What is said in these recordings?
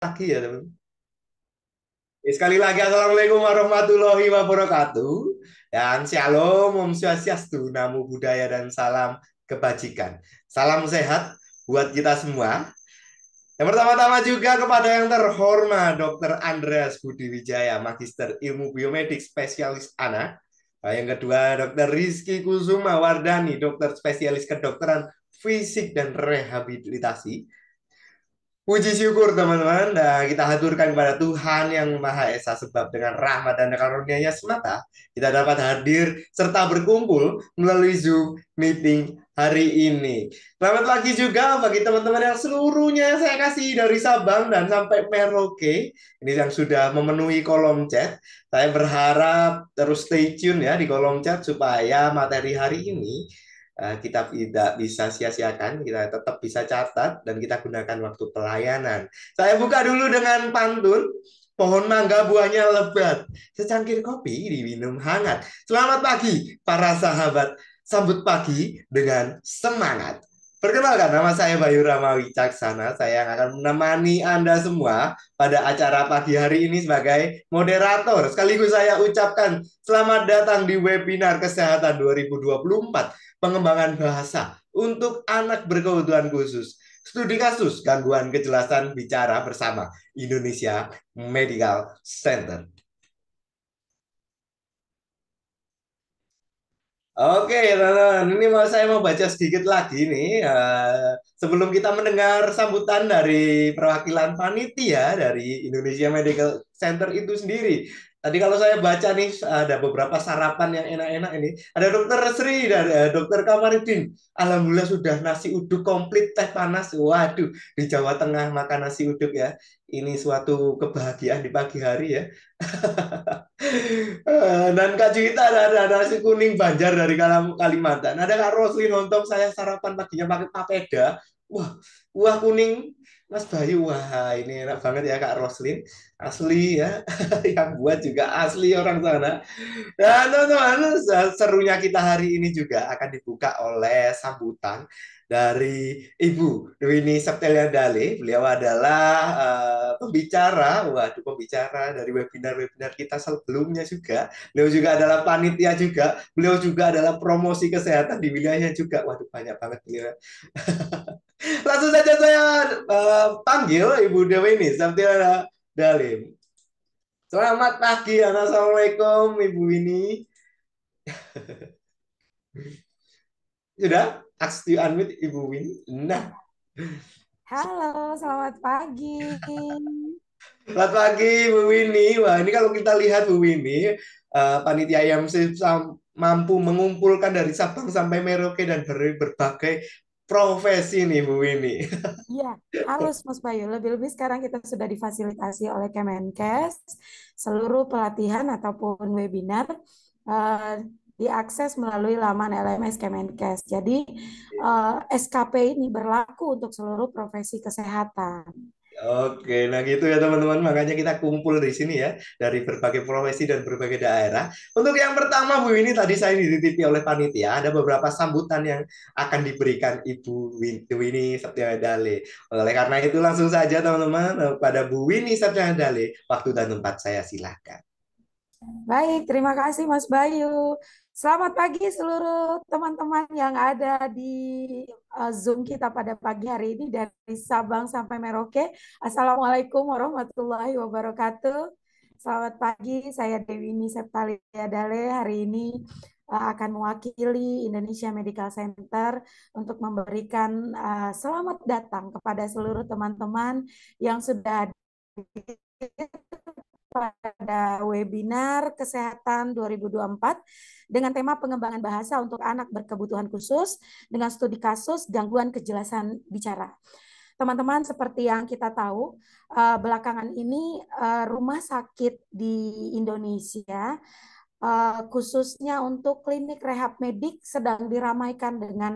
lagi ya teman. Eh, sekali lagi Assalamualaikum warahmatullahi wabarakatuh dan Shalom Om Swastiastu Namo Buddhaya dan salam kebajikan. Salam sehat buat kita semua. yang pertama-tama juga kepada yang terhormat Dr. Andreas Budi Wijaya, Magister Ilmu Biomedik Spesialis Anak. Yang kedua Dr. Rizky Kusuma Wardani, Dokter Spesialis Kedokteran Fisik dan Rehabilitasi. Puji syukur teman-teman, nah, kita haturkan kepada Tuhan yang Maha Esa sebab dengan rahmat dan karunia-Nya semata kita dapat hadir serta berkumpul melalui Zoom meeting hari ini. Selamat pagi juga bagi teman-teman yang seluruhnya saya kasih dari Sabang dan sampai Merauke ini yang sudah memenuhi kolom chat. Saya berharap terus stay tune ya di kolom chat supaya materi hari ini Eh, kita tidak bisa sia-siakan, kita tetap bisa catat dan kita gunakan waktu pelayanan. Saya buka dulu dengan pantun. Pohon mangga buahnya lebat, secangkir kopi diminum hangat. Selamat pagi para sahabat, sambut pagi dengan semangat. Perkenalkan, nama saya Bayu Rama Caksana. Saya yang akan menemani Anda semua pada acara pagi hari ini sebagai moderator. Sekaligus saya ucapkan selamat datang di webinar Kesehatan 2024 Pengembangan Bahasa untuk Anak Berkebutuhan Khusus. Studi kasus gangguan kejelasan bicara bersama Indonesia Medical Center. Oke, teman-teman. Ini mau saya mau baca sedikit lagi nih. Eh, sebelum kita mendengar sambutan dari perwakilan panitia dari Indonesia Medical Center itu sendiri. Tadi kalau saya baca nih ada beberapa sarapan yang enak-enak ini. Ada dokter Sri dan eh, dokter Kamaridin. Alhamdulillah sudah nasi uduk komplit teh panas. Waduh, di Jawa Tengah makan nasi uduk ya ini suatu kebahagiaan di pagi hari ya. Eh, dan Kak Juita ada, ada, nasi kuning Banjar dari Kalimantan. Ada Kak Rosli nonton saya sarapan paginya pakai papeda. Wah, wah kuning Mas Bayu, wah ini enak banget ya Kak Roslin, asli ya, yang buat juga asli orang sana. Dan nah, teman-teman, serunya kita hari ini juga akan dibuka oleh sambutan dari Ibu Dwini Septelia Dale. Beliau adalah uh, pembicara, waduh pembicara dari webinar-webinar kita sebelumnya juga. Beliau juga adalah panitia juga. Beliau juga adalah promosi kesehatan di wilayahnya juga. Waduh banyak banget beliau. Langsung saja saya uh, panggil Ibu Dwini Septelia Dale. Selamat pagi, Assalamualaikum Ibu Wini. Sudah? Ask you unmute Ibu Win, Nah. Halo, selamat pagi. Selamat pagi Bu Winnie. Wah ini kalau kita lihat Bu Winnie, uh, panitia IMC mampu mengumpulkan dari Sabang sampai Merauke dan dari berbagai profesi nih Bu Winnie. Iya, harus Mas Bayu. Lebih-lebih sekarang kita sudah difasilitasi oleh Kemenkes, seluruh pelatihan ataupun webinar uh, diakses melalui laman LMS Kemenkes. Jadi uh, eh, SKP ini berlaku untuk seluruh profesi kesehatan. Oke, nah gitu ya teman-teman. Makanya kita kumpul di sini ya dari berbagai profesi dan berbagai daerah. Untuk yang pertama Bu ini tadi saya dititipi oleh panitia ada beberapa sambutan yang akan diberikan Ibu Winnie Septiadale. Oleh karena itu langsung saja teman-teman pada Bu Winnie Septiadale waktu dan tempat saya silakan. Baik, terima kasih Mas Bayu. Selamat pagi seluruh teman-teman yang ada di eh, Zoom kita pada pagi hari ini dari Sabang sampai Merauke. Assalamualaikum warahmatullahi wabarakatuh. Selamat pagi, saya Dewi Niseptalia Dale. Hari ini eh, akan mewakili Indonesia Medical Center untuk memberikan eh, selamat datang kepada seluruh teman-teman yang sudah pada webinar kesehatan 2024 dengan tema pengembangan bahasa untuk anak berkebutuhan khusus dengan studi kasus gangguan kejelasan bicara. Teman-teman, seperti yang kita tahu, eh, belakangan ini eh, rumah sakit di Indonesia eh, khususnya untuk klinik rehab medik sedang diramaikan dengan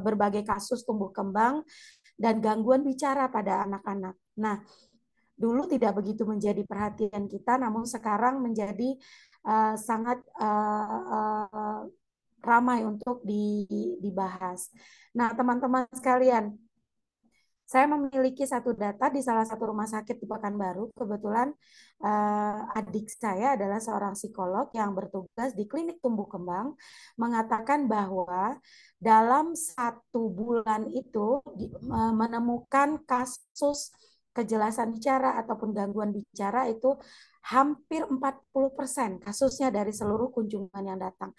berbagai kasus tumbuh kembang dan gangguan bicara pada anak-anak. Nah, dulu tidak begitu menjadi perhatian kita, namun sekarang menjadi uh, sangat uh, uh, ramai untuk di, dibahas. Nah, teman-teman sekalian, saya memiliki satu data di salah satu rumah sakit di Pekanbaru. Kebetulan eh, adik saya adalah seorang psikolog yang bertugas di klinik tumbuh kembang, mengatakan bahwa dalam satu bulan itu menemukan kasus kejelasan bicara ataupun gangguan bicara itu hampir 40% kasusnya dari seluruh kunjungan yang datang.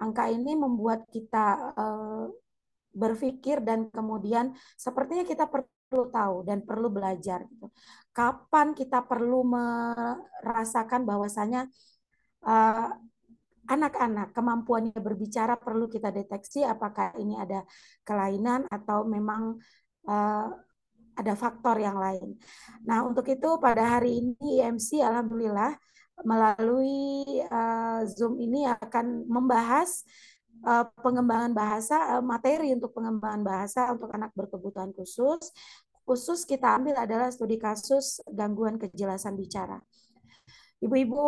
Angka ini membuat kita eh, berpikir dan kemudian sepertinya kita perlu tahu dan perlu belajar gitu. Kapan kita perlu merasakan bahwasanya eh, anak-anak kemampuannya berbicara perlu kita deteksi apakah ini ada kelainan atau memang eh, ada faktor yang lain. Nah, untuk itu pada hari ini IMC alhamdulillah melalui uh, Zoom ini akan membahas uh, pengembangan bahasa, uh, materi untuk pengembangan bahasa untuk anak berkebutuhan khusus. Khusus kita ambil adalah studi kasus gangguan kejelasan bicara. Ibu-ibu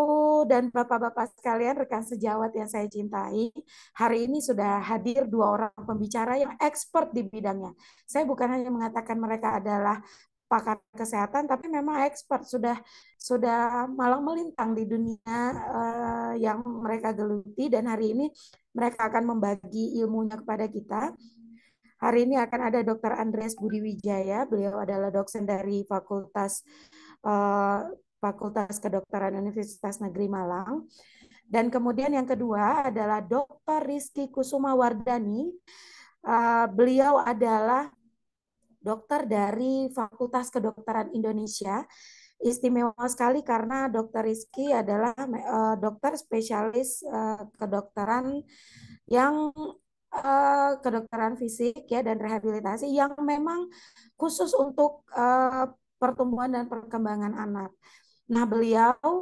dan bapak-bapak sekalian, rekan sejawat yang saya cintai, hari ini sudah hadir dua orang pembicara yang expert di bidangnya. Saya bukan hanya mengatakan mereka adalah pakar kesehatan, tapi memang expert sudah sudah malang melintang di dunia uh, yang mereka geluti dan hari ini mereka akan membagi ilmunya kepada kita. Hari ini akan ada Dr. Andreas Budi Wijaya, beliau adalah dosen dari Fakultas uh, Fakultas Kedokteran Universitas Negeri Malang. Dan kemudian yang kedua adalah Dr. Rizky Kusuma Wardani. Eh, beliau adalah dokter dari Fakultas Kedokteran Indonesia. Istimewa sekali karena Dr. Rizky adalah eh, dokter spesialis eh, kedokteran yang uh, kedokteran fisik ya dan rehabilitasi yang memang khusus untuk pertumbuhan dan perkembangan anak. Nah, beliau eh,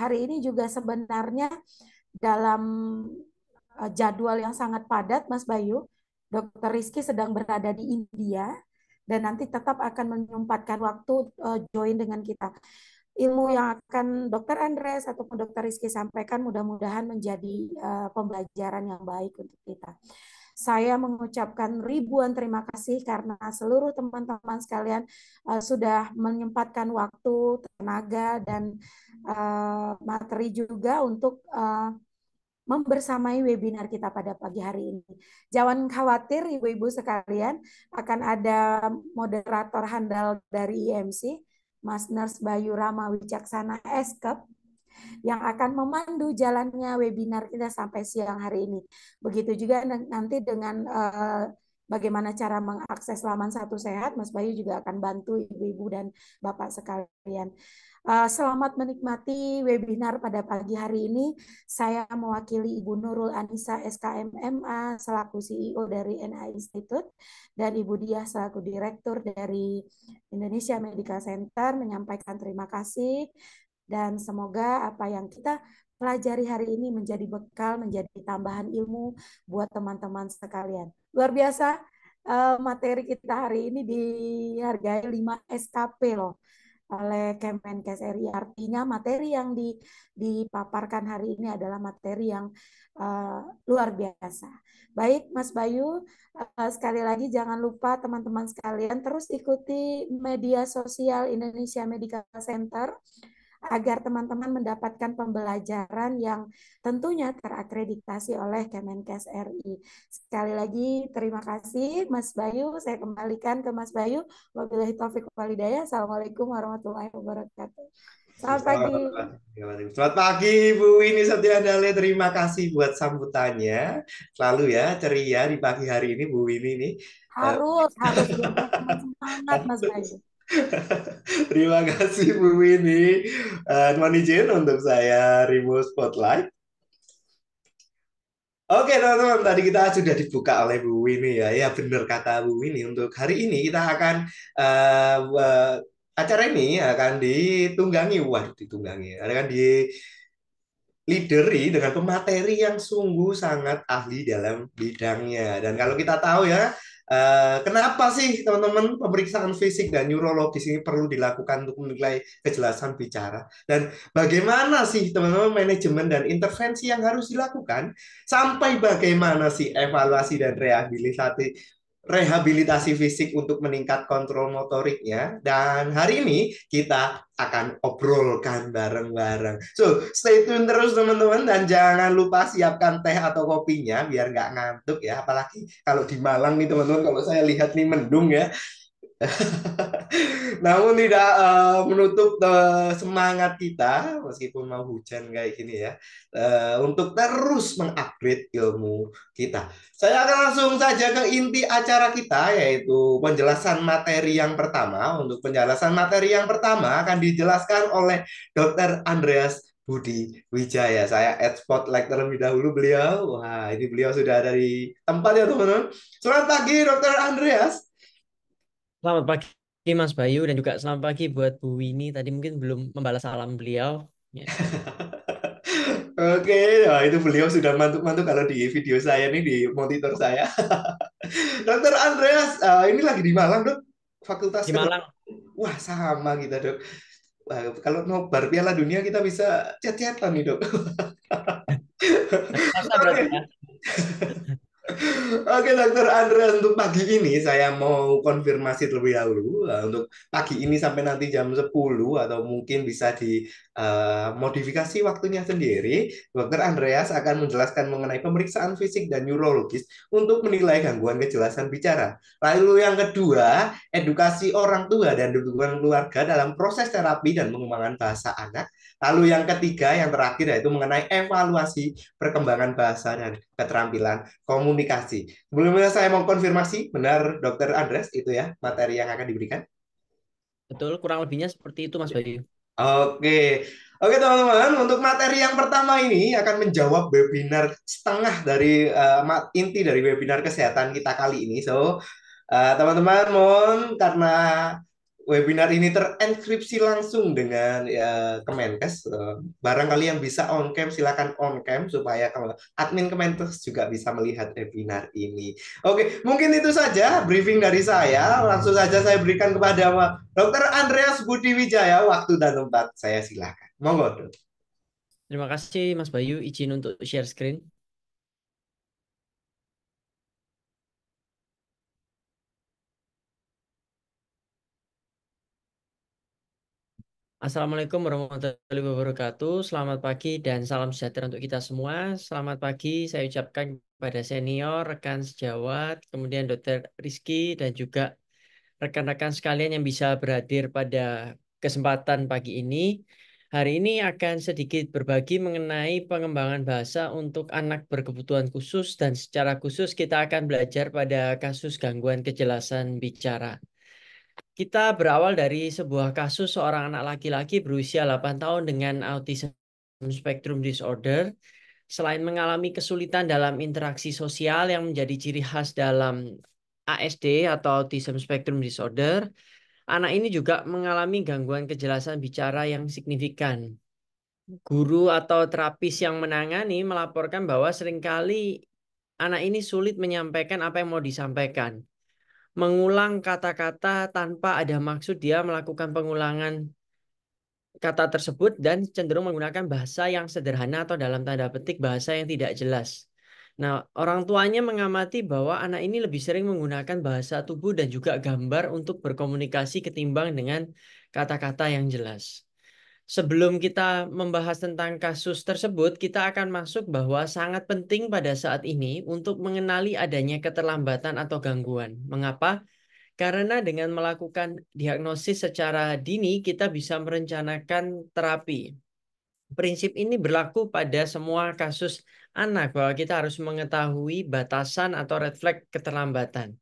hari ini juga sebenarnya dalam eh, jadwal yang sangat padat, Mas Bayu, Dokter Rizky sedang berada di India dan nanti tetap akan menyempatkan waktu eh, join dengan kita. Ilmu yang akan Dokter Andres ataupun Dokter Rizky sampaikan mudah-mudahan menjadi pembelajaran yang baik untuk kita. Saya mengucapkan ribuan terima kasih karena seluruh teman-teman sekalian uh, sudah menyempatkan waktu, tenaga, dan uh, materi juga untuk uh, membersamai webinar kita pada pagi hari ini. Jangan khawatir ibu-ibu sekalian, akan ada moderator handal dari IMC, Mas Nurse Bayu Rama Wicaksana Eskep, yang akan memandu jalannya webinar kita sampai siang hari ini. Begitu juga nanti dengan uh, bagaimana cara mengakses laman satu sehat, Mas Bayu juga akan bantu ibu-ibu dan bapak sekalian. Eh, selamat menikmati webinar pada pagi hari ini. Saya mewakili Ibu Nurul Anissa SKMMA selaku CEO dari NA Institute dan Ibu Diah selaku Direktur dari Indonesia Medical Center menyampaikan terima kasih dan semoga apa yang kita pelajari hari ini menjadi bekal, menjadi tambahan ilmu buat teman-teman sekalian. Luar biasa eh, materi kita hari ini dihargai 5 SKP loh oleh Kemenkes RI. Artinya materi yang dipaparkan hari ini adalah materi yang eh, luar biasa. Baik, Mas Bayu, eh, sekali lagi jangan lupa teman-teman sekalian terus ikuti media sosial Indonesia Medical Center agar teman-teman mendapatkan pembelajaran yang tentunya terakreditasi oleh Kemenkes RI. Sekali lagi terima kasih Mas Bayu, saya kembalikan ke Mas Bayu. Wabillahi taufik walhidayah. Assalamualaikum warahmatullahi wabarakatuh. Selamat pagi. Selamat pagi Bu Wini Dale. Terima kasih buat sambutannya. Selalu ya ceria di pagi hari ini Bu Wini nih. Harus, eh, harus semangat Mas Bayu. Terima kasih Bu Mini. Uh, eh, izin untuk saya remove spotlight. Oke teman-teman, tadi kita sudah dibuka oleh Bu Wini ya. Ya benar kata Bu Wini, untuk hari ini kita akan uh, uh, acara ini akan ditunggangi, waduh ditunggangi, akan di lideri dengan pemateri yang sungguh sangat ahli dalam bidangnya. Dan kalau kita tahu ya, Eh, kenapa sih teman-teman pemeriksaan fisik dan neurologis ini perlu dilakukan untuk menilai kejelasan bicara dan bagaimana sih teman-teman manajemen dan intervensi yang harus dilakukan sampai bagaimana sih evaluasi dan rehabilitasi rehabilitasi fisik untuk meningkat kontrol motoriknya. Dan hari ini kita akan obrolkan bareng-bareng. So, stay tune terus teman-teman dan jangan lupa siapkan teh atau kopinya biar nggak ngantuk ya. Apalagi kalau di Malang nih teman-teman, kalau saya lihat nih mendung ya. Namun tidak uh, menutup uh, semangat kita meskipun mau hujan kayak gini ya uh, untuk terus mengupgrade ilmu kita. Saya akan langsung saja ke inti acara kita yaitu penjelasan materi yang pertama. Untuk penjelasan materi yang pertama akan dijelaskan oleh Dr. Andreas Budi Wijaya. Saya add like terlebih dahulu beliau. Wah, ini beliau sudah dari tempat ya teman-teman. Selamat pagi dokter Andreas. Selamat pagi Mas Bayu dan juga selamat pagi buat Bu Wini. Tadi mungkin belum membalas salam beliau. Ya. Oke, nah itu beliau sudah mantuk-mantuk kalau di video saya nih di monitor saya. Dokter Andreas, eh, ini lagi di Malang, Dok. Fakultas di Malang. Wah, sama kita, Dok. Wah, kalau nobar Piala Dunia kita bisa chat-chatan nih, Dok. Oke Dokter Andreas untuk pagi ini saya mau konfirmasi terlebih dahulu eh, untuk pagi ini sampai nanti jam 10 atau mungkin bisa di Eh, modifikasi waktunya sendiri, Dokter Andreas akan menjelaskan mengenai pemeriksaan fisik dan neurologis untuk menilai gangguan kejelasan bicara. Lalu yang kedua, edukasi orang tua dan dukungan keluarga dalam proses terapi dan pengembangan bahasa anak. Lalu yang ketiga, yang terakhir yaitu mengenai evaluasi perkembangan bahasa dan keterampilan komunikasi. Sebelumnya saya mau konfirmasi, benar Dokter Andreas itu ya materi yang akan diberikan? Betul, kurang lebihnya seperti itu Mas Bayu. Oke. Oke teman-teman, untuk materi yang pertama ini akan menjawab webinar setengah dari uh, inti dari webinar kesehatan kita kali ini. So, eh, teman-teman uh, teman -teman, mohon karena webinar ini terenkripsi langsung dengan ya, Kemenkes. Eh, Barangkali yang bisa on cam silakan on cam supaya admin Kemenkes juga bisa melihat webinar ini. Oke, mungkin itu saja briefing dari saya. Langsung saja saya berikan kepada Dr. Andreas Budi Wijaya waktu dan tempat saya silakan. Monggo. Terima kasih Mas Bayu izin untuk share screen. Assalamualaikum warahmatullahi wabarakatuh. Selamat pagi dan salam sejahtera untuk kita semua. Selamat pagi saya ucapkan kepada senior, rekan sejawat, kemudian Dokter Rizky dan juga rekan-rekan sekalian yang bisa berhadir pada kesempatan pagi ini. Hari ini akan sedikit berbagi mengenai pengembangan bahasa untuk anak berkebutuhan khusus dan secara khusus kita akan belajar pada kasus gangguan kejelasan bicara. Kita berawal dari sebuah kasus seorang anak laki-laki berusia 8 tahun dengan autism spectrum disorder. Selain mengalami kesulitan dalam interaksi sosial yang menjadi ciri khas dalam ASD atau autism spectrum disorder, anak ini juga mengalami gangguan kejelasan bicara yang signifikan. Guru atau terapis yang menangani melaporkan bahwa seringkali anak ini sulit menyampaikan apa yang mau disampaikan mengulang kata-kata tanpa ada maksud dia melakukan pengulangan kata tersebut dan cenderung menggunakan bahasa yang sederhana atau dalam tanda petik bahasa yang tidak jelas. Nah, orang tuanya mengamati bahwa anak ini lebih sering menggunakan bahasa tubuh dan juga gambar untuk berkomunikasi ketimbang dengan kata-kata yang jelas sebelum kita membahas tentang kasus tersebut, kita akan masuk bahwa sangat penting pada saat ini untuk mengenali adanya keterlambatan atau gangguan. Mengapa? Karena dengan melakukan diagnosis secara dini, kita bisa merencanakan terapi. Prinsip ini berlaku pada semua kasus anak, bahwa kita harus mengetahui batasan atau red flag keterlambatan.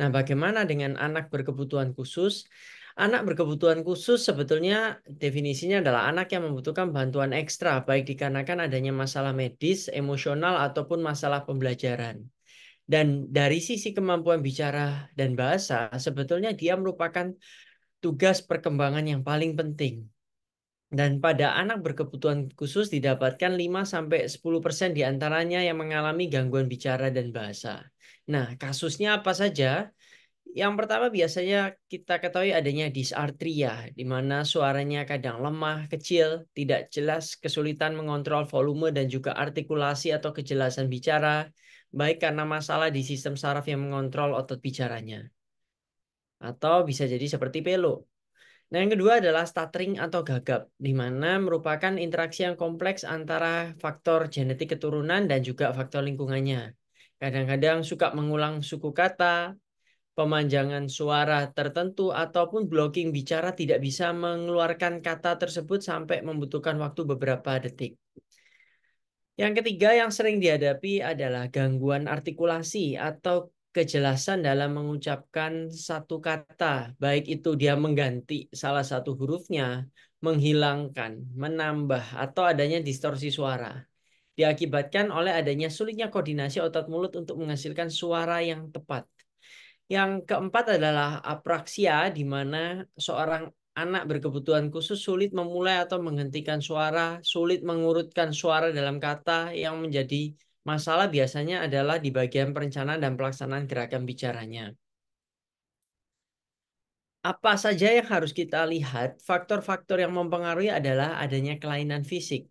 Nah, bagaimana dengan anak berkebutuhan khusus? Anak berkebutuhan khusus sebetulnya definisinya adalah anak yang membutuhkan bantuan ekstra, baik dikarenakan adanya masalah medis, emosional, ataupun masalah pembelajaran. Dan dari sisi kemampuan bicara dan bahasa, sebetulnya dia merupakan tugas perkembangan yang paling penting. Dan pada anak berkebutuhan khusus didapatkan 5-10% diantaranya yang mengalami gangguan bicara dan bahasa. Nah, kasusnya apa saja? Yang pertama biasanya kita ketahui adanya disartria, di mana suaranya kadang lemah, kecil, tidak jelas, kesulitan mengontrol volume dan juga artikulasi atau kejelasan bicara, baik karena masalah di sistem saraf yang mengontrol otot bicaranya. Atau bisa jadi seperti pelo. Nah, yang kedua adalah stuttering atau gagap, di mana merupakan interaksi yang kompleks antara faktor genetik keturunan dan juga faktor lingkungannya. Kadang-kadang suka mengulang suku kata, pemanjangan suara tertentu ataupun blocking bicara tidak bisa mengeluarkan kata tersebut sampai membutuhkan waktu beberapa detik. Yang ketiga yang sering dihadapi adalah gangguan artikulasi atau kejelasan dalam mengucapkan satu kata, baik itu dia mengganti salah satu hurufnya, menghilangkan, menambah, atau adanya distorsi suara. Diakibatkan oleh adanya sulitnya koordinasi otot mulut untuk menghasilkan suara yang tepat. Yang keempat adalah apraksia, di mana seorang anak berkebutuhan khusus sulit memulai atau menghentikan suara, sulit mengurutkan suara dalam kata yang menjadi masalah biasanya adalah di bagian perencanaan dan pelaksanaan gerakan bicaranya. Apa saja yang harus kita lihat? Faktor-faktor yang mempengaruhi adalah adanya kelainan fisik.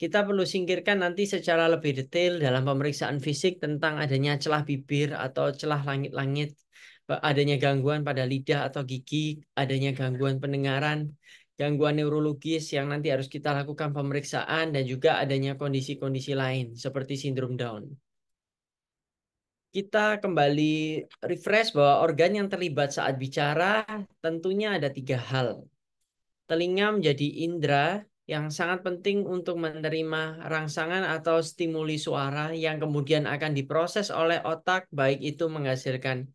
Kita perlu singkirkan nanti secara lebih detail dalam pemeriksaan fisik tentang adanya celah bibir atau celah langit-langit adanya gangguan pada lidah atau gigi, adanya gangguan pendengaran, gangguan neurologis yang nanti harus kita lakukan pemeriksaan dan juga adanya kondisi-kondisi lain seperti sindrom Down. Kita kembali refresh bahwa organ yang terlibat saat bicara tentunya ada tiga hal. Telinga menjadi indera yang sangat penting untuk menerima rangsangan atau stimuli suara yang kemudian akan diproses oleh otak baik itu menghasilkan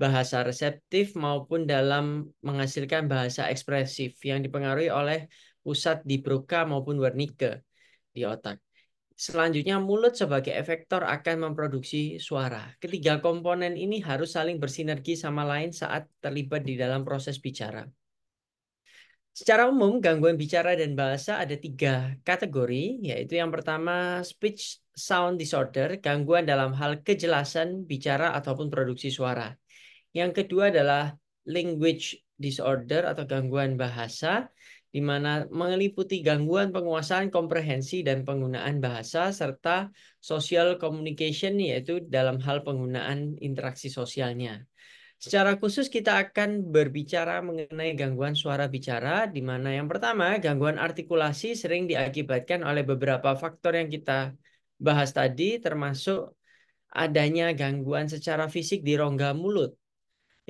bahasa reseptif maupun dalam menghasilkan bahasa ekspresif yang dipengaruhi oleh pusat di Broca maupun Wernicke di otak. Selanjutnya mulut sebagai efektor akan memproduksi suara. Ketiga komponen ini harus saling bersinergi sama lain saat terlibat di dalam proses bicara. Secara umum gangguan bicara dan bahasa ada tiga kategori, yaitu yang pertama speech sound disorder, gangguan dalam hal kejelasan bicara ataupun produksi suara. Yang kedua adalah language disorder atau gangguan bahasa di mana meliputi gangguan penguasaan komprehensi dan penggunaan bahasa serta social communication yaitu dalam hal penggunaan interaksi sosialnya. Secara khusus kita akan berbicara mengenai gangguan suara bicara di mana yang pertama gangguan artikulasi sering diakibatkan oleh beberapa faktor yang kita bahas tadi termasuk adanya gangguan secara fisik di rongga mulut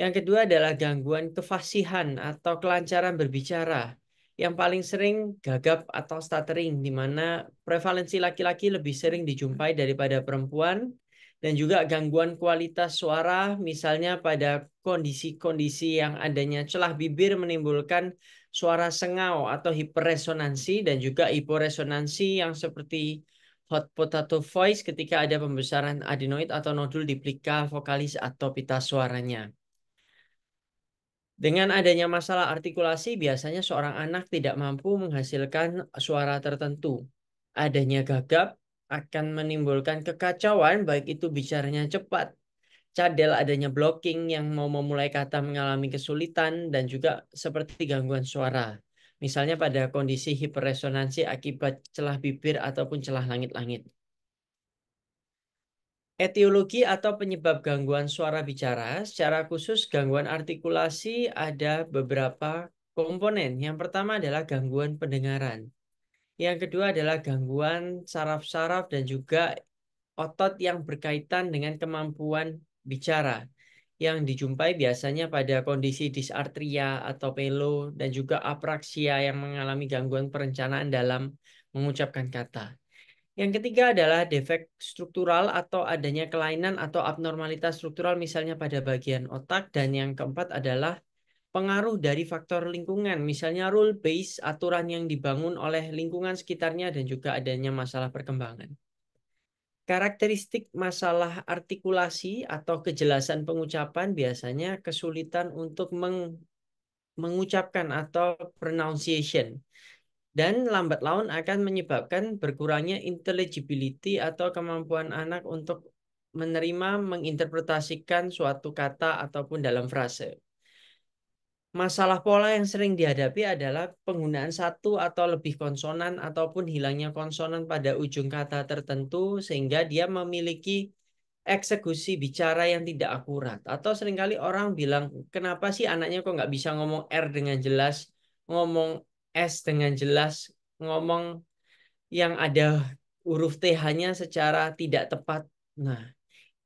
yang kedua adalah gangguan kefasihan atau kelancaran berbicara. Yang paling sering gagap atau stuttering, di mana prevalensi laki-laki lebih sering dijumpai daripada perempuan. Dan juga gangguan kualitas suara, misalnya pada kondisi-kondisi yang adanya celah bibir menimbulkan suara sengau atau hiperresonansi dan juga hiporesonansi yang seperti hot potato voice ketika ada pembesaran adenoid atau nodul di plika vokalis atau pita suaranya. Dengan adanya masalah artikulasi, biasanya seorang anak tidak mampu menghasilkan suara tertentu. Adanya gagap akan menimbulkan kekacauan, baik itu bicaranya cepat, cadel adanya blocking yang mau memulai kata mengalami kesulitan, dan juga seperti gangguan suara. Misalnya pada kondisi hiperresonansi akibat celah bibir ataupun celah langit-langit. Etiologi atau penyebab gangguan suara bicara, secara khusus gangguan artikulasi ada beberapa komponen. Yang pertama adalah gangguan pendengaran. Yang kedua adalah gangguan saraf-saraf dan juga otot yang berkaitan dengan kemampuan bicara yang dijumpai biasanya pada kondisi disartria atau pelo dan juga apraksia yang mengalami gangguan perencanaan dalam mengucapkan kata. Yang ketiga adalah defek struktural atau adanya kelainan atau abnormalitas struktural misalnya pada bagian otak dan yang keempat adalah pengaruh dari faktor lingkungan misalnya rule base aturan yang dibangun oleh lingkungan sekitarnya dan juga adanya masalah perkembangan. Karakteristik masalah artikulasi atau kejelasan pengucapan biasanya kesulitan untuk meng mengucapkan atau pronunciation dan lambat laun akan menyebabkan berkurangnya intelligibility atau kemampuan anak untuk menerima menginterpretasikan suatu kata ataupun dalam frase. Masalah pola yang sering dihadapi adalah penggunaan satu atau lebih konsonan ataupun hilangnya konsonan pada ujung kata tertentu sehingga dia memiliki eksekusi bicara yang tidak akurat. Atau seringkali orang bilang, kenapa sih anaknya kok nggak bisa ngomong R dengan jelas, ngomong S dengan jelas, ngomong yang ada huruf TH-nya secara tidak tepat. Nah,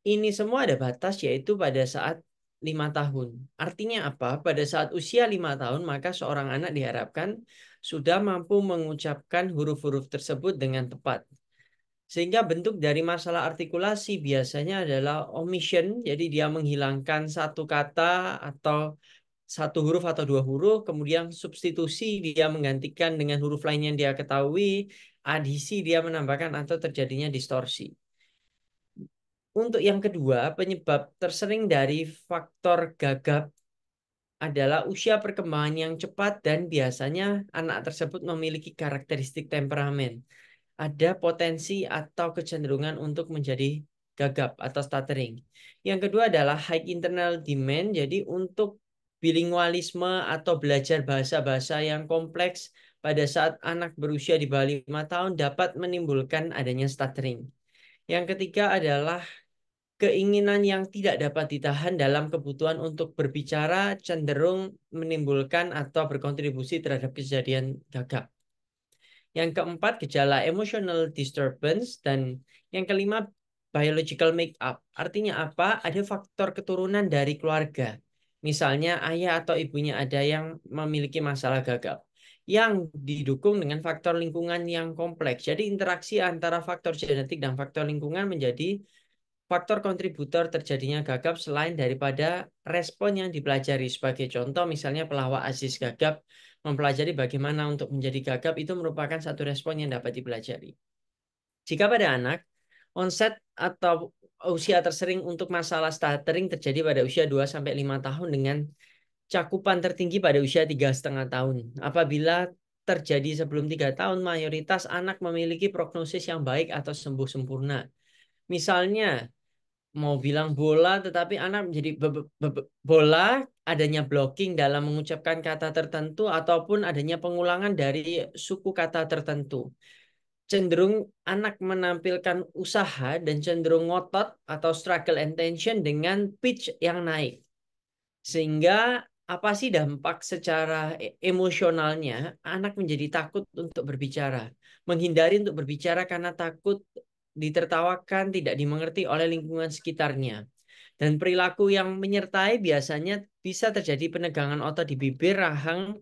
ini semua ada batas yaitu pada saat lima tahun. Artinya apa? Pada saat usia lima tahun, maka seorang anak diharapkan sudah mampu mengucapkan huruf-huruf tersebut dengan tepat. Sehingga bentuk dari masalah artikulasi biasanya adalah omission, jadi dia menghilangkan satu kata atau satu huruf atau dua huruf, kemudian substitusi dia menggantikan dengan huruf lain yang dia ketahui, adisi dia menambahkan atau terjadinya distorsi. Untuk yang kedua, penyebab tersering dari faktor gagap adalah usia perkembangan yang cepat dan biasanya anak tersebut memiliki karakteristik temperamen. Ada potensi atau kecenderungan untuk menjadi gagap atau stuttering. Yang kedua adalah high internal demand. Jadi untuk bilingualisme atau belajar bahasa-bahasa yang kompleks pada saat anak berusia di bawah 5 tahun dapat menimbulkan adanya stuttering. Yang ketiga adalah keinginan yang tidak dapat ditahan dalam kebutuhan untuk berbicara cenderung menimbulkan atau berkontribusi terhadap kejadian gagap. Yang keempat, gejala emotional disturbance. Dan yang kelima, biological makeup. Artinya apa? Ada faktor keturunan dari keluarga. Misalnya ayah atau ibunya ada yang memiliki masalah gagal yang didukung dengan faktor lingkungan yang kompleks. Jadi interaksi antara faktor genetik dan faktor lingkungan menjadi faktor kontributor terjadinya gagap selain daripada respon yang dipelajari. Sebagai contoh misalnya pelawak Aziz Gagap mempelajari bagaimana untuk menjadi gagap itu merupakan satu respon yang dapat dipelajari. Jika pada anak, onset atau usia tersering untuk masalah stuttering terjadi pada usia 2 sampai 5 tahun dengan cakupan tertinggi pada usia tiga setengah tahun. Apabila terjadi sebelum tiga tahun, mayoritas anak memiliki prognosis yang baik atau sembuh sempurna. Misalnya, mau bilang bola, tetapi anak menjadi bola, adanya blocking dalam mengucapkan kata tertentu, ataupun adanya pengulangan dari suku kata tertentu cenderung anak menampilkan usaha dan cenderung ngotot atau struggle and tension dengan pitch yang naik. Sehingga apa sih dampak secara e-, emosionalnya anak menjadi takut untuk berbicara. Menghindari untuk berbicara karena takut ditertawakan, tidak dimengerti oleh lingkungan sekitarnya. Dan perilaku yang menyertai biasanya bisa terjadi penegangan otot di bibir, rahang,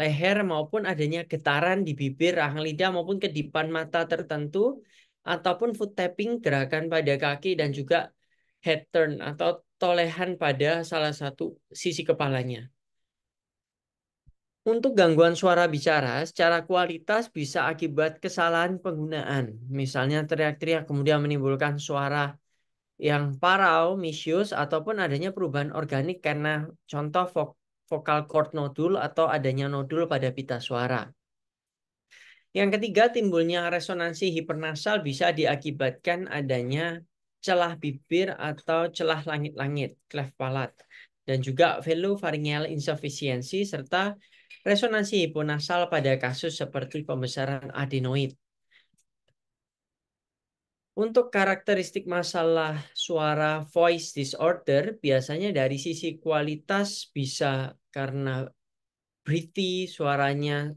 leher maupun adanya getaran di bibir, rahang lidah maupun kedipan mata tertentu ataupun foot tapping gerakan pada kaki dan juga head turn atau tolehan pada salah satu sisi kepalanya. Untuk gangguan suara bicara, secara kualitas bisa akibat kesalahan penggunaan. Misalnya teriak-teriak kemudian menimbulkan suara yang parau, misius, ataupun adanya perubahan organik karena contoh fog vocal cord nodul atau adanya nodul pada pita suara. Yang ketiga, timbulnya resonansi hipernasal bisa diakibatkan adanya celah bibir atau celah langit-langit, cleft palate, dan juga pharyngeal insufficiency serta resonansi hiponasal pada kasus seperti pembesaran adenoid. Untuk karakteristik masalah suara voice disorder, biasanya dari sisi kualitas bisa karena pretty suaranya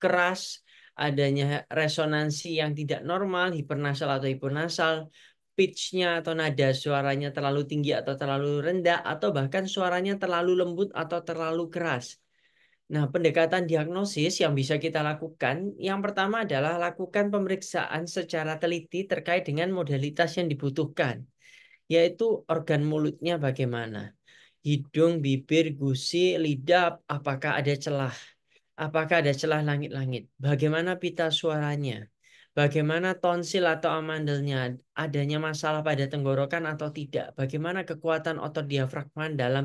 keras adanya resonansi yang tidak normal hipernasal atau hiponasal pitchnya atau nada suaranya terlalu tinggi atau terlalu rendah atau bahkan suaranya terlalu lembut atau terlalu keras. Nah, pendekatan diagnosis yang bisa kita lakukan, yang pertama adalah lakukan pemeriksaan secara teliti terkait dengan modalitas yang dibutuhkan, yaitu organ mulutnya bagaimana hidung, bibir, gusi, lidah, apakah ada celah? Apakah ada celah langit-langit? Bagaimana pita suaranya? Bagaimana tonsil atau amandelnya? Adanya masalah pada tenggorokan atau tidak? Bagaimana kekuatan otot diafragma dalam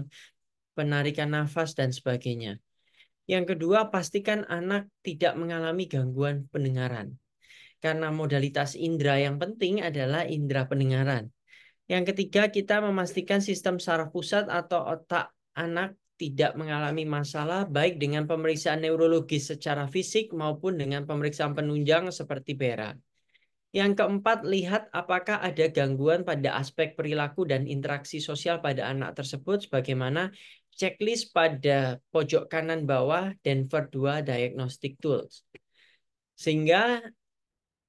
penarikan nafas dan sebagainya? Yang kedua, pastikan anak tidak mengalami gangguan pendengaran. Karena modalitas indera yang penting adalah indera pendengaran. Yang ketiga, kita memastikan sistem saraf pusat atau otak anak tidak mengalami masalah baik dengan pemeriksaan neurologis secara fisik maupun dengan pemeriksaan penunjang seperti berak. Yang keempat, lihat apakah ada gangguan pada aspek perilaku dan interaksi sosial pada anak tersebut sebagaimana checklist pada pojok kanan bawah Denver 2 Diagnostic Tools. Sehingga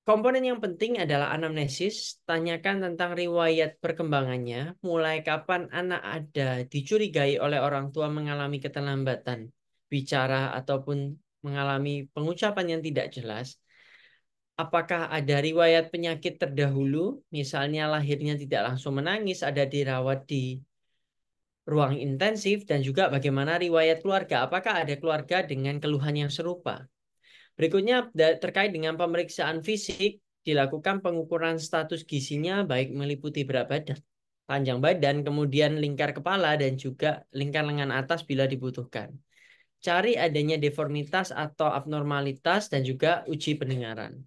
Komponen yang penting adalah anamnesis, tanyakan tentang riwayat perkembangannya, mulai kapan anak ada dicurigai oleh orang tua mengalami keterlambatan, bicara ataupun mengalami pengucapan yang tidak jelas, apakah ada riwayat penyakit terdahulu, misalnya lahirnya tidak langsung menangis, ada dirawat di ruang intensif, dan juga bagaimana riwayat keluarga, apakah ada keluarga dengan keluhan yang serupa. Berikutnya terkait dengan pemeriksaan fisik dilakukan pengukuran status gizinya baik meliputi berat badan, panjang badan, kemudian lingkar kepala dan juga lingkar lengan atas bila dibutuhkan. Cari adanya deformitas atau abnormalitas dan juga uji pendengaran.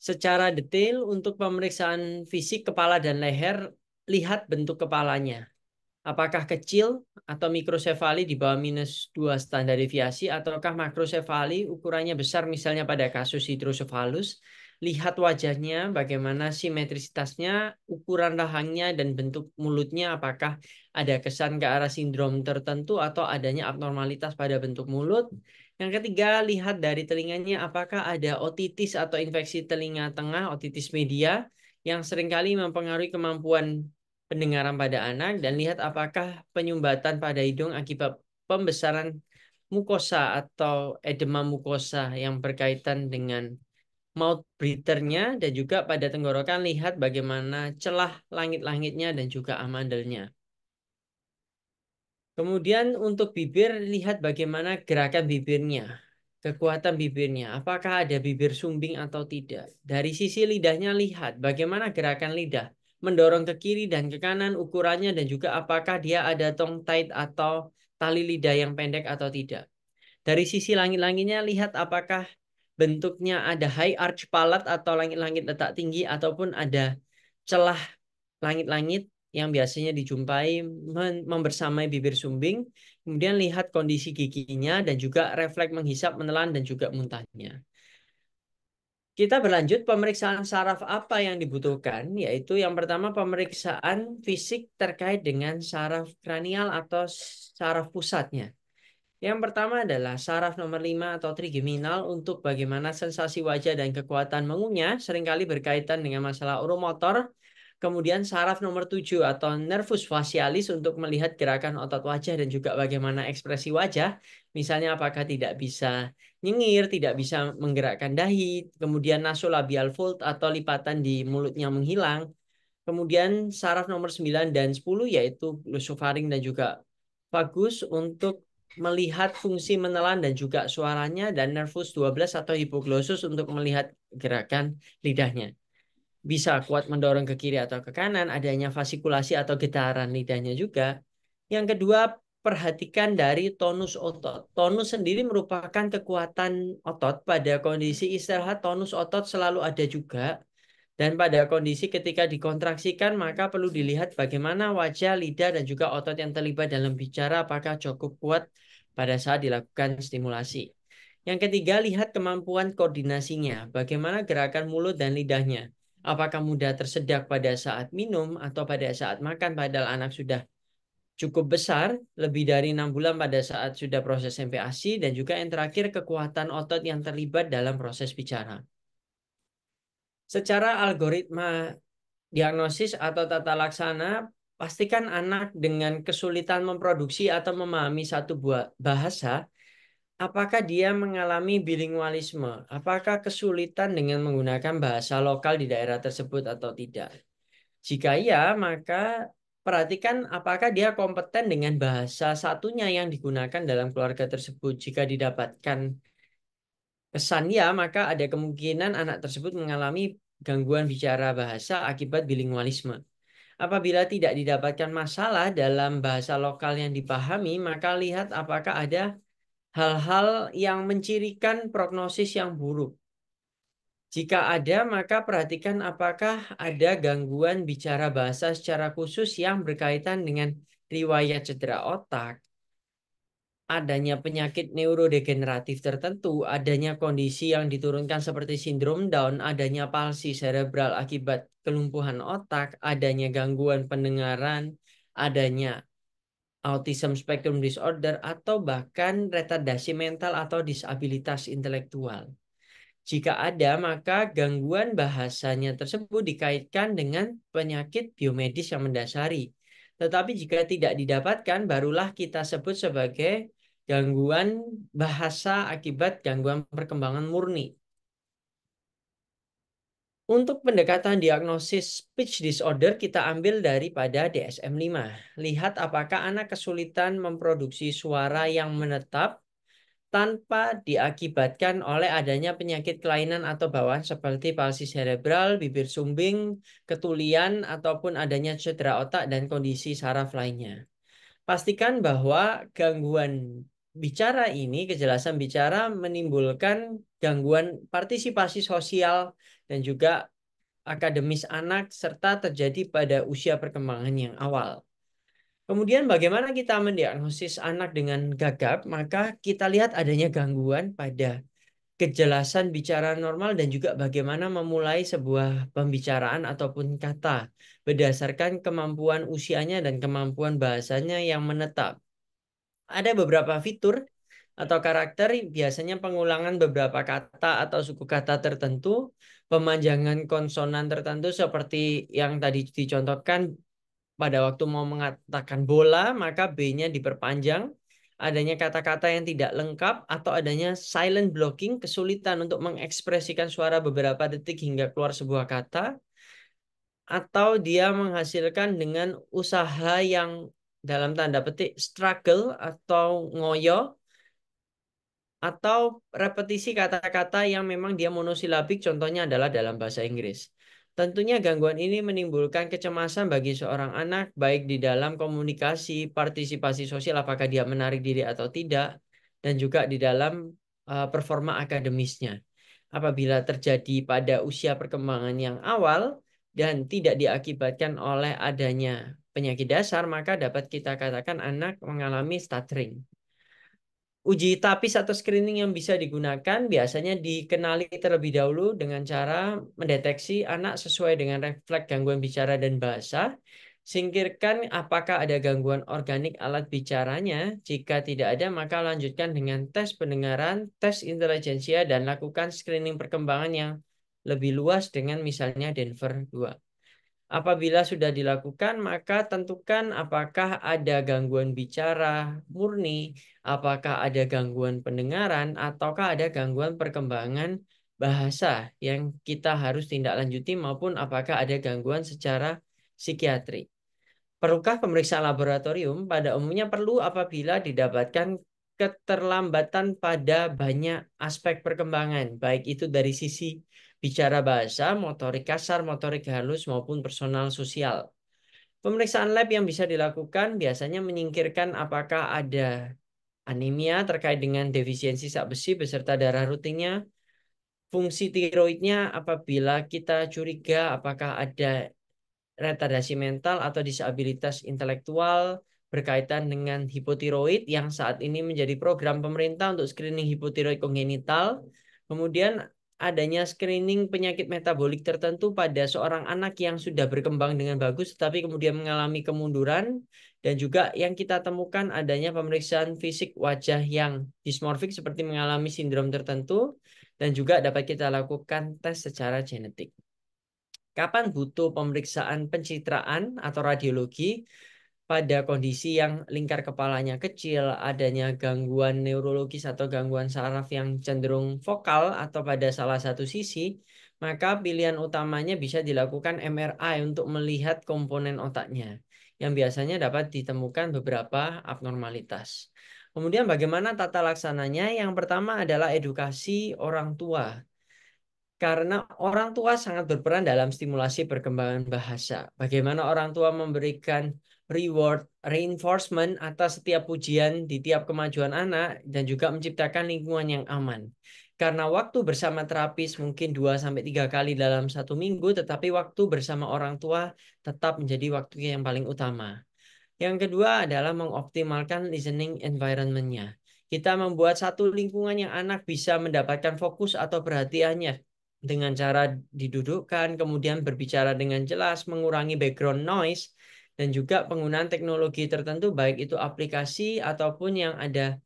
Secara detail untuk pemeriksaan fisik kepala dan leher, lihat bentuk kepalanya apakah kecil atau mikrosefali di bawah minus 2 standar deviasi ataukah makrosefali ukurannya besar misalnya pada kasus hidrosefalus. Lihat wajahnya, bagaimana simetrisitasnya, ukuran rahangnya, dan bentuk mulutnya apakah ada kesan ke arah sindrom tertentu atau adanya abnormalitas pada bentuk mulut. Yang ketiga, lihat dari telinganya apakah ada otitis atau infeksi telinga tengah, otitis media, yang seringkali mempengaruhi kemampuan pendengaran pada anak dan lihat apakah penyumbatan pada hidung akibat pembesaran mukosa atau edema mukosa yang berkaitan dengan mouth breathernya dan juga pada tenggorokan lihat bagaimana celah langit-langitnya dan juga amandelnya. Kemudian untuk bibir lihat bagaimana gerakan bibirnya, kekuatan bibirnya, apakah ada bibir sumbing atau tidak. Dari sisi lidahnya lihat bagaimana gerakan lidah mendorong ke kiri dan ke kanan ukurannya dan juga apakah dia ada tong tight atau tali lidah yang pendek atau tidak. Dari sisi langit-langitnya lihat apakah bentuknya ada high arch palate atau langit-langit letak tinggi ataupun ada celah langit-langit yang biasanya dijumpai membersamai bibir sumbing. Kemudian lihat kondisi giginya dan juga refleks menghisap, menelan, dan juga muntahnya. Kita berlanjut pemeriksaan saraf apa yang dibutuhkan yaitu yang pertama pemeriksaan fisik terkait dengan saraf kranial atau saraf pusatnya. Yang pertama adalah saraf nomor 5 atau trigeminal untuk bagaimana sensasi wajah dan kekuatan mengunyah seringkali berkaitan dengan masalah uromotor Kemudian saraf nomor tujuh atau nervus facialis untuk melihat gerakan otot wajah dan juga bagaimana ekspresi wajah. Misalnya apakah tidak bisa nyengir, tidak bisa menggerakkan dahi, kemudian nasolabial fold atau lipatan di mulutnya menghilang. Kemudian saraf nomor sembilan dan sepuluh yaitu glosofaring dan juga vagus untuk melihat fungsi menelan dan juga suaranya dan nervus dua belas atau hipoglosus untuk melihat gerakan lidahnya bisa kuat mendorong ke kiri atau ke kanan, adanya fasikulasi atau getaran lidahnya juga. Yang kedua, perhatikan dari tonus otot. Tonus sendiri merupakan kekuatan otot pada kondisi istirahat, tonus otot selalu ada juga. Dan pada kondisi ketika dikontraksikan, maka perlu dilihat bagaimana wajah, lidah, dan juga otot yang terlibat dalam bicara apakah cukup kuat pada saat dilakukan stimulasi. Yang ketiga, lihat kemampuan koordinasinya, bagaimana gerakan mulut dan lidahnya apakah mudah tersedak pada saat minum atau pada saat makan padahal anak sudah cukup besar, lebih dari enam bulan pada saat sudah proses MPASI, dan juga yang terakhir kekuatan otot yang terlibat dalam proses bicara. Secara algoritma diagnosis atau tata laksana, pastikan anak dengan kesulitan memproduksi atau memahami satu buah bahasa apakah dia mengalami bilingualisme? Apakah kesulitan dengan menggunakan bahasa lokal di daerah tersebut atau tidak? Jika iya, maka perhatikan apakah dia kompeten dengan bahasa satunya yang digunakan dalam keluarga tersebut. Jika didapatkan kesan ya, maka ada kemungkinan anak tersebut mengalami gangguan bicara bahasa akibat bilingualisme. Apabila tidak didapatkan masalah dalam bahasa lokal yang dipahami, maka lihat apakah ada hal-hal yang mencirikan prognosis yang buruk. Jika ada, maka perhatikan apakah ada gangguan bicara bahasa secara khusus yang berkaitan dengan riwayat cedera otak, adanya penyakit neurodegeneratif tertentu, adanya kondisi yang diturunkan seperti sindrom Down, adanya palsi cerebral akibat kelumpuhan otak, adanya gangguan pendengaran, adanya autism spectrum disorder atau bahkan retardasi mental atau disabilitas intelektual. Jika ada, maka gangguan bahasanya tersebut dikaitkan dengan penyakit biomedis yang mendasari. Tetapi jika tidak didapatkan, barulah kita sebut sebagai gangguan bahasa akibat gangguan perkembangan murni. Untuk pendekatan diagnosis speech disorder kita ambil daripada DSM-5. Lihat apakah anak kesulitan memproduksi suara yang menetap tanpa diakibatkan oleh adanya penyakit kelainan atau bawaan seperti palsi cerebral, bibir sumbing, ketulian, ataupun adanya cedera otak dan kondisi saraf lainnya. Pastikan bahwa gangguan bicara ini, kejelasan bicara menimbulkan gangguan partisipasi sosial dan juga akademis anak serta terjadi pada usia perkembangan yang awal. Kemudian bagaimana kita mendiagnosis anak dengan gagap? Maka kita lihat adanya gangguan pada kejelasan bicara normal dan juga bagaimana memulai sebuah pembicaraan ataupun kata berdasarkan kemampuan usianya dan kemampuan bahasanya yang menetap ada beberapa fitur atau karakter biasanya pengulangan beberapa kata atau suku kata tertentu, pemanjangan konsonan tertentu seperti yang tadi dicontohkan pada waktu mau mengatakan bola, maka B-nya diperpanjang, adanya kata-kata yang tidak lengkap atau adanya silent blocking, kesulitan untuk mengekspresikan suara beberapa detik hingga keluar sebuah kata, atau dia menghasilkan dengan usaha yang dalam tanda petik struggle atau ngoyo atau repetisi kata-kata yang memang dia monosilabik contohnya adalah dalam bahasa Inggris. Tentunya gangguan ini menimbulkan kecemasan bagi seorang anak baik di dalam komunikasi, partisipasi sosial apakah dia menarik diri atau tidak dan juga di dalam uh, performa akademisnya. Apabila terjadi pada usia perkembangan yang awal dan tidak diakibatkan oleh adanya penyakit dasar, maka dapat kita katakan anak mengalami stuttering. Uji tapis atau screening yang bisa digunakan biasanya dikenali terlebih dahulu dengan cara mendeteksi anak sesuai dengan refleks gangguan bicara dan bahasa. Singkirkan apakah ada gangguan organik alat bicaranya. Jika tidak ada, maka lanjutkan dengan tes pendengaran, tes intelijensia, dan lakukan screening perkembangan yang lebih luas dengan misalnya Denver 2. Apabila sudah dilakukan, maka tentukan apakah ada gangguan bicara murni, apakah ada gangguan pendengaran, ataukah ada gangguan perkembangan bahasa yang kita harus tindak lanjuti maupun apakah ada gangguan secara psikiatri. Perlukah pemeriksaan laboratorium? Pada umumnya perlu apabila didapatkan keterlambatan pada banyak aspek perkembangan, baik itu dari sisi bicara bahasa, motorik kasar, motorik halus, maupun personal sosial. Pemeriksaan lab yang bisa dilakukan biasanya menyingkirkan apakah ada anemia terkait dengan defisiensi zat besi beserta darah rutinnya, fungsi tiroidnya apabila kita curiga apakah ada retardasi mental atau disabilitas intelektual berkaitan dengan hipotiroid yang saat ini menjadi program pemerintah untuk screening hipotiroid kongenital. Kemudian adanya screening penyakit metabolik tertentu pada seorang anak yang sudah berkembang dengan bagus tetapi kemudian mengalami kemunduran dan juga yang kita temukan adanya pemeriksaan fisik wajah yang dismorfik seperti mengalami sindrom tertentu dan juga dapat kita lakukan tes secara genetik. Kapan butuh pemeriksaan pencitraan atau radiologi? pada kondisi yang lingkar kepalanya kecil, adanya gangguan neurologis atau gangguan saraf yang cenderung vokal atau pada salah satu sisi, maka pilihan utamanya bisa dilakukan MRI untuk melihat komponen otaknya yang biasanya dapat ditemukan beberapa abnormalitas. Kemudian bagaimana tata laksananya? Yang pertama adalah edukasi orang tua karena orang tua sangat berperan dalam stimulasi perkembangan bahasa. Bagaimana orang tua memberikan reward, reinforcement atas setiap pujian di tiap kemajuan anak dan juga menciptakan lingkungan yang aman. Karena waktu bersama terapis mungkin 2 3 kali dalam satu minggu, tetapi waktu bersama orang tua tetap menjadi waktu yang paling utama. Yang kedua adalah mengoptimalkan listening environment-nya. Kita membuat satu lingkungan yang anak bisa mendapatkan fokus atau perhatiannya dengan cara didudukkan, kemudian berbicara dengan jelas, mengurangi background noise, dan juga penggunaan teknologi tertentu baik itu aplikasi ataupun yang ada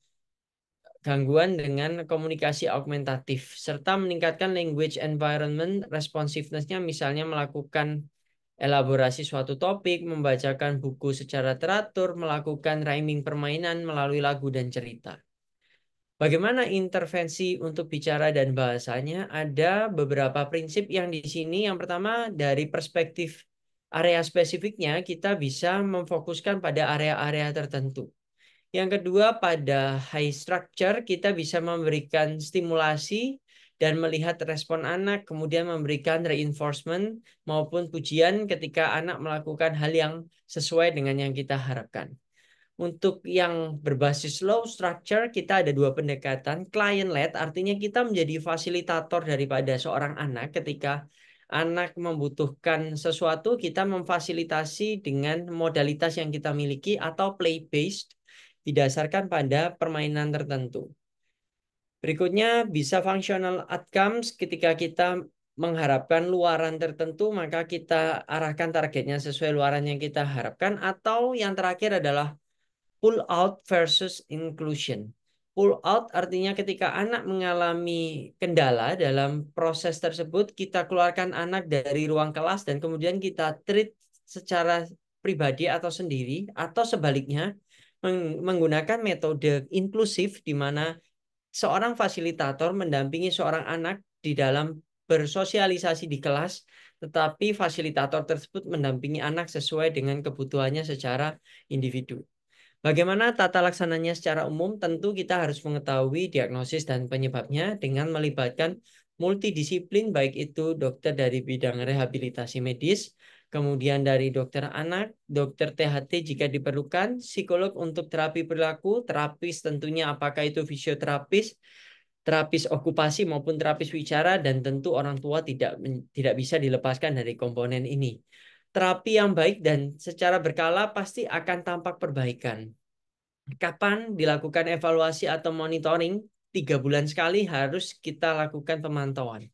gangguan dengan komunikasi augmentatif serta meningkatkan language environment responsiveness-nya misalnya melakukan elaborasi suatu topik, membacakan buku secara teratur, melakukan rhyming permainan melalui lagu dan cerita. Bagaimana intervensi untuk bicara dan bahasanya? Ada beberapa prinsip yang di sini. Yang pertama dari perspektif area spesifiknya kita bisa memfokuskan pada area-area tertentu. Yang kedua pada high structure kita bisa memberikan stimulasi dan melihat respon anak, kemudian memberikan reinforcement maupun pujian ketika anak melakukan hal yang sesuai dengan yang kita harapkan. Untuk yang berbasis low structure, kita ada dua pendekatan. Client-led artinya kita menjadi fasilitator daripada seorang anak ketika anak membutuhkan sesuatu, kita memfasilitasi dengan modalitas yang kita miliki atau play based didasarkan pada permainan tertentu. Berikutnya bisa functional outcomes ketika kita mengharapkan luaran tertentu maka kita arahkan targetnya sesuai luaran yang kita harapkan atau yang terakhir adalah pull out versus inclusion. Pull out artinya ketika anak mengalami kendala dalam proses tersebut, kita keluarkan anak dari ruang kelas dan kemudian kita treat secara pribadi atau sendiri atau sebaliknya menggunakan metode inklusif di mana seorang fasilitator mendampingi seorang anak di dalam bersosialisasi di kelas, tetapi fasilitator tersebut mendampingi anak sesuai dengan kebutuhannya secara individu. Bagaimana tata laksananya secara umum? Tentu kita harus mengetahui diagnosis dan penyebabnya dengan melibatkan multidisiplin baik itu dokter dari bidang rehabilitasi medis, kemudian dari dokter anak, dokter THT jika diperlukan, psikolog untuk terapi perilaku, terapis tentunya apakah itu fisioterapis, terapis okupasi maupun terapis wicara dan tentu orang tua tidak tidak bisa dilepaskan dari komponen ini terapi yang baik dan secara berkala pasti akan tampak perbaikan. Kapan dilakukan evaluasi atau monitoring? Tiga bulan sekali harus kita lakukan pemantauan.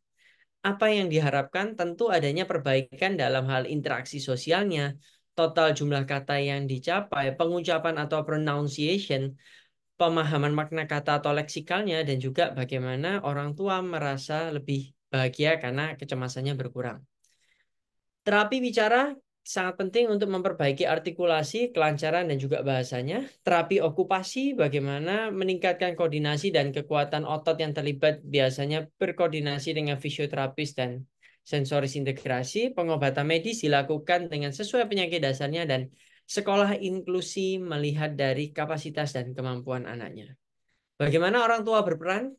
Apa yang diharapkan tentu adanya perbaikan dalam hal interaksi sosialnya, total jumlah kata yang dicapai, pengucapan atau pronunciation, pemahaman makna kata atau leksikalnya, dan juga bagaimana orang tua merasa lebih bahagia karena kecemasannya berkurang. Terapi bicara sangat penting untuk memperbaiki artikulasi, kelancaran, dan juga bahasanya. Terapi okupasi, bagaimana meningkatkan koordinasi dan kekuatan otot yang terlibat biasanya berkoordinasi dengan fisioterapis dan sensoris integrasi. Pengobatan medis dilakukan dengan sesuai penyakit dasarnya dan sekolah inklusi melihat dari kapasitas dan kemampuan anaknya. Bagaimana orang tua berperan?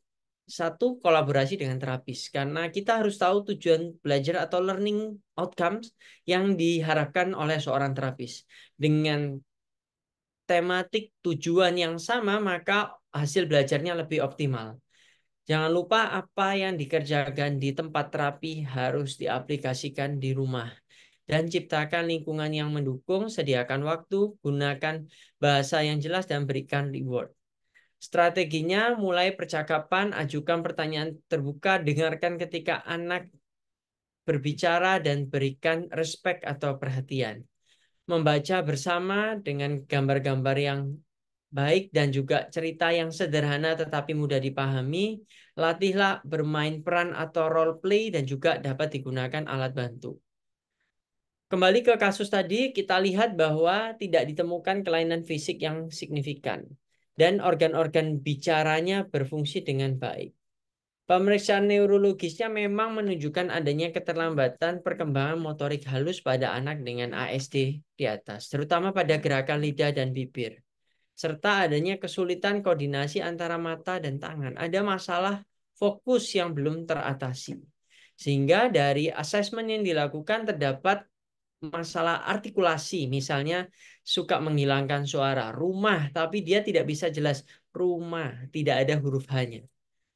satu kolaborasi dengan terapis karena kita harus tahu tujuan belajar atau learning outcomes yang diharapkan oleh seorang terapis. Dengan tematik tujuan yang sama maka hasil belajarnya lebih optimal. Jangan lupa apa yang dikerjakan di tempat terapi harus diaplikasikan di rumah dan ciptakan lingkungan yang mendukung, sediakan waktu, gunakan bahasa yang jelas dan berikan reward. Strateginya mulai percakapan, ajukan pertanyaan terbuka, dengarkan ketika anak berbicara dan berikan respek atau perhatian. Membaca bersama dengan gambar-gambar yang baik dan juga cerita yang sederhana tetapi mudah dipahami. Latihlah bermain peran atau role play dan juga dapat digunakan alat bantu. Kembali ke kasus tadi, kita lihat bahwa tidak ditemukan kelainan fisik yang signifikan dan organ-organ bicaranya berfungsi dengan baik. Pemeriksaan neurologisnya memang menunjukkan adanya keterlambatan perkembangan motorik halus pada anak dengan ASD di atas, terutama pada gerakan lidah dan bibir, serta adanya kesulitan koordinasi antara mata dan tangan. Ada masalah fokus yang belum teratasi. Sehingga dari asesmen yang dilakukan terdapat masalah artikulasi misalnya suka menghilangkan suara rumah tapi dia tidak bisa jelas rumah tidak ada huruf hanya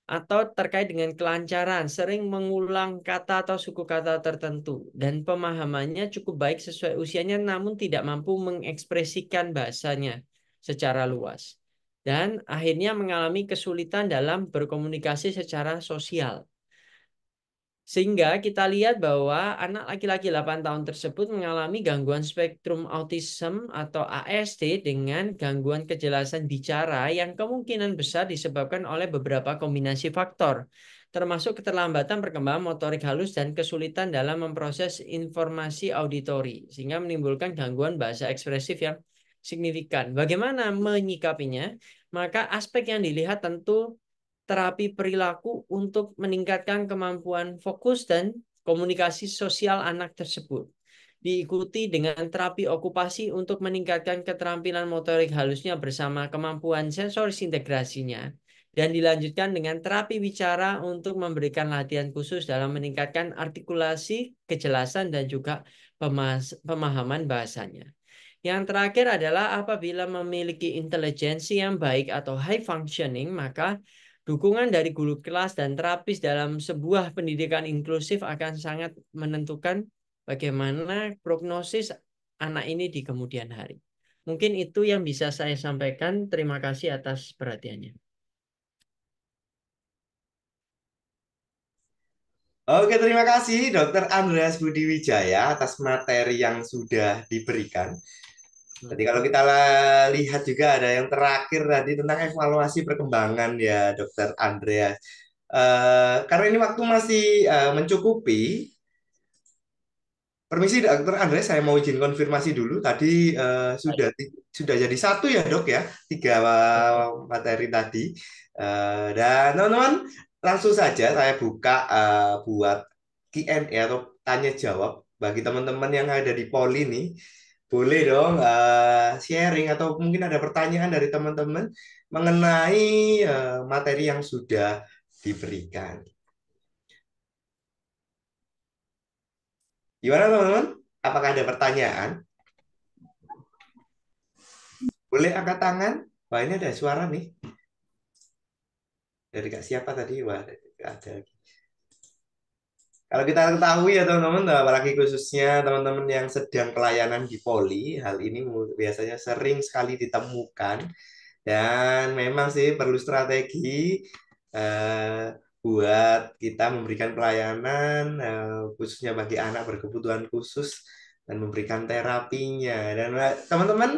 atau terkait dengan kelancaran sering mengulang kata atau suku kata tertentu dan pemahamannya cukup baik sesuai usianya namun tidak mampu mengekspresikan bahasanya secara luas dan akhirnya mengalami kesulitan dalam berkomunikasi secara sosial sehingga kita lihat bahwa anak laki-laki 8 tahun tersebut mengalami gangguan spektrum autism atau ASD dengan gangguan kejelasan bicara yang kemungkinan besar disebabkan oleh beberapa kombinasi faktor, termasuk keterlambatan perkembangan motorik halus dan kesulitan dalam memproses informasi auditori, sehingga menimbulkan gangguan bahasa ekspresif yang signifikan. Bagaimana menyikapinya? Maka aspek yang dilihat tentu terapi perilaku untuk meningkatkan kemampuan fokus dan komunikasi sosial anak tersebut. Diikuti dengan terapi okupasi untuk meningkatkan keterampilan motorik halusnya bersama kemampuan sensoris integrasinya. Dan dilanjutkan dengan terapi bicara untuk memberikan latihan khusus dalam meningkatkan artikulasi, kejelasan, dan juga pemahaman bahasanya. Yang terakhir adalah apabila memiliki intelijensi yang baik atau high functioning, maka Dukungan dari guru kelas dan terapis dalam sebuah pendidikan inklusif akan sangat menentukan bagaimana prognosis anak ini di kemudian hari. Mungkin itu yang bisa saya sampaikan. Terima kasih atas perhatiannya. Oke, terima kasih Dr. Andreas Budi Wijaya atas materi yang sudah diberikan. Jadi kalau kita lihat juga ada yang terakhir tadi tentang evaluasi perkembangan ya Dokter Andrea. Uh, karena ini waktu masih uh, mencukupi. Permisi Dokter Andrea, saya mau izin konfirmasi dulu. Tadi uh, sudah sudah jadi satu ya dok ya tiga materi tadi. Uh, dan teman-teman langsung saja saya buka uh, buat Q&A atau tanya jawab bagi teman-teman yang ada di poli nih boleh dong uh, sharing atau mungkin ada pertanyaan dari teman-teman mengenai uh, materi yang sudah diberikan. Gimana teman-teman? Apakah ada pertanyaan? Boleh angkat tangan? Wah ini ada suara nih. Dari Kak siapa tadi? Wah ada. Kalau kita ketahui ya teman-teman, apalagi khususnya teman-teman yang sedang pelayanan di poli, hal ini biasanya sering sekali ditemukan dan memang sih perlu strategi eh, buat kita memberikan pelayanan eh, khususnya bagi anak berkebutuhan khusus dan memberikan terapinya. Dan eh, teman-teman,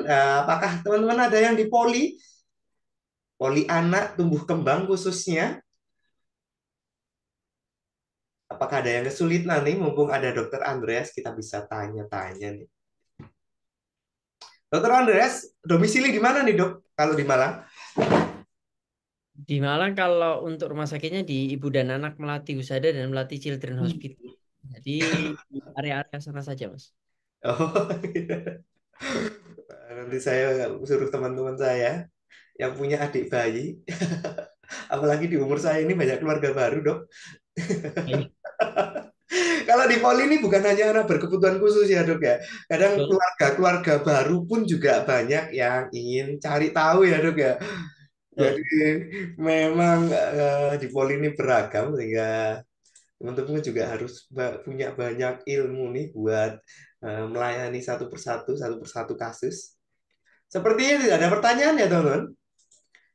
apakah teman-teman ada yang di poli? Poli anak tumbuh kembang khususnya Apakah ada yang kesulitan nih? Mumpung ada Dokter Andreas, kita bisa tanya-tanya nih. Dokter Andreas, domisili di mana nih dok? Kalau di Malang? Di Malang kalau untuk rumah sakitnya di Ibu dan Anak Melati Usada dan Melati Children hmm. Hospital. Jadi area-area sana saja mas. Oh, iya. nanti saya suruh teman-teman saya yang punya adik bayi, apalagi di umur saya ini banyak keluarga baru dok. Iya. Kalau di poli ini bukan hanya anak berkebutuhan khusus ya dok ya. Kadang keluarga-keluarga baru pun juga banyak yang ingin cari tahu ya dok ya. Jadi memang uh, di poli ini beragam sehingga teman-teman juga harus punya banyak ilmu nih buat uh, melayani satu persatu satu persatu kasus. Sepertinya tidak ada pertanyaan ya teman-teman.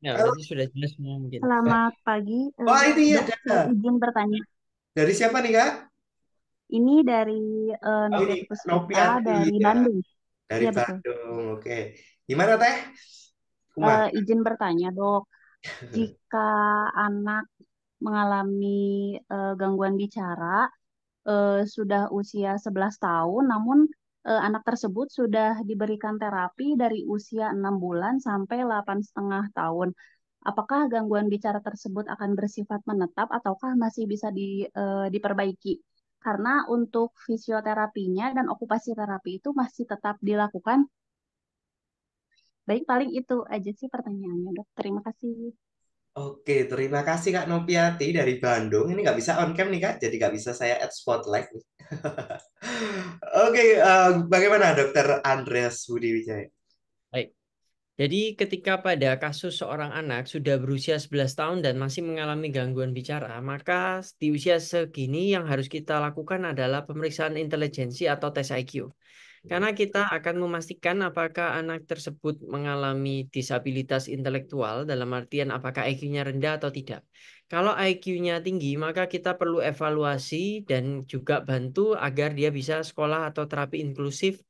Ya, sudah jelas mungkin. Selamat pagi. Wah, eh, oh, ini ada. Izin bertanya. Dari siapa nih Kak? Ini dari uh, oh, Novi Puspita dari ya. Bandung. Iya, dari ya, Bandung, oke. Gimana Teh? Uh, izin bertanya dok, jika anak mengalami uh, gangguan bicara uh, sudah usia 11 tahun, namun uh, anak tersebut sudah diberikan terapi dari usia enam bulan sampai delapan setengah tahun apakah gangguan bicara tersebut akan bersifat menetap ataukah masih bisa di, uh, diperbaiki. Karena untuk fisioterapinya dan okupasi terapi itu masih tetap dilakukan. Baik, paling itu aja sih pertanyaannya, dok. Terima kasih. Oke, terima kasih Kak Nopiati dari Bandung. Ini nggak bisa on cam nih Kak, jadi nggak bisa saya add spotlight Oke, uh, bagaimana Dokter Andreas Budi Wijaya? Jadi ketika pada kasus seorang anak sudah berusia 11 tahun dan masih mengalami gangguan bicara, maka di usia segini yang harus kita lakukan adalah pemeriksaan intelijensi atau tes IQ. Karena kita akan memastikan apakah anak tersebut mengalami disabilitas intelektual dalam artian apakah IQ-nya rendah atau tidak. Kalau IQ-nya tinggi, maka kita perlu evaluasi dan juga bantu agar dia bisa sekolah atau terapi inklusif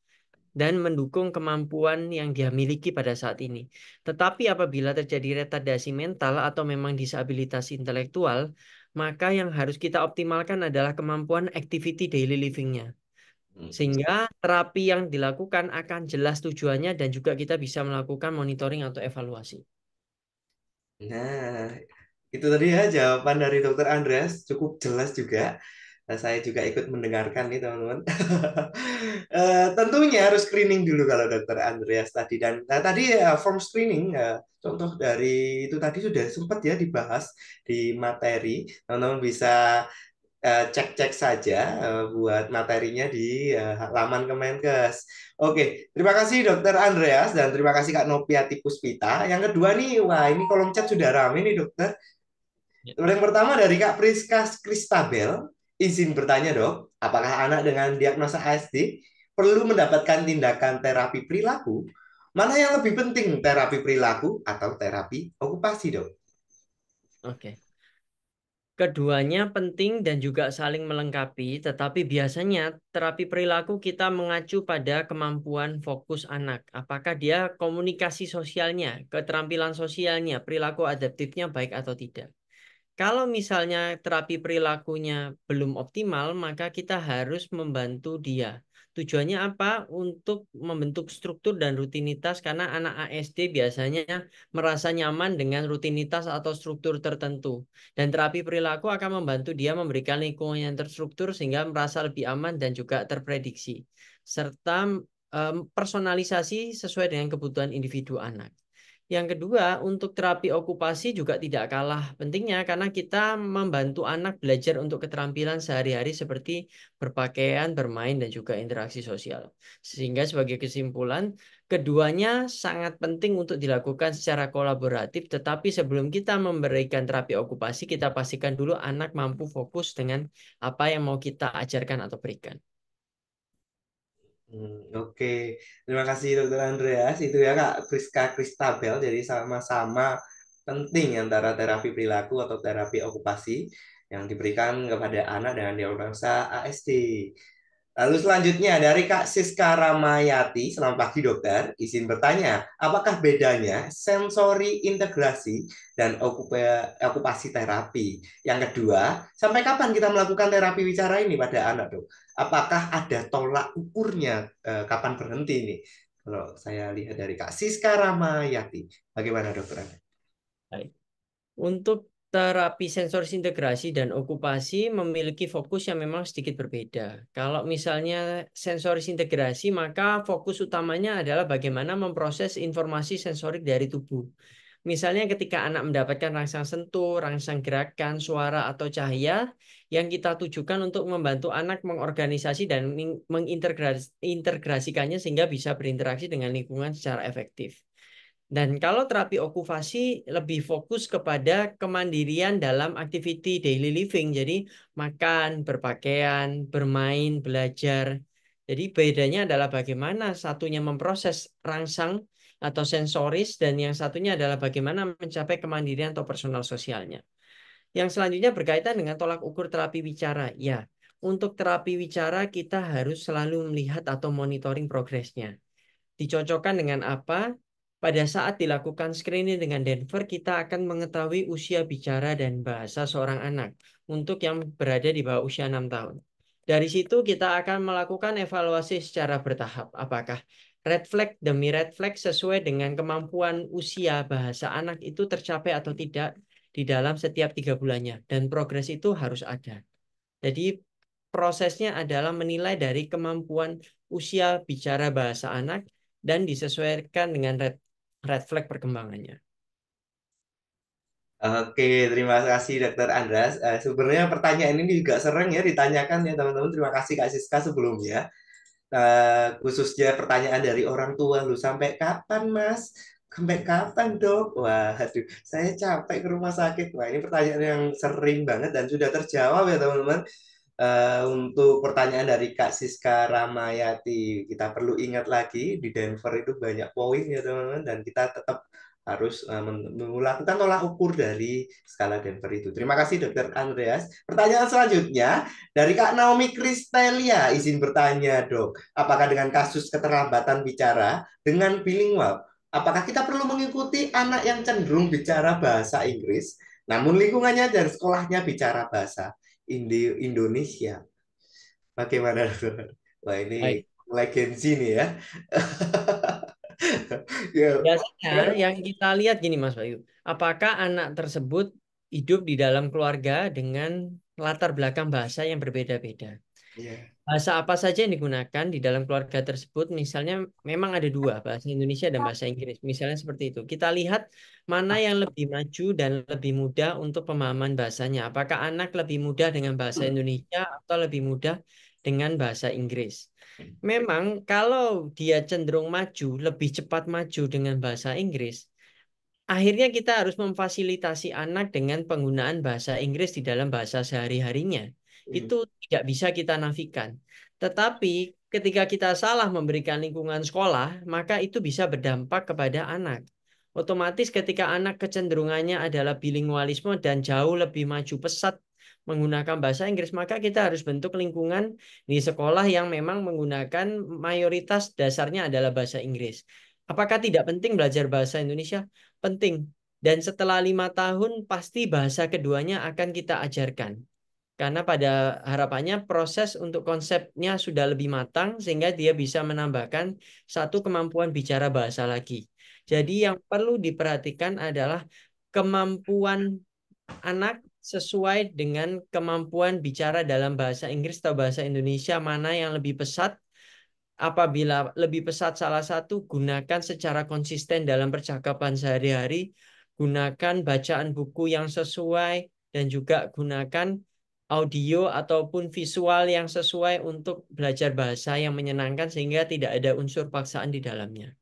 dan mendukung kemampuan yang dia miliki pada saat ini. Tetapi apabila terjadi retardasi mental atau memang disabilitas intelektual, maka yang harus kita optimalkan adalah kemampuan activity daily livingnya. Hmm. Sehingga terapi yang dilakukan akan jelas tujuannya dan juga kita bisa melakukan monitoring atau evaluasi. Nah, itu tadi ya jawaban dari Dokter Andreas cukup jelas juga. Nah, saya juga ikut mendengarkan nih teman-teman. uh, tentunya harus screening dulu kalau dokter Andreas tadi dan nah, tadi uh, form screening uh, contoh dari itu tadi sudah sempat ya dibahas di materi teman-teman bisa cek-cek saja uh, buat materinya di uh, laman Kemenkes. Oke, terima kasih Dokter Andreas dan terima kasih Kak Nopia Puspita. Yang kedua nih, wah ini kolom chat sudah ramai nih Dokter. Ya. Yang pertama dari Kak Priska Kristabel, Izin bertanya dok, apakah anak dengan diagnosa ASD perlu mendapatkan tindakan terapi perilaku? Mana yang lebih penting, terapi perilaku atau terapi okupasi dok? Oke. Keduanya penting dan juga saling melengkapi, tetapi biasanya terapi perilaku kita mengacu pada kemampuan fokus anak. Apakah dia komunikasi sosialnya, keterampilan sosialnya, perilaku adaptifnya baik atau tidak. Kalau misalnya terapi perilakunya belum optimal, maka kita harus membantu dia. Tujuannya apa? Untuk membentuk struktur dan rutinitas karena anak ASD biasanya merasa nyaman dengan rutinitas atau struktur tertentu. Dan terapi perilaku akan membantu dia memberikan lingkungan yang terstruktur sehingga merasa lebih aman dan juga terprediksi. Serta um, personalisasi sesuai dengan kebutuhan individu anak. Yang kedua, untuk terapi okupasi juga tidak kalah pentingnya karena kita membantu anak belajar untuk keterampilan sehari-hari seperti berpakaian, bermain, dan juga interaksi sosial. Sehingga sebagai kesimpulan, keduanya sangat penting untuk dilakukan secara kolaboratif tetapi sebelum kita memberikan terapi okupasi, kita pastikan dulu anak mampu fokus dengan apa yang mau kita ajarkan atau berikan. Hmm, oke, terima kasih Dokter Andreas. Itu ya Kak Kriska Kristabel. Jadi sama-sama penting antara terapi perilaku atau terapi okupasi yang diberikan kepada anak dengan diagnosa ASD. Lalu selanjutnya dari Kak Siska Ramayati, selamat pagi dokter. Izin bertanya, apakah bedanya sensori integrasi dan okupasi terapi? Yang kedua, sampai kapan kita melakukan terapi bicara ini pada anak dok? Apakah ada tolak ukurnya eh, kapan berhenti ini? Kalau saya lihat dari Kak Siska Ramayati, bagaimana dokter? Baik. Untuk terapi sensoris integrasi dan okupasi memiliki fokus yang memang sedikit berbeda. Kalau misalnya sensoris integrasi, maka fokus utamanya adalah bagaimana memproses informasi sensorik dari tubuh. Misalnya ketika anak mendapatkan rangsang sentuh, rangsang gerakan, suara atau cahaya yang kita tujukan untuk membantu anak mengorganisasi dan mengintegrasikannya sehingga bisa berinteraksi dengan lingkungan secara efektif. Dan kalau terapi okupasi lebih fokus kepada kemandirian dalam activity daily living. Jadi makan, berpakaian, bermain, belajar. Jadi bedanya adalah bagaimana satunya memproses rangsang atau sensoris dan yang satunya adalah bagaimana mencapai kemandirian atau personal sosialnya. Yang selanjutnya berkaitan dengan tolak ukur terapi bicara. Ya, untuk terapi bicara kita harus selalu melihat atau monitoring progresnya. Dicocokkan dengan apa? Pada saat dilakukan screening dengan Denver, kita akan mengetahui usia bicara dan bahasa seorang anak untuk yang berada di bawah usia 6 tahun. Dari situ kita akan melakukan evaluasi secara bertahap. Apakah red flag demi red flag sesuai dengan kemampuan usia bahasa anak itu tercapai atau tidak di dalam setiap tiga bulannya. Dan progres itu harus ada. Jadi prosesnya adalah menilai dari kemampuan usia bicara bahasa anak dan disesuaikan dengan red red flag perkembangannya. Oke, terima kasih Dokter Andras. Uh, sebenarnya pertanyaan ini juga sering ya ditanyakan ya teman-teman. Terima kasih Kak Siska sebelumnya. Uh, khususnya pertanyaan dari orang tua lu sampai kapan Mas? Sampai kapan dok? Wah, aduh, saya capek ke rumah sakit. Wah, ini pertanyaan yang sering banget dan sudah terjawab ya teman-teman. Uh, untuk pertanyaan dari Kak Siska Ramayati, kita perlu ingat lagi di Denver itu banyak poin ya teman-teman dan kita tetap harus eh, melakukan tolak ukur dari skala Denver itu. Terima kasih Dokter Andreas. Pertanyaan selanjutnya dari Kak Naomi Kristelia, izin bertanya dok, apakah dengan kasus keterlambatan bicara dengan bilingual, apakah kita perlu mengikuti anak yang cenderung bicara bahasa Inggris, namun lingkungannya dan sekolahnya bicara bahasa Indi Indonesia. Bagaimana dokter? Wah ini legensi nih ya. ya. Biasanya yang kita lihat gini Mas Bayu, apakah anak tersebut hidup di dalam keluarga dengan latar belakang bahasa yang berbeda-beda? Iya. Bahasa apa saja yang digunakan di dalam keluarga tersebut, misalnya memang ada dua, bahasa Indonesia dan bahasa Inggris, misalnya seperti itu. Kita lihat mana yang lebih maju dan lebih mudah untuk pemahaman bahasanya. Apakah anak lebih mudah dengan bahasa Indonesia atau lebih mudah dengan bahasa Inggris. Memang kalau dia cenderung maju, lebih cepat maju dengan bahasa Inggris, akhirnya kita harus memfasilitasi anak dengan penggunaan bahasa Inggris di dalam bahasa sehari-harinya. Hmm. itu tidak bisa kita nafikan. Tetapi ketika kita salah memberikan lingkungan sekolah, maka itu bisa berdampak kepada anak. Otomatis ketika anak kecenderungannya adalah bilingualisme dan jauh lebih maju pesat menggunakan bahasa Inggris, maka kita harus bentuk lingkungan di sekolah yang memang menggunakan mayoritas dasarnya adalah bahasa Inggris. Apakah tidak penting belajar bahasa Indonesia? Penting. Dan setelah lima tahun pasti bahasa keduanya akan kita ajarkan. Karena pada harapannya proses untuk konsepnya sudah lebih matang sehingga dia bisa menambahkan satu kemampuan bicara bahasa lagi. Jadi yang perlu diperhatikan adalah kemampuan anak sesuai dengan kemampuan bicara dalam bahasa Inggris atau bahasa Indonesia mana yang lebih pesat apabila lebih pesat salah satu gunakan secara konsisten dalam percakapan sehari-hari gunakan bacaan buku yang sesuai dan juga gunakan audio ataupun visual yang sesuai untuk belajar bahasa yang menyenangkan sehingga tidak ada unsur paksaan di dalamnya.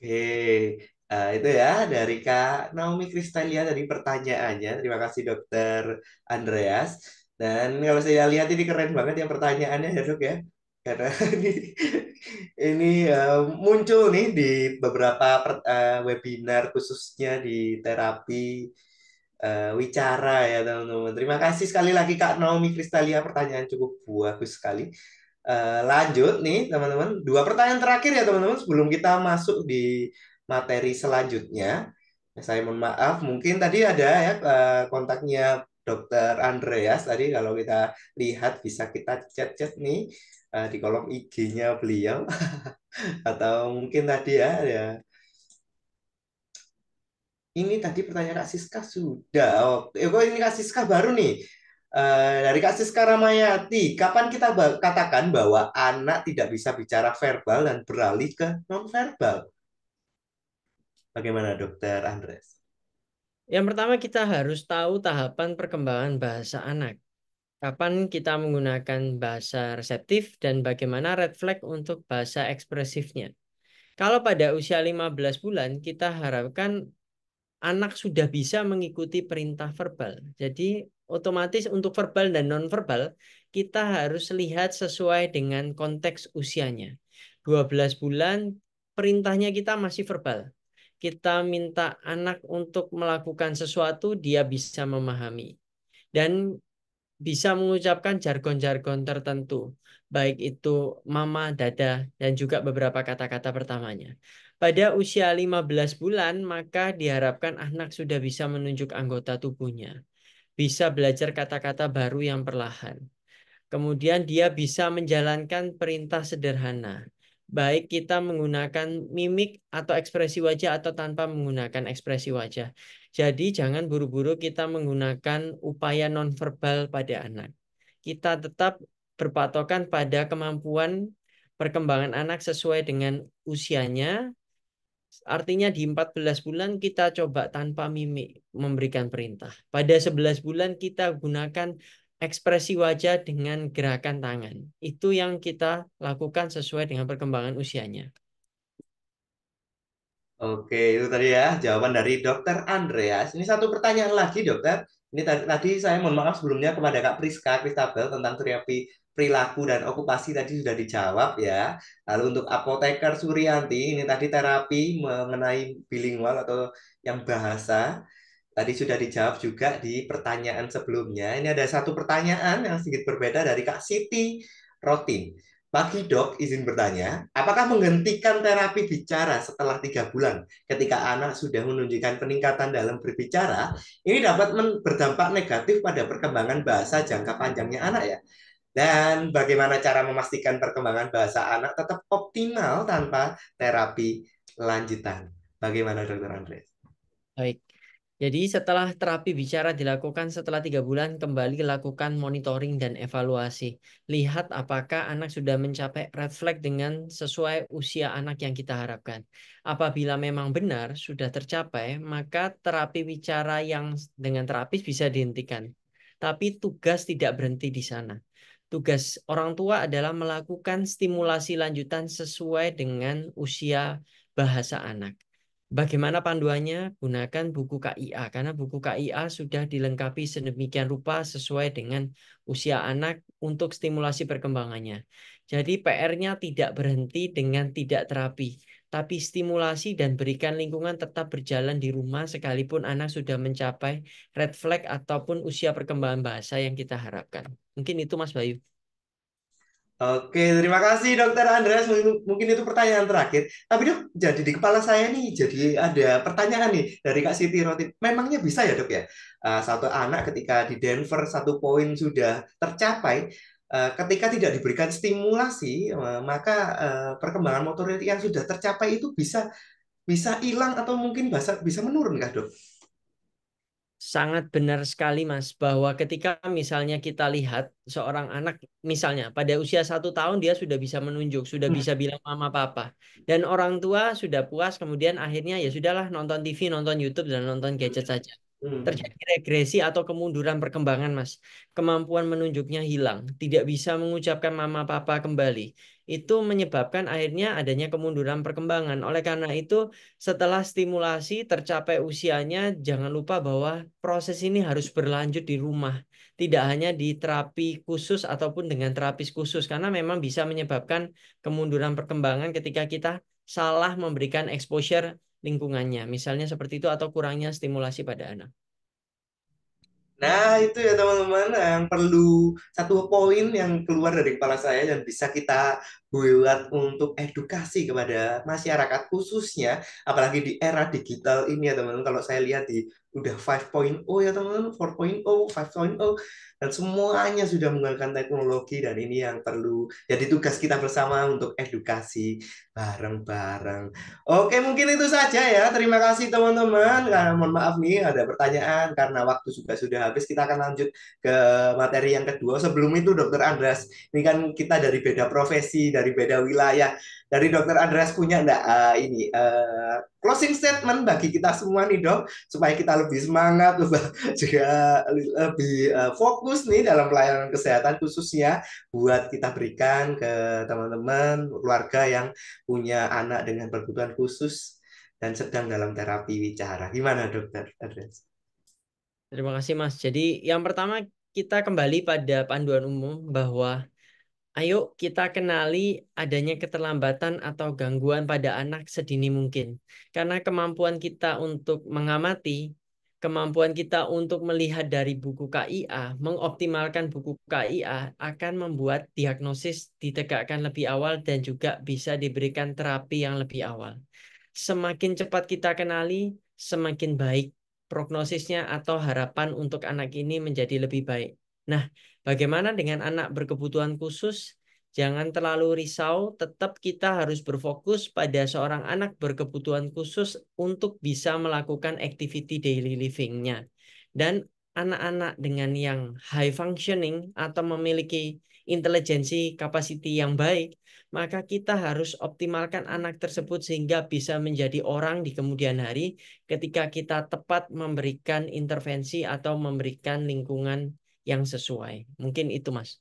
Oke, uh, itu ya dari Kak Naomi Kristalia dari pertanyaannya. Terima kasih Dokter Andreas. Dan kalau saya lihat ini keren banget yang pertanyaannya ya dok ya. Karena ini, ini uh, muncul nih di beberapa per, uh, webinar khususnya di terapi uh, wicara ya teman-teman. Terima kasih sekali lagi Kak Naomi Kristalia pertanyaan cukup bagus sekali. Uh, lanjut nih teman-teman, dua pertanyaan terakhir ya teman-teman sebelum kita masuk di materi selanjutnya. Ya, saya mohon maaf, mungkin tadi ada ya eh, kontaknya Dokter Andreas tadi kalau kita lihat bisa kita chat-chat nih di kolom IG-nya beliau atau mungkin tadi ya, ya ini tadi pertanyaan Kak Siska sudah. Oke, oh, ini Kak Siska baru nih. Eh, dari Kak Siska Ramayati, kapan kita katakan bahwa anak tidak bisa bicara verbal dan beralih ke nonverbal? Bagaimana dokter Andres? Yang pertama kita harus tahu tahapan perkembangan bahasa anak. Kapan kita menggunakan bahasa reseptif dan bagaimana red flag untuk bahasa ekspresifnya. Kalau pada usia 15 bulan, kita harapkan anak sudah bisa mengikuti perintah verbal. Jadi otomatis untuk verbal dan nonverbal kita harus lihat sesuai dengan konteks usianya. 12 bulan perintahnya kita masih verbal. Kita minta anak untuk melakukan sesuatu dia bisa memahami dan bisa mengucapkan jargon-jargon tertentu, baik itu mama, dada dan juga beberapa kata-kata pertamanya. Pada usia 15 bulan, maka diharapkan anak sudah bisa menunjuk anggota tubuhnya. Bisa belajar kata-kata baru yang perlahan. Kemudian dia bisa menjalankan perintah sederhana. Baik kita menggunakan mimik atau ekspresi wajah atau tanpa menggunakan ekspresi wajah. Jadi jangan buru-buru kita menggunakan upaya nonverbal pada anak. Kita tetap berpatokan pada kemampuan perkembangan anak sesuai dengan usianya Artinya di 14 bulan kita coba tanpa mimik memberikan perintah. Pada 11 bulan kita gunakan ekspresi wajah dengan gerakan tangan. Itu yang kita lakukan sesuai dengan perkembangan usianya. Oke, itu tadi ya jawaban dari Dokter Andreas. Ini satu pertanyaan lagi, Dokter. Ini tadi, tadi saya mohon maaf sebelumnya kepada Kak Priska Kristabel tentang terapi perilaku dan okupasi tadi sudah dijawab ya. Lalu untuk apoteker Suryanti ini tadi terapi mengenai bilingual atau yang bahasa tadi sudah dijawab juga di pertanyaan sebelumnya. Ini ada satu pertanyaan yang sedikit berbeda dari Kak Siti Rotin. Pagi dok, izin bertanya, apakah menghentikan terapi bicara setelah tiga bulan ketika anak sudah menunjukkan peningkatan dalam berbicara, ini dapat berdampak negatif pada perkembangan bahasa jangka panjangnya anak ya? Dan bagaimana cara memastikan perkembangan bahasa anak tetap optimal tanpa terapi lanjutan? Bagaimana dokter Andres? Baik. Jadi setelah terapi bicara dilakukan setelah tiga bulan, kembali lakukan monitoring dan evaluasi. Lihat apakah anak sudah mencapai red flag dengan sesuai usia anak yang kita harapkan. Apabila memang benar sudah tercapai, maka terapi bicara yang dengan terapis bisa dihentikan. Tapi tugas tidak berhenti di sana Tugas orang tua adalah melakukan stimulasi lanjutan sesuai dengan usia bahasa anak. Bagaimana panduannya? Gunakan buku KIA karena buku KIA sudah dilengkapi sedemikian rupa sesuai dengan usia anak untuk stimulasi perkembangannya. Jadi PR-nya tidak berhenti dengan tidak terapi tapi stimulasi dan berikan lingkungan tetap berjalan di rumah sekalipun anak sudah mencapai red flag ataupun usia perkembangan bahasa yang kita harapkan. Mungkin itu Mas Bayu. Oke, terima kasih Dokter Andreas. Mungkin itu pertanyaan terakhir. Tapi dok, jadi di kepala saya nih, jadi ada pertanyaan nih dari Kak Siti Roti. Memangnya bisa ya dok ya, eh, satu anak ketika di Denver satu poin sudah tercapai, Eh, ketika tidak diberikan stimulasi eh, maka eh, perkembangan motorik yang sudah tercapai itu bisa bisa hilang atau mungkin bisa bisa menurun kah dok? Sangat benar sekali mas bahwa ketika misalnya kita lihat seorang anak misalnya pada usia satu tahun dia sudah bisa menunjuk sudah hmm. bisa bilang mama papa dan orang tua sudah puas kemudian akhirnya ya sudahlah nonton TV nonton YouTube dan nonton gadget saja. Hmm. Terjadi regresi atau kemunduran perkembangan, Mas. Kemampuan menunjuknya hilang, tidak bisa mengucapkan mama papa kembali. Itu menyebabkan akhirnya adanya kemunduran perkembangan. Oleh karena itu, setelah stimulasi tercapai usianya, jangan lupa bahwa proses ini harus berlanjut di rumah, tidak hanya di terapi khusus ataupun dengan terapis khusus karena memang bisa menyebabkan kemunduran perkembangan ketika kita salah memberikan exposure lingkungannya, misalnya seperti itu atau kurangnya stimulasi pada anak. Nah, itu ya teman-teman yang perlu satu poin yang keluar dari kepala saya yang bisa kita buat untuk edukasi kepada masyarakat khususnya apalagi di era digital ini ya teman-teman kalau saya lihat di udah 5.0 ya teman-teman 4.0 5.0 dan semuanya sudah menggunakan teknologi dan ini yang perlu jadi tugas kita bersama untuk edukasi bareng-bareng oke mungkin itu saja ya terima kasih teman-teman karena mohon maaf nih ada pertanyaan karena waktu juga sudah habis kita akan lanjut ke materi yang kedua sebelum itu dokter Andras ini kan kita dari beda profesi dari beda wilayah. Dari Dokter Andreas punya enggak uh, eh, ini uh, closing statement bagi kita semua nih dok supaya kita lebih semangat juga lebih uh, fokus nih dalam pelayanan kesehatan khususnya buat kita berikan ke teman-teman keluarga yang punya anak dengan perbutuhan khusus dan sedang dalam terapi bicara Gimana dokter Andreas? Terima kasih Mas. Jadi yang pertama kita kembali pada panduan umum bahwa Ayo kita kenali adanya keterlambatan atau gangguan pada anak sedini mungkin. Karena kemampuan kita untuk mengamati, kemampuan kita untuk melihat dari buku KIA, mengoptimalkan buku KIA akan membuat diagnosis ditegakkan lebih awal dan juga bisa diberikan terapi yang lebih awal. Semakin cepat kita kenali, semakin baik prognosisnya atau harapan untuk anak ini menjadi lebih baik. Nah, Bagaimana dengan anak berkebutuhan khusus? Jangan terlalu risau, tetap kita harus berfokus pada seorang anak berkebutuhan khusus untuk bisa melakukan activity daily living-nya. Dan anak-anak dengan yang high functioning atau memiliki intelijensi capacity yang baik, maka kita harus optimalkan anak tersebut sehingga bisa menjadi orang di kemudian hari ketika kita tepat memberikan intervensi atau memberikan lingkungan yang sesuai. Mungkin itu Mas.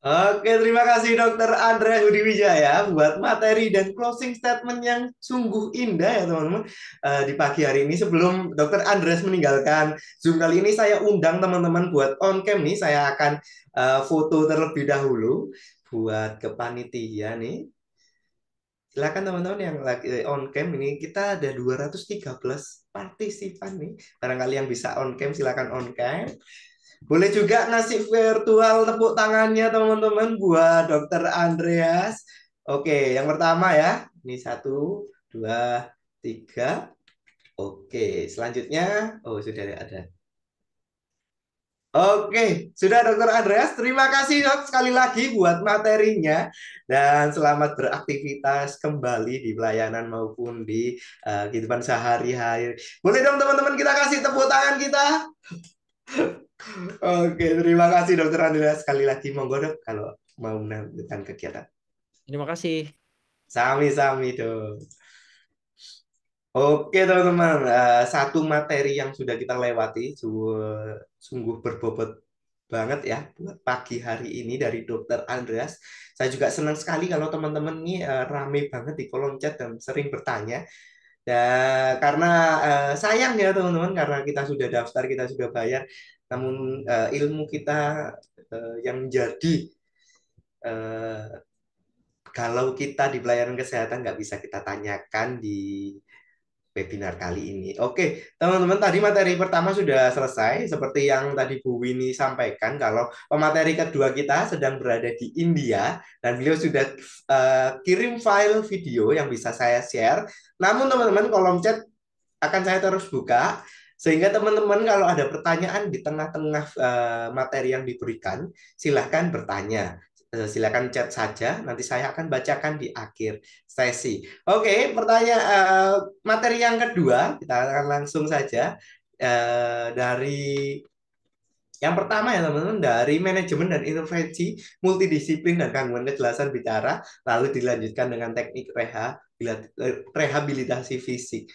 Oke, terima kasih Dokter Andre Hudiwijaya buat materi dan closing statement yang sungguh indah ya teman-teman eh, di pagi hari ini. Sebelum Dokter Andres meninggalkan Zoom kali ini, saya undang teman-teman buat on cam nih. Saya akan eh, foto terlebih dahulu buat kepanitia nih. Silakan teman-teman yang lagi on cam ini kita ada 213 partisipan nih. Barangkali yang bisa on cam silakan on cam. Boleh juga ngasih virtual tepuk tangannya teman-teman buat Dokter Andreas. Oke, yang pertama ya. Ini satu, dua, tiga. Oke, selanjutnya. Oh, sudah ada. Oke, sudah Dokter Andreas. Terima kasih dok sekali lagi buat materinya dan selamat beraktivitas kembali di pelayanan maupun di uh, kehidupan sehari-hari. Boleh dong teman-teman kita kasih tepuk tangan kita. Oke, terima kasih Dokter Andrea sekali lagi monggo dok kalau mau melanjutkan kegiatan. Terima kasih. Sami-sami dok. Oke teman-teman, eh, satu materi yang sudah kita lewati sungguh, berbobot banget ya buat pagi hari ini dari Dokter Andreas. Saya juga senang sekali kalau teman-teman ini eh, rame banget di kolom chat dan sering bertanya Ya, karena uh, sayang ya teman-teman, karena kita sudah daftar, kita sudah bayar, namun uh, ilmu kita uh, yang menjadi uh, kalau kita di pelayanan kesehatan nggak bisa kita tanyakan di webinar kali ini. Oke, teman-teman tadi materi pertama sudah selesai seperti yang tadi Bu Wini sampaikan kalau pemateri kedua kita sedang berada di India dan beliau sudah uh, kirim file video yang bisa saya share namun teman-teman kolom chat akan saya terus buka sehingga teman-teman kalau ada pertanyaan di tengah-tengah uh, materi yang diberikan silahkan bertanya eh, silahkan chat saja nanti saya akan bacakan di akhir sesi oke pertanyaan uh, eh, materi yang kedua kita akan langsung saja uh, dari yang pertama ya teman-teman dari manajemen dan intervensi multidisiplin dan gangguan kejelasan bicara lalu dilanjutkan dengan teknik reha rehabilitasi fisik.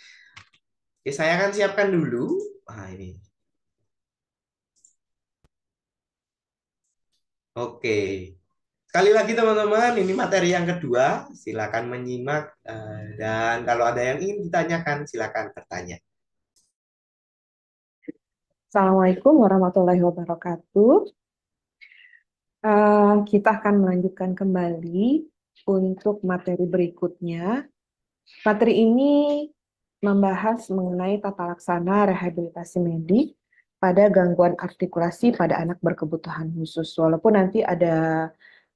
Oke, saya akan siapkan dulu. Ah, ini. Oke. Sekali lagi teman-teman, ini materi yang kedua. Silakan menyimak eh, dan kalau ada yang ingin ditanyakan, silakan bertanya. Assalamualaikum warahmatullahi wabarakatuh. Eh, kita akan melanjutkan kembali untuk materi berikutnya Materi ini membahas mengenai tata laksana rehabilitasi medik pada gangguan artikulasi pada anak berkebutuhan khusus. Walaupun nanti ada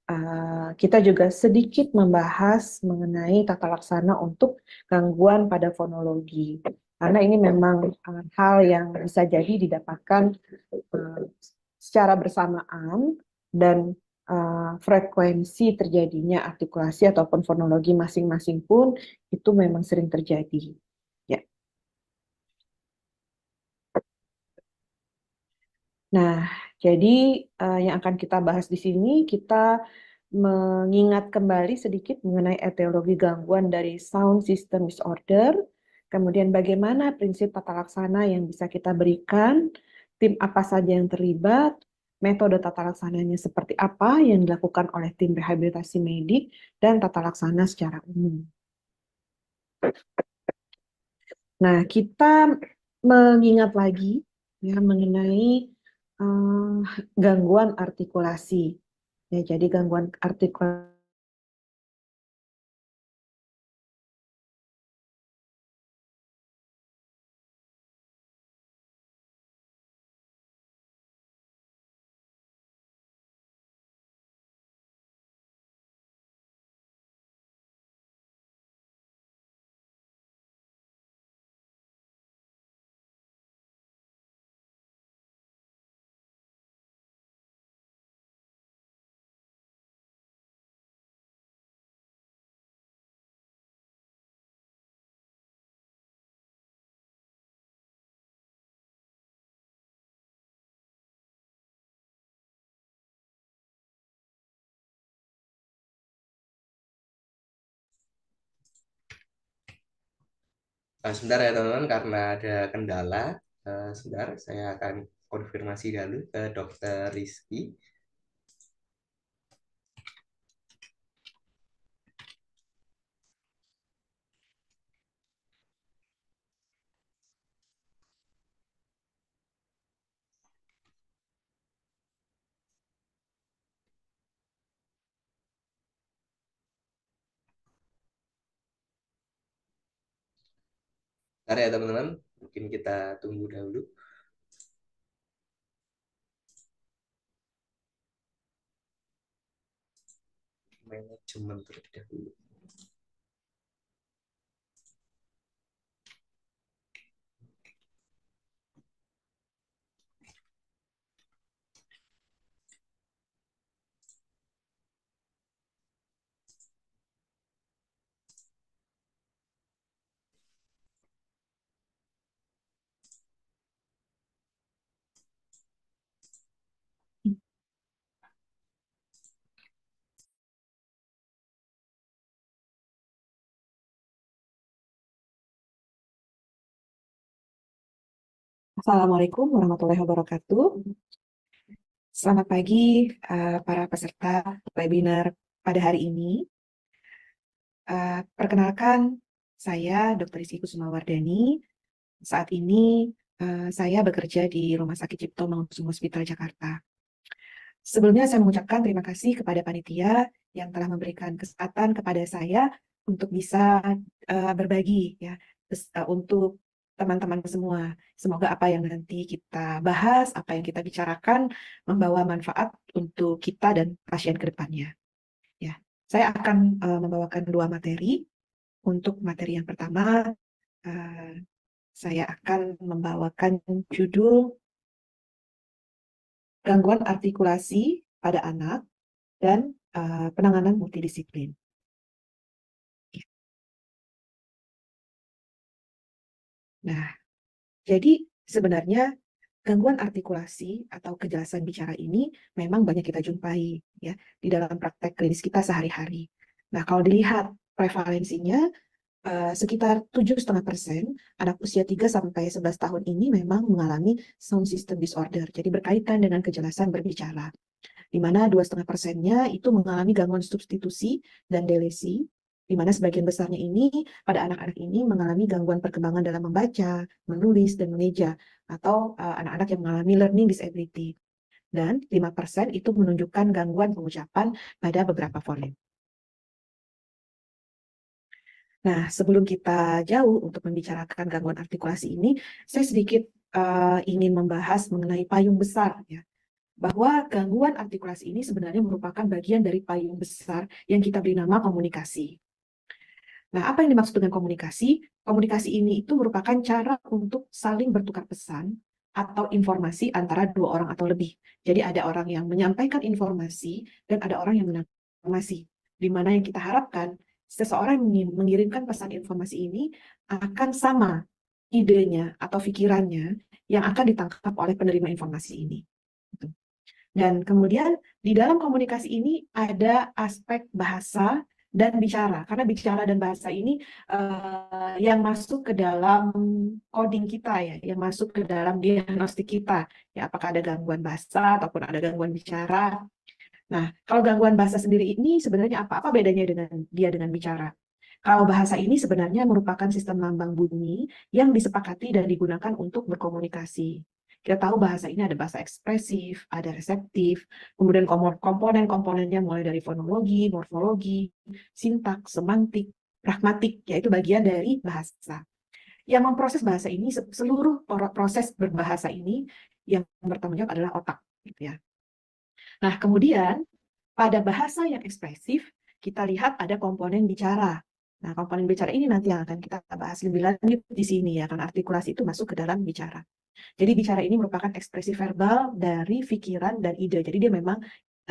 uh, kita juga sedikit membahas mengenai tata laksana untuk gangguan pada fonologi. Karena ini memang eh, hal yang bisa jadi didapatkan eh, secara bersamaan dan Eh, frekuensi terjadinya artikulasi ataupun fonologi masing-masing pun itu memang sering terjadi. Ya. Nah, jadi uh, yang akan kita bahas di sini kita mengingat kembali sedikit mengenai etiologi gangguan dari sound system disorder, kemudian bagaimana prinsip tata laksana yang bisa kita berikan, tim apa saja yang terlibat, metode tata laksananya seperti apa yang dilakukan oleh tim rehabilitasi medik dan tata laksana secara umum. Nah, kita mengingat lagi ya mengenai uh, gangguan artikulasi. Ya, jadi gangguan artikulasi Uh, sebentar ya teman-teman karena ada kendala. Uh, sebentar saya akan konfirmasi dulu ke Dokter Rizky. Bentar ya teman-teman, mungkin kita tunggu dahulu. Manajemen terlebih dahulu. Assalamualaikum warahmatullahi wabarakatuh. Selamat pagi uh, para peserta webinar pada hari ini. Uh, perkenalkan, saya Dr. Isiku Sumawardani. Saat ini uh, saya bekerja di Rumah Sakit Cipto Mangunkusumo Hospital Jakarta. Sebelumnya saya mengucapkan terima kasih kepada panitia yang telah memberikan kesempatan kepada saya untuk bisa uh, berbagi ya untuk teman-teman semua. Semoga apa yang nanti kita bahas, apa yang kita bicarakan membawa manfaat untuk kita dan pasien ke depannya. Ya, saya akan uh, membawakan dua materi. Untuk materi yang pertama, uh, saya akan membawakan judul gangguan artikulasi pada anak dan uh, penanganan multidisiplin. Nah, jadi sebenarnya gangguan artikulasi atau kejelasan bicara ini memang banyak kita jumpai ya di dalam praktek klinis kita sehari-hari. Nah, kalau dilihat prevalensinya eh, sekitar 7,5 persen anak usia 3 sampai 11 tahun ini memang mengalami sound system disorder, jadi berkaitan dengan kejelasan berbicara. Di mana 2,5 persennya itu mengalami gangguan substitusi dan delesi, di mana sebagian besarnya ini pada anak-anak ini mengalami gangguan perkembangan dalam membaca, menulis, dan mengeja, atau eh, anak-anak uh, yang mengalami learning disability. Dan 5% itu menunjukkan gangguan pengucapan pada beberapa fonem. Nah, sebelum kita jauh untuk membicarakan gangguan artikulasi ini, saya sedikit uh, ingin membahas mengenai payung besar ya. Bahwa gangguan artikulasi ini sebenarnya merupakan bagian dari payung besar yang kita beri nama komunikasi. Nah, apa yang dimaksud dengan komunikasi? Komunikasi ini itu merupakan cara untuk saling bertukar pesan atau informasi antara dua orang atau lebih. Jadi ada orang yang menyampaikan informasi dan ada orang yang menangkap informasi. Di mana yang kita harapkan seseorang yang mengirimkan pesan informasi ini akan sama idenya atau pikirannya yang akan ditangkap oleh penerima informasi ini. Gitu. Dan kemudian di dalam komunikasi ini ada aspek bahasa dan bicara karena bicara dan bahasa ini uh, yang masuk ke dalam coding kita ya yang masuk ke dalam diagnostik kita ya apakah ada gangguan bahasa ataupun ada gangguan bicara nah kalau gangguan bahasa sendiri ini sebenarnya apa apa bedanya dengan dia dengan bicara kalau bahasa ini sebenarnya merupakan sistem lambang bunyi yang disepakati dan digunakan untuk berkomunikasi. Kita tahu bahasa ini ada bahasa ekspresif, ada reseptif, kemudian komponen-komponennya mulai dari fonologi, morfologi, sintaks, semantik, pragmatik, yaitu bagian dari bahasa. Yang memproses bahasa ini, seluruh proses berbahasa ini yang bertanggung jawab adalah otak. Gitu ya. Nah, kemudian pada bahasa yang ekspresif, kita lihat ada komponen bicara. Nah, komponen bicara ini nanti yang akan kita bahas lebih lanjut di sini ya, karena artikulasi itu masuk ke dalam bicara. Jadi bicara ini merupakan ekspresi verbal dari pikiran dan ide. Jadi dia memang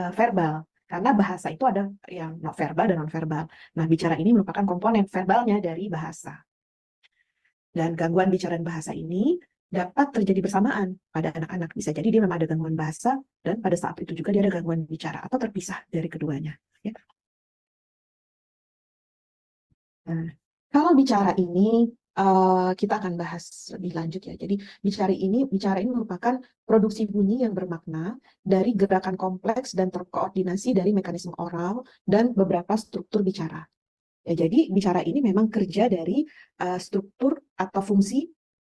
uh, verbal karena bahasa itu ada yang non verbal dan non verbal. Nah, bicara ini merupakan komponen verbalnya dari bahasa. Dan gangguan dan bahasa ini dapat terjadi bersamaan pada anak-anak. Bisa jadi dia memang ada gangguan bahasa dan pada saat itu juga dia ada gangguan bicara atau terpisah dari keduanya. Ya. Nah, kalau bicara ini uh, kita akan bahas lebih lanjut ya. Jadi bicara ini bicara ini merupakan produksi bunyi yang bermakna dari gerakan kompleks dan terkoordinasi dari mekanisme oral dan beberapa struktur bicara. Ya, jadi bicara ini memang kerja dari uh, struktur atau fungsi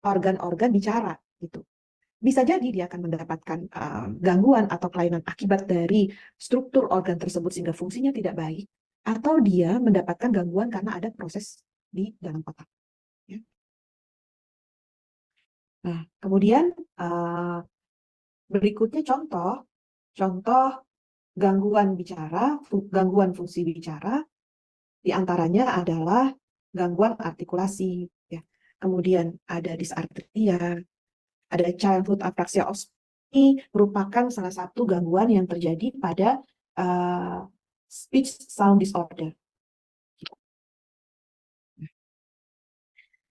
organ-organ bicara gitu. Bisa jadi dia akan mendapatkan uh, gangguan atau kelainan akibat dari struktur organ tersebut sehingga fungsinya tidak baik atau dia mendapatkan gangguan karena ada proses di dalam otak. Ya. Nah, kemudian eh, berikutnya contoh, contoh gangguan bicara, gangguan fungsi bicara, diantaranya adalah gangguan artikulasi, ya. kemudian ada disartria, ada childhood apraxia ini merupakan salah satu gangguan yang terjadi pada uh, speech sound disorder.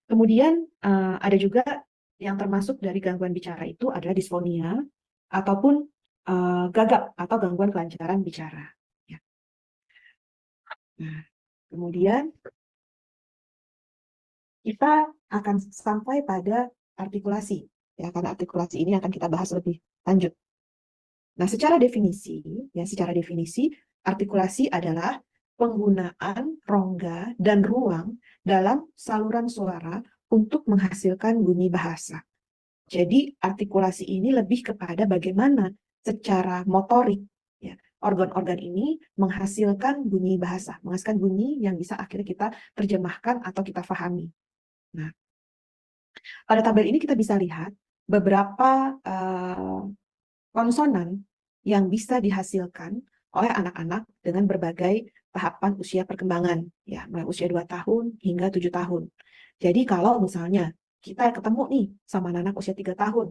Kemudian uh, ada juga yang termasuk dari gangguan bicara itu adalah disfonia ataupun uh, gagap atau gangguan kelancaran bicara. Ya. Nah, kemudian kita akan sampai pada artikulasi. Ya, karena artikulasi ini akan kita bahas lebih lanjut. Nah, secara definisi, ya, secara definisi, Artikulasi adalah penggunaan rongga dan ruang dalam saluran suara untuk menghasilkan bunyi bahasa. Jadi artikulasi ini lebih kepada bagaimana secara motorik organ ya. organ-organ ini menghasilkan bunyi bahasa, menghasilkan bunyi yang bisa akhirnya kita terjemahkan atau kita fahami. Nah, pada tabel ini kita bisa lihat beberapa uh, konsonan yang bisa dihasilkan oleh anak-anak dengan berbagai tahapan usia perkembangan, ya, mulai usia 2 tahun hingga 7 tahun. Jadi kalau misalnya kita ketemu nih sama anak, -anak usia 3 tahun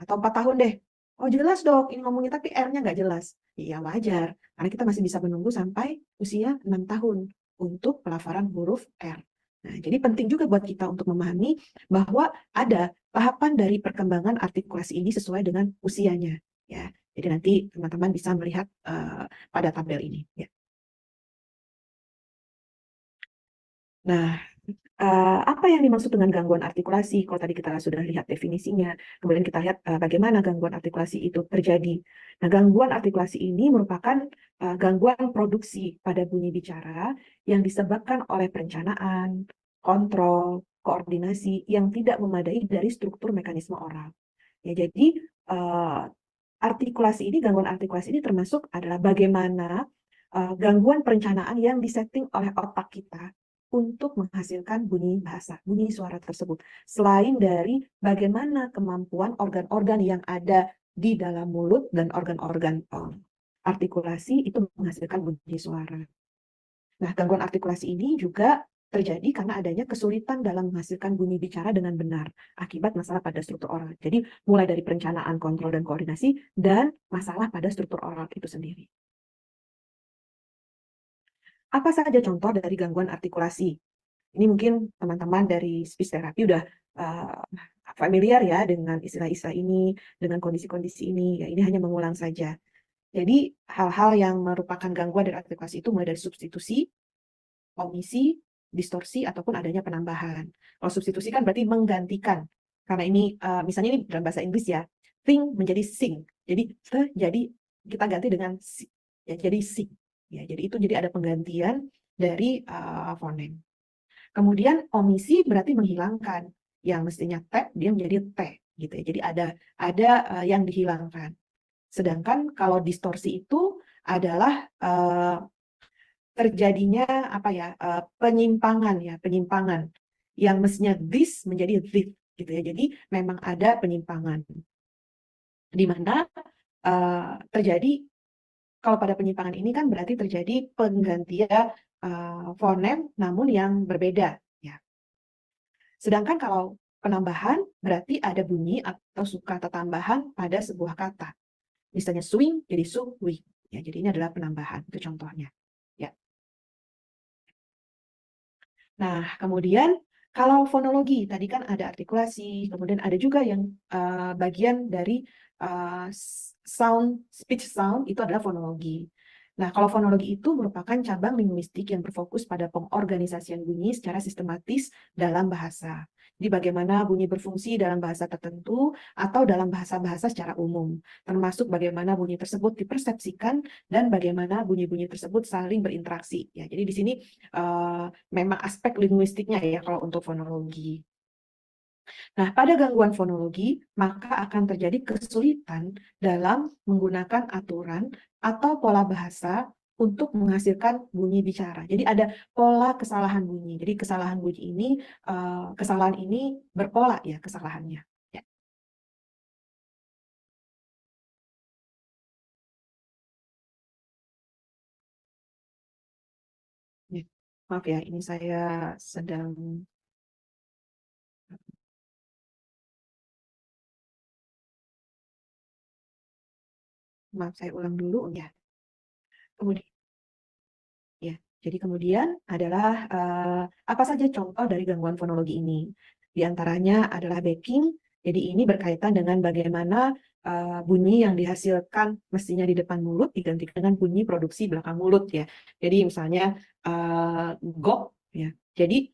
atau 4 tahun deh, oh jelas dok, ini ngomongnya tapi R-nya nggak jelas. Iya wajar, karena kita masih bisa menunggu sampai usia 6 tahun untuk pelafaran huruf R. Nah, jadi penting juga buat kita untuk memahami bahwa ada tahapan dari perkembangan artikulasi ini sesuai dengan usianya. Ya, jadi nanti teman-teman bisa melihat uh, pada tabel ini. Ya. Nah, uh, apa yang dimaksud dengan gangguan artikulasi? Kalau tadi kita sudah lihat definisinya, kemudian kita lihat uh, bagaimana gangguan artikulasi itu terjadi. Nah, gangguan artikulasi ini merupakan uh, gangguan produksi pada bunyi bicara yang disebabkan oleh perencanaan, kontrol, koordinasi yang tidak memadai dari struktur mekanisme oral. Ya, jadi uh, artikulasi ini, gangguan artikulasi ini termasuk adalah bagaimana uh, gangguan perencanaan yang disetting oleh otak kita untuk menghasilkan bunyi bahasa, bunyi suara tersebut. Selain dari bagaimana kemampuan organ-organ yang ada di dalam mulut dan organ-organ eh, artikulasi itu menghasilkan bunyi suara. Nah, gangguan artikulasi ini juga terjadi karena adanya kesulitan dalam menghasilkan bunyi bicara dengan benar akibat masalah pada struktur oral. Jadi mulai dari perencanaan, kontrol, dan koordinasi, dan masalah pada struktur oral itu sendiri. Apa saja contoh dari gangguan artikulasi? Ini mungkin teman-teman dari speech therapy udah uh, familiar ya dengan istilah-istilah ini, dengan kondisi-kondisi ini. Ya, ini hanya mengulang saja. Jadi hal-hal yang merupakan gangguan dari artikulasi itu mulai dari substitusi, omisi, distorsi ataupun adanya penambahan. Kalau substitusi kan berarti menggantikan. Karena ini uh, misalnya ini dalam bahasa Inggris ya, thing menjadi sing. Jadi the jadi kita ganti dengan si, ya, jadi si. Ya, jadi itu jadi ada penggantian dari uh, fonem. Kemudian omisi berarti menghilangkan yang mestinya te dia menjadi te gitu ya. Jadi ada ada uh, yang dihilangkan. Sedangkan kalau distorsi itu adalah uh, terjadinya apa ya eh, penyimpangan ya penyimpangan yang mestinya this menjadi this gitu ya jadi memang ada penyimpangan di mana uh, terjadi kalau pada penyimpangan ini kan berarti terjadi penggantian uh, fonem namun yang berbeda ya sedangkan kalau penambahan berarti ada bunyi atau suka tambahan pada sebuah kata misalnya swing jadi swing ya jadi ini adalah penambahan itu contohnya Nah, kemudian kalau fonologi, tadi kan ada artikulasi, kemudian ada juga yang uh, bagian dari uh, sound, speech sound itu adalah fonologi. Nah, kalau fonologi itu merupakan cabang linguistik yang berfokus pada pengorganisasian bunyi secara sistematis dalam bahasa. Jadi bagaimana bunyi berfungsi dalam bahasa tertentu atau dalam bahasa-bahasa secara umum, termasuk bagaimana bunyi tersebut dipersepsikan dan bagaimana bunyi-bunyi tersebut saling berinteraksi. Ya, jadi di sini uh, memang aspek linguistiknya ya kalau untuk fonologi. Nah, pada gangguan fonologi, maka akan terjadi kesulitan dalam menggunakan aturan atau pola bahasa untuk menghasilkan bunyi bicara. Jadi ada pola kesalahan bunyi. Jadi kesalahan bunyi ini, eh, kesalahan ini berpola ya kesalahannya. Ya. Ya. Maaf ya, ini saya sedang maaf saya ulang dulu ya. Kemudian jadi kemudian adalah uh, apa saja contoh dari gangguan fonologi ini. Di antaranya adalah backing. Jadi ini berkaitan dengan bagaimana uh, bunyi yang dihasilkan mestinya di depan mulut digantikan dengan bunyi produksi belakang mulut ya. Jadi misalnya uh, gok ya. Jadi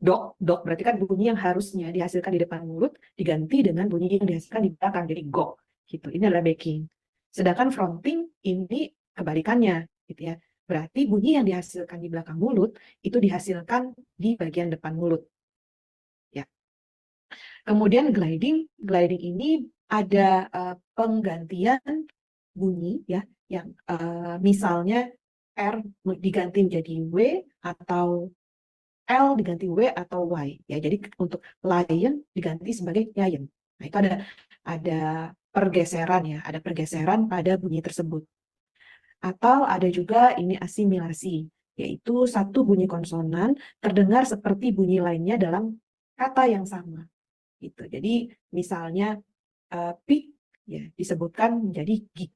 dok dok berarti kan bunyi yang harusnya dihasilkan di depan mulut diganti dengan bunyi yang dihasilkan di belakang jadi gok gitu. Ini adalah backing. Sedangkan fronting ini kebalikannya gitu ya. Berarti bunyi yang dihasilkan di belakang mulut itu dihasilkan di bagian depan mulut. Ya. Kemudian gliding, gliding ini ada uh, penggantian bunyi ya yang uh, misalnya R diganti menjadi W atau L diganti W atau Y ya. Jadi untuk lion diganti sebagai lion. Nah, itu ada ada pergeseran ya, ada pergeseran pada bunyi tersebut. Atau ada juga ini asimilasi, yaitu satu bunyi konsonan terdengar seperti bunyi lainnya dalam kata yang sama. Gitu. Jadi misalnya uh, ya disebutkan menjadi gig.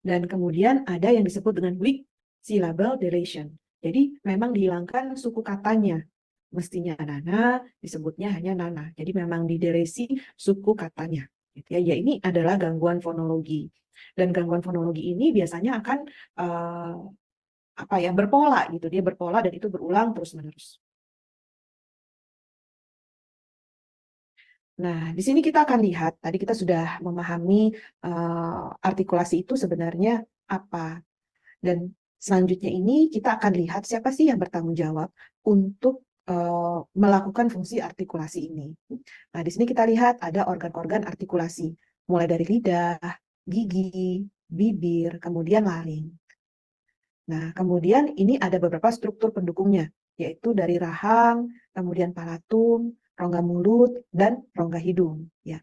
Dan kemudian ada yang disebut dengan weak syllable deletion. Jadi memang dihilangkan suku katanya. Mestinya nana disebutnya hanya nana. Jadi memang dideresi suku katanya gitu ya. Ya ini adalah gangguan fonologi. Dan gangguan fonologi ini biasanya akan uh, apa ya berpola gitu. Dia berpola dan itu berulang terus-menerus. Nah, di sini kita akan lihat tadi kita sudah memahami uh, artikulasi itu sebenarnya apa. Dan selanjutnya ini kita akan lihat siapa sih yang bertanggung jawab untuk Eh, melakukan fungsi artikulasi ini. Nah, di sini kita lihat ada organ-organ artikulasi, mulai dari lidah, gigi, bibir, kemudian laring. Nah, kemudian ini ada beberapa struktur pendukungnya, yaitu dari rahang, kemudian palatum, rongga mulut, dan rongga hidung. Ya.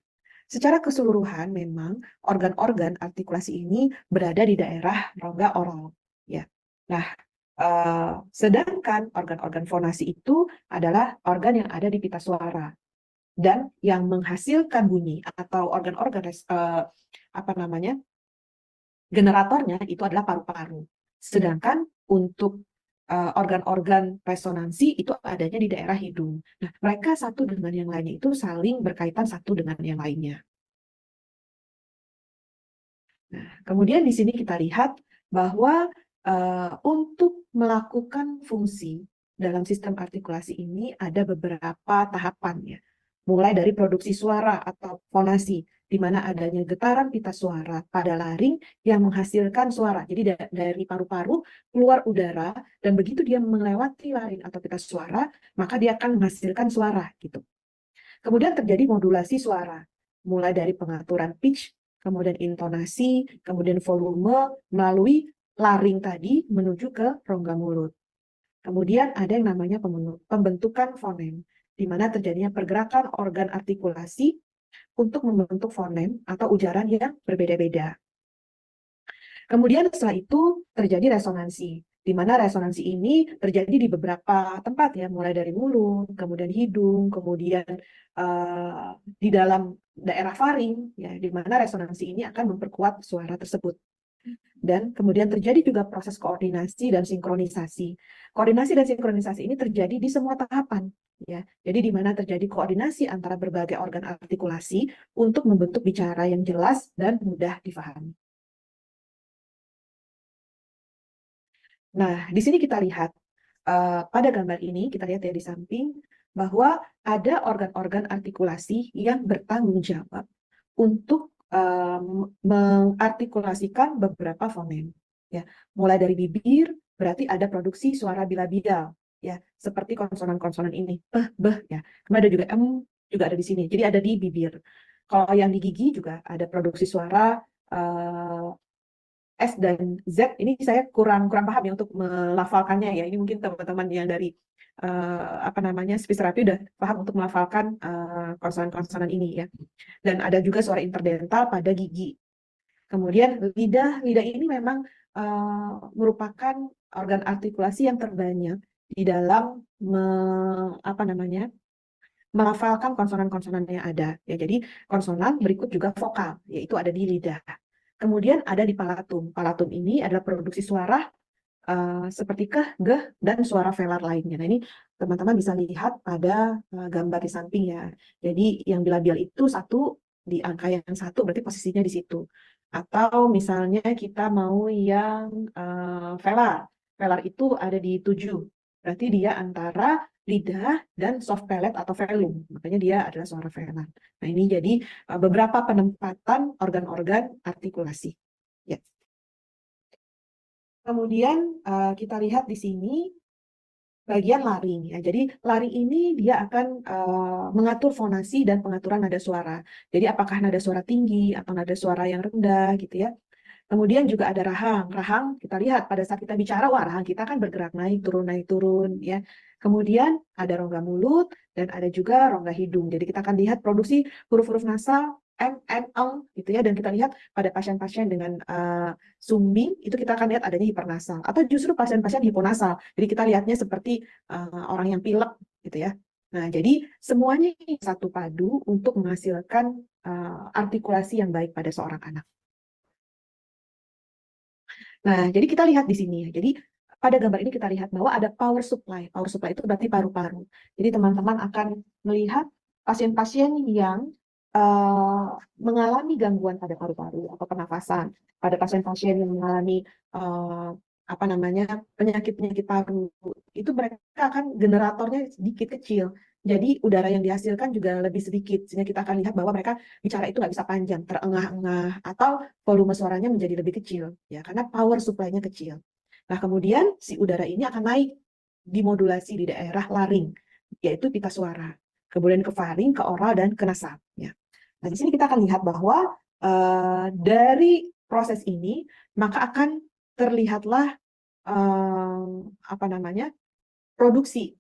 Secara keseluruhan memang organ-organ artikulasi ini berada di daerah rongga oral. Ya. Nah, Eh, sedangkan organ-organ fonasi itu adalah organ yang ada di pita suara dan yang menghasilkan bunyi atau organ-organ uh, apa namanya generatornya itu adalah paru-paru. Sedangkan untuk eh, organ-organ uh, resonansi itu adanya di daerah hidung. Nah, mereka satu dengan yang lainnya itu saling berkaitan satu dengan yang lainnya. Nah, kemudian di sini kita lihat bahwa uh, untuk melakukan fungsi dalam sistem artikulasi ini ada beberapa tahapannya. Mulai dari produksi suara atau fonasi, di mana adanya getaran pita suara pada laring yang menghasilkan suara. Jadi dari paru-paru keluar udara dan begitu dia melewati laring atau pita suara, maka dia akan menghasilkan suara gitu. Kemudian terjadi modulasi suara, mulai dari pengaturan pitch, kemudian intonasi, kemudian volume melalui laring tadi menuju ke rongga mulut. Kemudian ada yang namanya pembentukan fonem, di mana terjadinya pergerakan organ artikulasi untuk membentuk fonem atau ujaran yang berbeda-beda. Kemudian setelah itu terjadi resonansi, di mana resonansi ini terjadi di beberapa tempat ya, mulai dari mulut, kemudian hidung, kemudian uh, di dalam daerah faring, ya, di mana resonansi ini akan memperkuat suara tersebut dan kemudian terjadi juga proses koordinasi dan sinkronisasi. Koordinasi dan sinkronisasi ini terjadi di semua tahapan, ya. Jadi di mana terjadi koordinasi antara berbagai organ artikulasi untuk membentuk bicara yang jelas dan mudah difahami. Nah, di sini kita lihat uh, pada gambar ini kita lihat ya di samping bahwa ada organ-organ artikulasi yang bertanggung jawab untuk mengartikulasikan beberapa fonem. Ya, mulai dari bibir berarti ada produksi suara bilabial ya seperti konsonan-konsonan ini beh beh ya kemudian ada juga m juga ada di sini jadi ada di bibir kalau yang di gigi juga ada produksi suara S dan Z ini saya kurang kurang paham ya untuk melafalkannya ya. Ini mungkin teman-teman yang dari uh, apa namanya speech therapy udah paham untuk melafalkan konsonan eh, konsonan-konsonan ini ya. Dan ada juga suara interdental pada gigi. Kemudian lidah, lidah ini memang uh, merupakan organ artikulasi yang terbanyak di dalam me, apa namanya melafalkan konsonan-konsonan yang ada ya jadi konsonan berikut juga vokal yaitu ada di lidah Kemudian ada di palatum. Palatum ini adalah produksi suara uh, seperti keh, geh, dan suara velar lainnya. Nah ini teman-teman bisa lihat pada uh, gambar di samping ya. Jadi yang bilabial itu satu di angka yang satu berarti posisinya di situ. Atau misalnya kita mau yang uh, velar. Velar itu ada di tujuh Berarti dia antara lidah dan soft palate atau velum. Makanya dia adalah suara verna Nah, ini jadi e, beberapa penempatan organ-organ artikulasi. Ya. Kemudian e, kita lihat di sini bagian laring ya. Jadi laring ini dia akan e, mengatur fonasi dan pengaturan nada suara. Jadi apakah nada suara tinggi atau nada suara yang rendah gitu ya. Kemudian juga ada rahang. Rahang kita lihat pada saat kita bicara, wah rahang kita kan bergerak naik turun naik turun ya. Kemudian ada rongga mulut dan ada juga rongga hidung. Jadi kita akan lihat produksi huruf-huruf nasal M, N, L gitu ya dan kita lihat pada pasien-pasien dengan uh, eh, sumbing itu kita akan lihat adanya hipernasal atau justru pasien-pasien hiponasal. Jadi kita lihatnya seperti uh, orang yang pilek gitu ya. Nah, jadi semuanya ini satu padu untuk menghasilkan uh, artikulasi yang baik pada seorang anak. Nah, jadi kita lihat di sini ya. Jadi pada gambar ini kita lihat bahwa ada power supply. Power supply itu berarti paru-paru. Jadi teman-teman akan melihat pasien-pasien yang uh, mengalami gangguan pada paru-paru atau pernafasan, pada pasien-pasien yang mengalami uh, apa namanya penyakit-penyakit paru, itu mereka akan generatornya sedikit kecil. Jadi udara yang dihasilkan juga lebih sedikit, sehingga kita akan lihat bahwa mereka bicara itu nggak bisa panjang, terengah-engah, atau volume suaranya menjadi lebih kecil, ya karena power supply-nya kecil. Nah kemudian si udara ini akan naik dimodulasi di daerah laring, yaitu pita suara, kemudian ke faring, ke oral, dan ke nasab. Ya. Nah di sini kita akan lihat bahwa uh, dari proses ini maka akan terlihatlah um, apa namanya produksi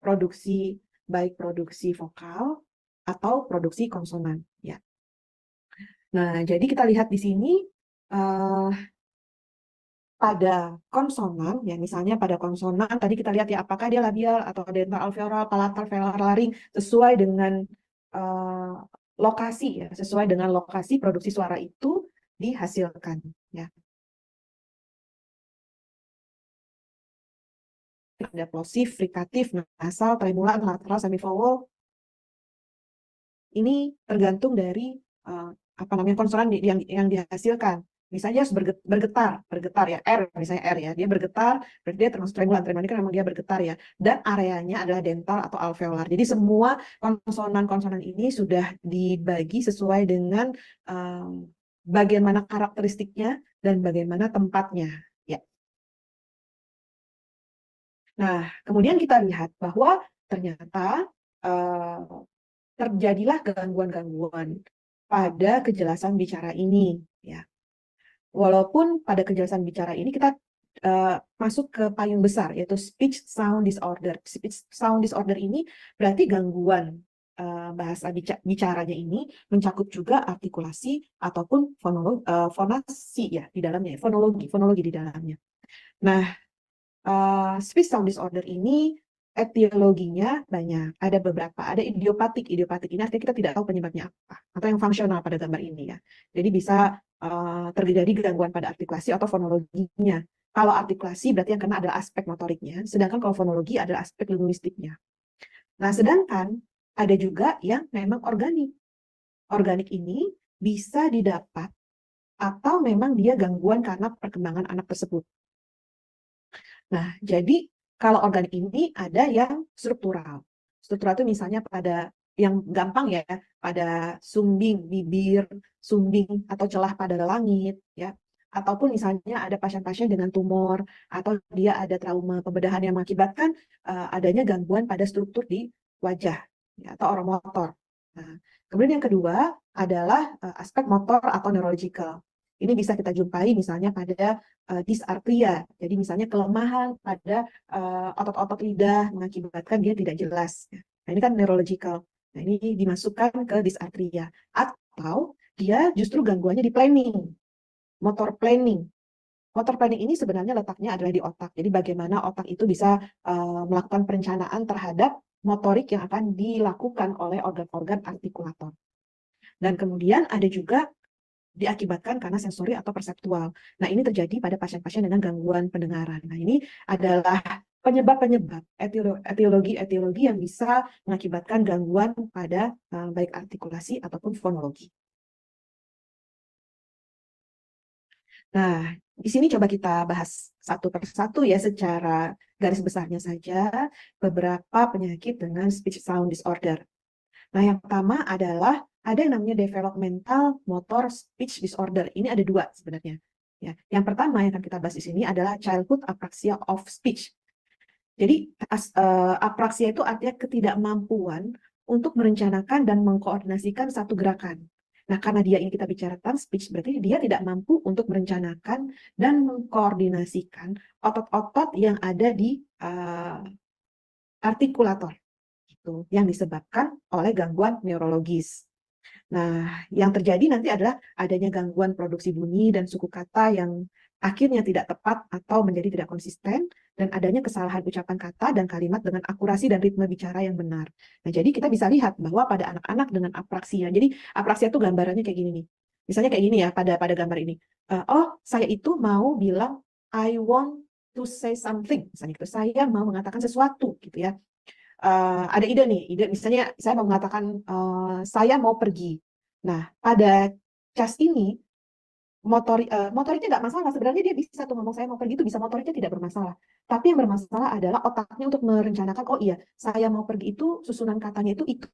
produksi baik produksi vokal atau produksi konsonan. Ya. Nah, jadi kita lihat di sini uh, pada konsonan, ya misalnya pada konsonan tadi kita lihat ya apakah dia labial atau dental alveolar, palatal, velar, laring sesuai dengan uh, lokasi ya, sesuai dengan lokasi produksi suara itu dihasilkan ya. ada plosif, frikatif, nasal, tremula, lateral, semivowel. Ini tergantung dari uh, apa namanya konsonan yang yang dihasilkan. Misalnya berget, bergetar, bergetar ya R misalnya R ya, dia bergetar, berarti dia termasuk tremulan. tremula ini kan memang dia bergetar ya. Dan areanya adalah dental atau alveolar. Jadi semua konsonan-konsonan ini sudah dibagi sesuai dengan um, eh, bagaimana karakteristiknya dan bagaimana tempatnya Nah, kemudian kita lihat bahwa ternyata uh, terjadilah gangguan-gangguan pada kejelasan bicara ini, ya. Walaupun pada kejelasan bicara ini kita uh, masuk ke payung besar yaitu speech sound disorder. Speech sound disorder ini berarti gangguan eh, bahasa bicaranya ini mencakup juga artikulasi ataupun fonologi, fonasi ya di dalamnya, fonologi, fonologi di dalamnya. Nah, uh, eh, speech sound disorder ini etiologinya banyak. Ada beberapa, ada idiopatik. Idiopatik ini artinya kita tidak tahu penyebabnya apa. Atau yang fungsional pada gambar ini ya. Jadi bisa uh, terjadi gangguan pada artikulasi atau fonologinya. Kalau artikulasi berarti yang kena adalah aspek motoriknya, sedangkan kalau fonologi adalah aspek linguistiknya. Nah, sedangkan ada juga yang memang organik. Organik ini bisa didapat atau memang dia gangguan karena perkembangan anak tersebut. Nah, jadi kalau organ ini ada yang struktural. Struktural itu misalnya pada yang gampang ya, pada sumbing bibir, sumbing atau celah pada langit, ya. Ataupun misalnya ada pasien-pasien dengan tumor atau dia ada trauma pembedahan yang mengakibatkan uh, adanya gangguan pada struktur di wajah ya, atau orang motor. Nah, kemudian yang kedua adalah uh, aspek motor atau neurological. Ini bisa kita jumpai misalnya pada uh, eh, disartria. Jadi misalnya kelemahan pada eh, otot-otot uh, lidah mengakibatkan dia tidak jelas. Nah, ini kan neurological. Nah, ini dimasukkan ke disartria atau dia justru gangguannya di planning. Motor planning. Motor planning ini sebenarnya letaknya adalah di otak. Jadi bagaimana otak itu bisa uh, melakukan perencanaan terhadap motorik yang akan dilakukan oleh organ-organ artikulator. Dan kemudian ada juga diakibatkan karena sensori atau perseptual. Nah, ini terjadi pada pasien-pasien dengan gangguan pendengaran. Nah, ini adalah penyebab-penyebab etiologi-etiologi yang bisa mengakibatkan gangguan pada uh, baik artikulasi ataupun fonologi. Nah, di sini coba kita bahas satu persatu ya secara garis besarnya saja beberapa penyakit dengan speech sound disorder. Nah, yang pertama adalah ada yang namanya developmental motor speech disorder. Ini ada dua sebenarnya. Ya, yang pertama yang akan kita bahas di sini adalah childhood apraxia of speech. Jadi as, uh, apraxia itu artinya ketidakmampuan untuk merencanakan dan mengkoordinasikan satu gerakan. Nah, karena dia ini kita bicara tentang speech, berarti dia tidak mampu untuk merencanakan dan mengkoordinasikan otot-otot yang ada di uh, artikulator, itu yang disebabkan oleh gangguan neurologis. Nah, yang terjadi nanti adalah adanya gangguan produksi bunyi dan suku kata yang akhirnya tidak tepat atau menjadi tidak konsisten dan adanya kesalahan ucapan kata dan kalimat dengan akurasi dan ritme bicara yang benar. Nah, jadi kita bisa lihat bahwa pada anak-anak dengan apraksia. Ya, jadi apraksia itu gambarannya kayak gini nih. Misalnya kayak gini ya pada pada gambar ini. Uh, oh, saya itu mau bilang I want to say something. Misalnya itu saya mau mengatakan sesuatu gitu ya uh, ada ide nih, ide misalnya saya mau mengatakan uh, saya mau pergi. Nah, pada cas ini motor uh, eh, motoriknya nggak masalah sebenarnya dia bisa tuh ngomong saya mau pergi itu bisa motoriknya tidak bermasalah tapi yang bermasalah adalah otaknya untuk merencanakan oh iya saya mau pergi itu susunan katanya itu itu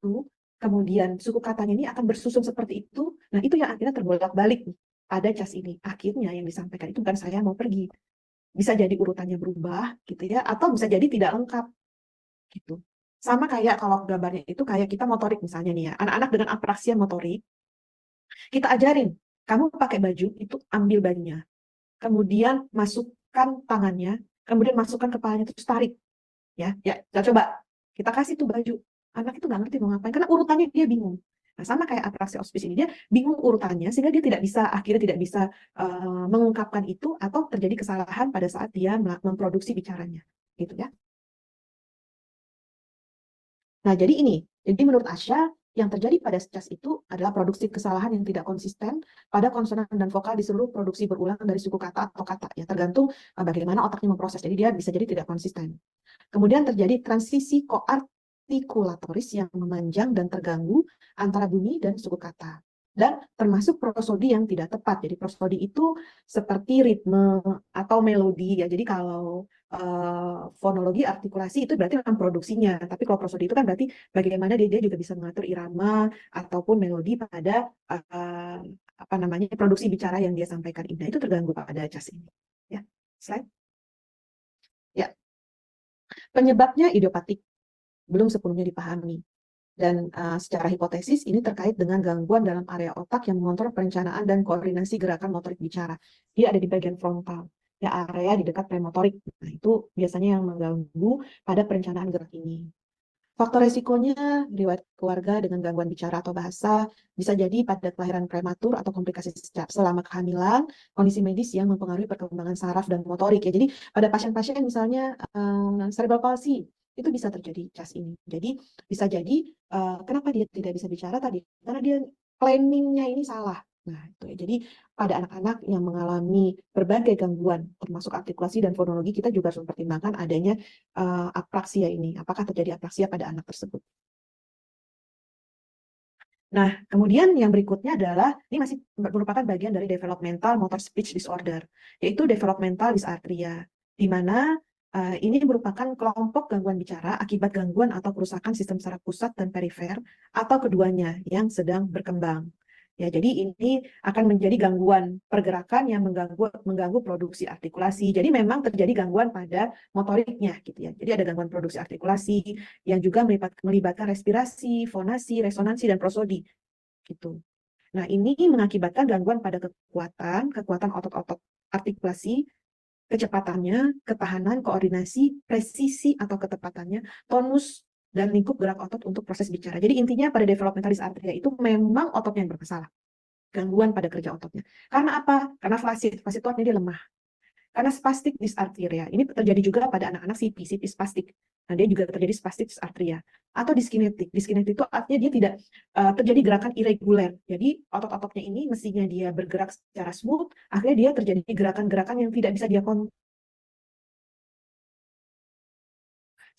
kemudian suku katanya ini akan bersusun seperti itu nah itu yang akhirnya terbolak balik ada cas ini akhirnya yang disampaikan itu bukan saya mau pergi bisa jadi urutannya berubah gitu ya atau bisa jadi tidak lengkap gitu sama kayak kalau gambarnya itu kayak kita motorik misalnya nih ya. Anak-anak dengan apraksia motorik, kita ajarin, kamu pakai baju itu ambil bajunya. Kemudian masukkan tangannya, kemudian masukkan kepalanya terus tarik. Ya, ya, kita coba. Kita kasih tuh baju. Anak itu nggak ngerti mau ngapain karena urutannya dia bingung. Nah, sama kayak atraksi auspis ini dia bingung urutannya sehingga dia tidak bisa akhirnya tidak bisa uh, mengungkapkan itu atau terjadi kesalahan pada saat dia memproduksi bicaranya, gitu ya. Nah, jadi ini. Jadi menurut Asya, yang terjadi pada stres itu adalah produksi kesalahan yang tidak konsisten pada konsonan dan vokal di seluruh produksi berulang dari suku kata atau kata ya tergantung eh, bagaimana otaknya memproses jadi dia bisa jadi tidak konsisten kemudian terjadi transisi koartikulatoris yang memanjang dan terganggu antara bunyi dan suku kata dan termasuk prosodi yang tidak tepat jadi prosodi itu seperti ritme atau melodi ya jadi kalau uh, fonologi artikulasi itu berarti memang produksinya tapi kalau prosodi itu kan berarti bagaimana dia, dia juga bisa mengatur irama ataupun melodi pada uh, apa namanya produksi bicara yang dia sampaikan indah itu terganggu pada cas ini ya slide ya penyebabnya idiopatik belum sepenuhnya dipahami dan uh, secara hipotesis ini terkait dengan gangguan dalam area otak yang mengontrol perencanaan dan koordinasi gerakan motorik bicara. Dia ada di bagian frontal ya area di dekat premotorik. Nah, itu biasanya yang mengganggu pada perencanaan gerak ini. Faktor resikonya, riwayat keluarga dengan gangguan bicara atau bahasa, bisa jadi pada kelahiran prematur atau komplikasi selama kehamilan, kondisi medis yang mempengaruhi perkembangan saraf dan motorik. Ya, jadi pada pasien-pasien misalnya um, cerebral palsy, itu bisa terjadi cas ini. Jadi bisa jadi uh, kenapa dia tidak bisa bicara tadi? Karena dia planningnya ini salah. Nah, itu ya. Jadi pada anak-anak yang mengalami berbagai gangguan termasuk artikulasi dan fonologi kita juga harus mempertimbangkan adanya uh, eh, apraksia ini. Apakah terjadi apraksia pada anak tersebut? Nah, kemudian yang berikutnya adalah ini masih merupakan bagian dari developmental motor speech disorder, yaitu developmental dysarthria, di mana uh, ini merupakan kelompok gangguan bicara akibat gangguan atau kerusakan sistem saraf pusat dan perifer atau keduanya yang sedang berkembang. Ya, jadi ini akan menjadi gangguan pergerakan yang mengganggu mengganggu produksi artikulasi. Jadi memang terjadi gangguan pada motoriknya gitu ya. Jadi ada gangguan produksi artikulasi yang juga melibat, melibatkan respirasi, fonasi, resonansi dan prosodi gitu. Nah, ini mengakibatkan gangguan pada kekuatan, kekuatan otot-otot artikulasi, kecepatannya, ketahanan, koordinasi, presisi atau ketepatannya, tonus dan lingkup gerak otot untuk proses bicara. Jadi intinya pada developmental dysarthria itu memang ototnya yang bermasalah. Gangguan pada kerja ototnya. Karena apa? Karena flasid. Flasid itu dia lemah. Karena spastik disartria. Ini terjadi juga pada anak-anak CP, CP spastik. Nah, dia juga terjadi spastik disartria. Atau diskinetik. Diskinetik itu artinya dia tidak uh, terjadi gerakan irreguler. Jadi otot-ototnya ini mestinya dia bergerak secara smooth, akhirnya dia terjadi gerakan-gerakan yang tidak bisa dia kontrol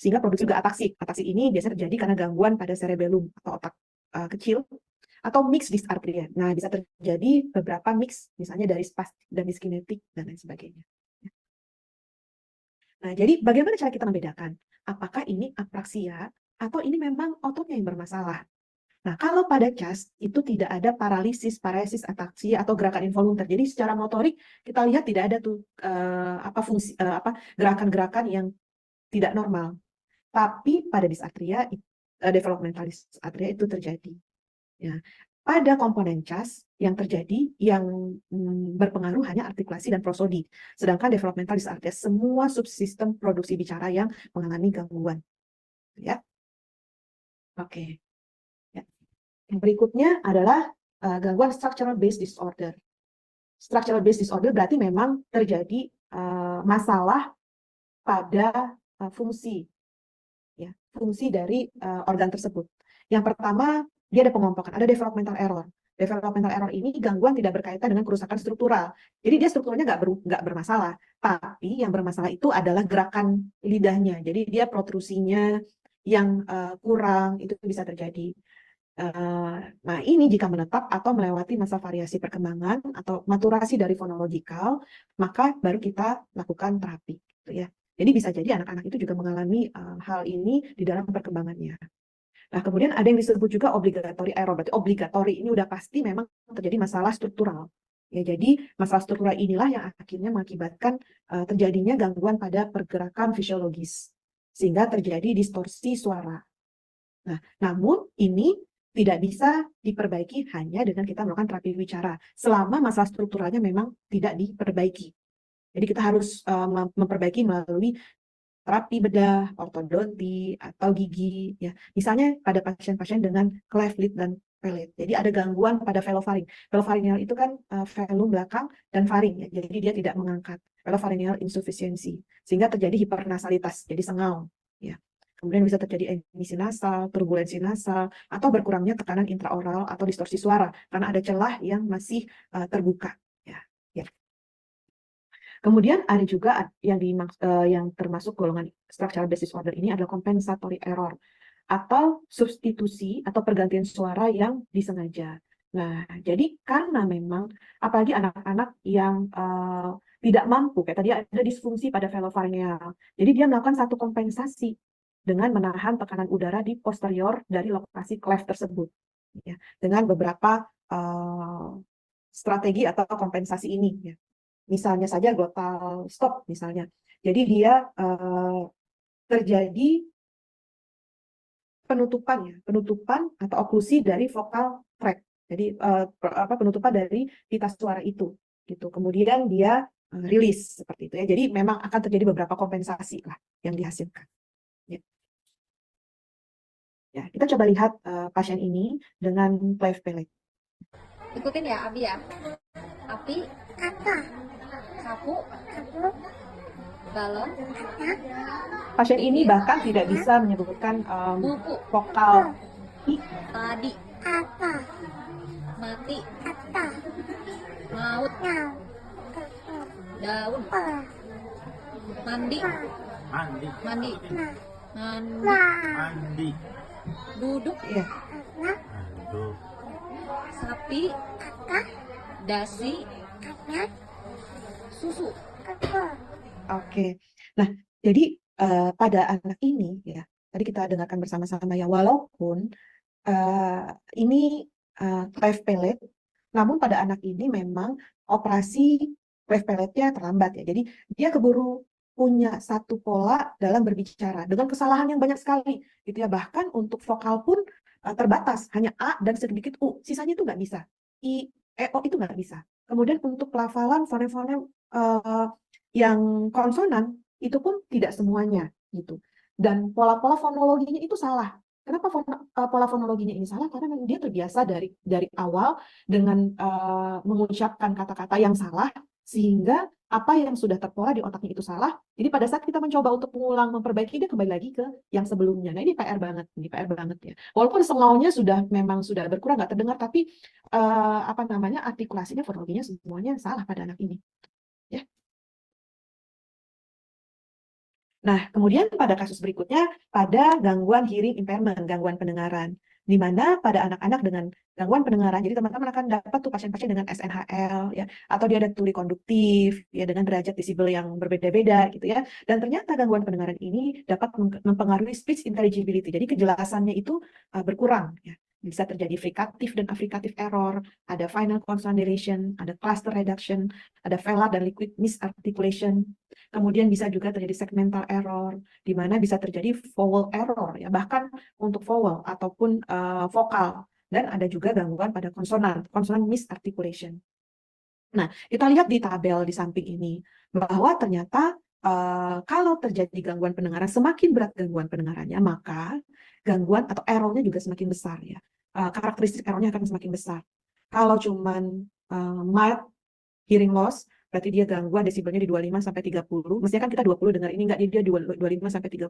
sehingga produksi juga ataksi. Ataksi ini biasanya terjadi karena gangguan pada cerebellum atau otak uh, kecil atau mix dysarthria. Nah, bisa terjadi beberapa mix, misalnya dari spastik dan diskinetik dan lain sebagainya. Nah, jadi bagaimana cara kita membedakan apakah ini apraksia atau ini memang ototnya yang bermasalah? Nah, kalau pada cas itu tidak ada paralisis, paresis, ataksia atau gerakan involuntar. Jadi secara motorik kita lihat tidak ada tuh uh, apa fungsi uh, apa gerakan-gerakan yang tidak normal. Tapi pada disatria, eh, developmental atria itu terjadi. Ya. Pada komponen cas yang terjadi yang mm, berpengaruh hanya artikulasi dan prosodi. Sedangkan developmental atria semua subsistem produksi bicara yang mengalami gangguan. Ya. Oke. Ya. Yang berikutnya adalah uh, gangguan structural based disorder. Structural based disorder berarti memang terjadi uh, masalah pada uh, fungsi ya fungsi dari uh, organ tersebut. Yang pertama, dia ada pengelompokan, ada developmental error. Developmental error ini gangguan tidak berkaitan dengan kerusakan struktural. Jadi dia strukturnya nggak ber, gak bermasalah, tapi yang bermasalah itu adalah gerakan lidahnya. Jadi dia protrusinya yang uh, kurang itu bisa terjadi. Uh, nah ini jika menetap atau melewati masa variasi perkembangan atau maturasi dari fonologikal, maka baru kita lakukan terapi, gitu ya. Jadi bisa jadi anak-anak itu juga mengalami uh, hal ini di dalam perkembangannya. Nah, kemudian ada yang disebut juga obligatory error. Berarti obligatory ini udah pasti memang terjadi masalah struktural. Ya, jadi masalah struktural inilah yang akhirnya mengakibatkan uh, terjadinya gangguan pada pergerakan fisiologis sehingga terjadi distorsi suara. Nah, namun ini tidak bisa diperbaiki hanya dengan kita melakukan terapi bicara selama masalah strukturalnya memang tidak diperbaiki. Jadi kita harus uh, memperbaiki melalui terapi bedah, ortodonti, atau gigi. ya Misalnya pada pasien-pasien dengan cleft lip dan pelet. Jadi ada gangguan pada velofaring. Velofaringal itu kan uh, velum belakang dan faring, ya. jadi dia tidak mengangkat. velofaringal insufisiensi, sehingga terjadi hipernasalitas, jadi sengau, Ya. Kemudian bisa terjadi emisi nasal, turbulensi nasal, atau berkurangnya tekanan intraoral atau distorsi suara karena ada celah yang masih uh, terbuka. Ya. ya. Kemudian ada juga yang di uh, eh, yang termasuk golongan structural basis order ini adalah compensatory error atau substitusi atau pergantian suara yang disengaja. Nah, jadi karena memang apalagi anak-anak yang uh, tidak mampu, kayak tadi ada disfungsi pada velofaringeal. Jadi dia melakukan satu kompensasi dengan menahan tekanan udara di posterior dari lokasi cleft tersebut. Ya, dengan beberapa uh, strategi atau kompensasi ini. Ya misalnya saja global stop misalnya. Jadi dia uh, terjadi penutupan ya, penutupan atau oklusi dari vokal track. Jadi uh, apa penutupan dari pita suara itu gitu. Kemudian dia uh, rilis seperti itu ya. Jadi memang akan terjadi beberapa kompensasi lah yang dihasilkan. Ya. ya kita coba lihat uh, pasien ini dengan play pellet. Ikutin ya Abi ya. Api kata sapu, balon, Pasien ini bahkan tidak bisa menyebutkan um, buku, vokal, Tadi. apa, mati, apa, maut, daun, mandi, mandi, mandi, mandi, mandi. duduk, ya. sapi, dasi, anak susu. Oke. Nah, jadi uh, pada anak ini ya, tadi kita dengarkan bersama-sama ya, walaupun uh, ini uh, eh, cleft palate, namun pada anak ini memang operasi cleft palate terlambat ya. Jadi dia keburu punya satu pola dalam berbicara dengan kesalahan yang banyak sekali gitu ya bahkan untuk vokal pun uh, terbatas hanya a dan sedikit u sisanya itu nggak bisa i e o itu nggak bisa kemudian untuk pelafalan fonem-fonem uh, yang konsonan itu pun tidak semuanya gitu. Dan pola-pola fonologinya itu salah. Kenapa fon eh, pola fonologinya ini salah? Karena dia terbiasa dari dari awal dengan uh, mengucapkan kata-kata yang salah sehingga apa yang sudah terpola di otaknya itu salah. Jadi pada saat kita mencoba untuk mengulang memperbaiki dia kembali lagi ke yang sebelumnya. Nah ini PR banget, ini PR banget ya. Walaupun semuanya sudah memang sudah berkurang nggak terdengar, tapi uh, apa namanya artikulasinya, fonologinya semuanya salah pada anak ini. Nah, kemudian pada kasus berikutnya pada gangguan hearing impairment, gangguan pendengaran di mana pada anak-anak dengan gangguan pendengaran. Jadi teman-teman akan dapat tuh pasien-pasien dengan SNHL ya atau dia ada tuli konduktif ya dengan derajat visible yang berbeda-beda gitu ya. Dan ternyata gangguan pendengaran ini dapat mempengaruhi speech intelligibility. Jadi kejelasannya itu uh, berkurang ya bisa terjadi frikatif dan afrikatif error, ada final consonant deletion, ada cluster reduction, ada velar dan liquid misarticulation. Kemudian bisa juga terjadi segmental error, di mana bisa terjadi vowel error, ya bahkan untuk vowel ataupun uh, vokal. Dan ada juga gangguan pada konsonan, konsonan misarticulation. Nah, kita lihat di tabel di samping ini, bahwa ternyata Uh, kalau terjadi gangguan pendengaran, semakin berat gangguan pendengarannya, maka gangguan atau errornya juga semakin besar ya. Uh, karakteristik errornya akan semakin besar. Kalau cuman uh, mild hearing loss, berarti dia gangguan desibelnya di 25 sampai 30. Mestinya kan kita 20 dengar ini enggak dia, 25 sampai 30.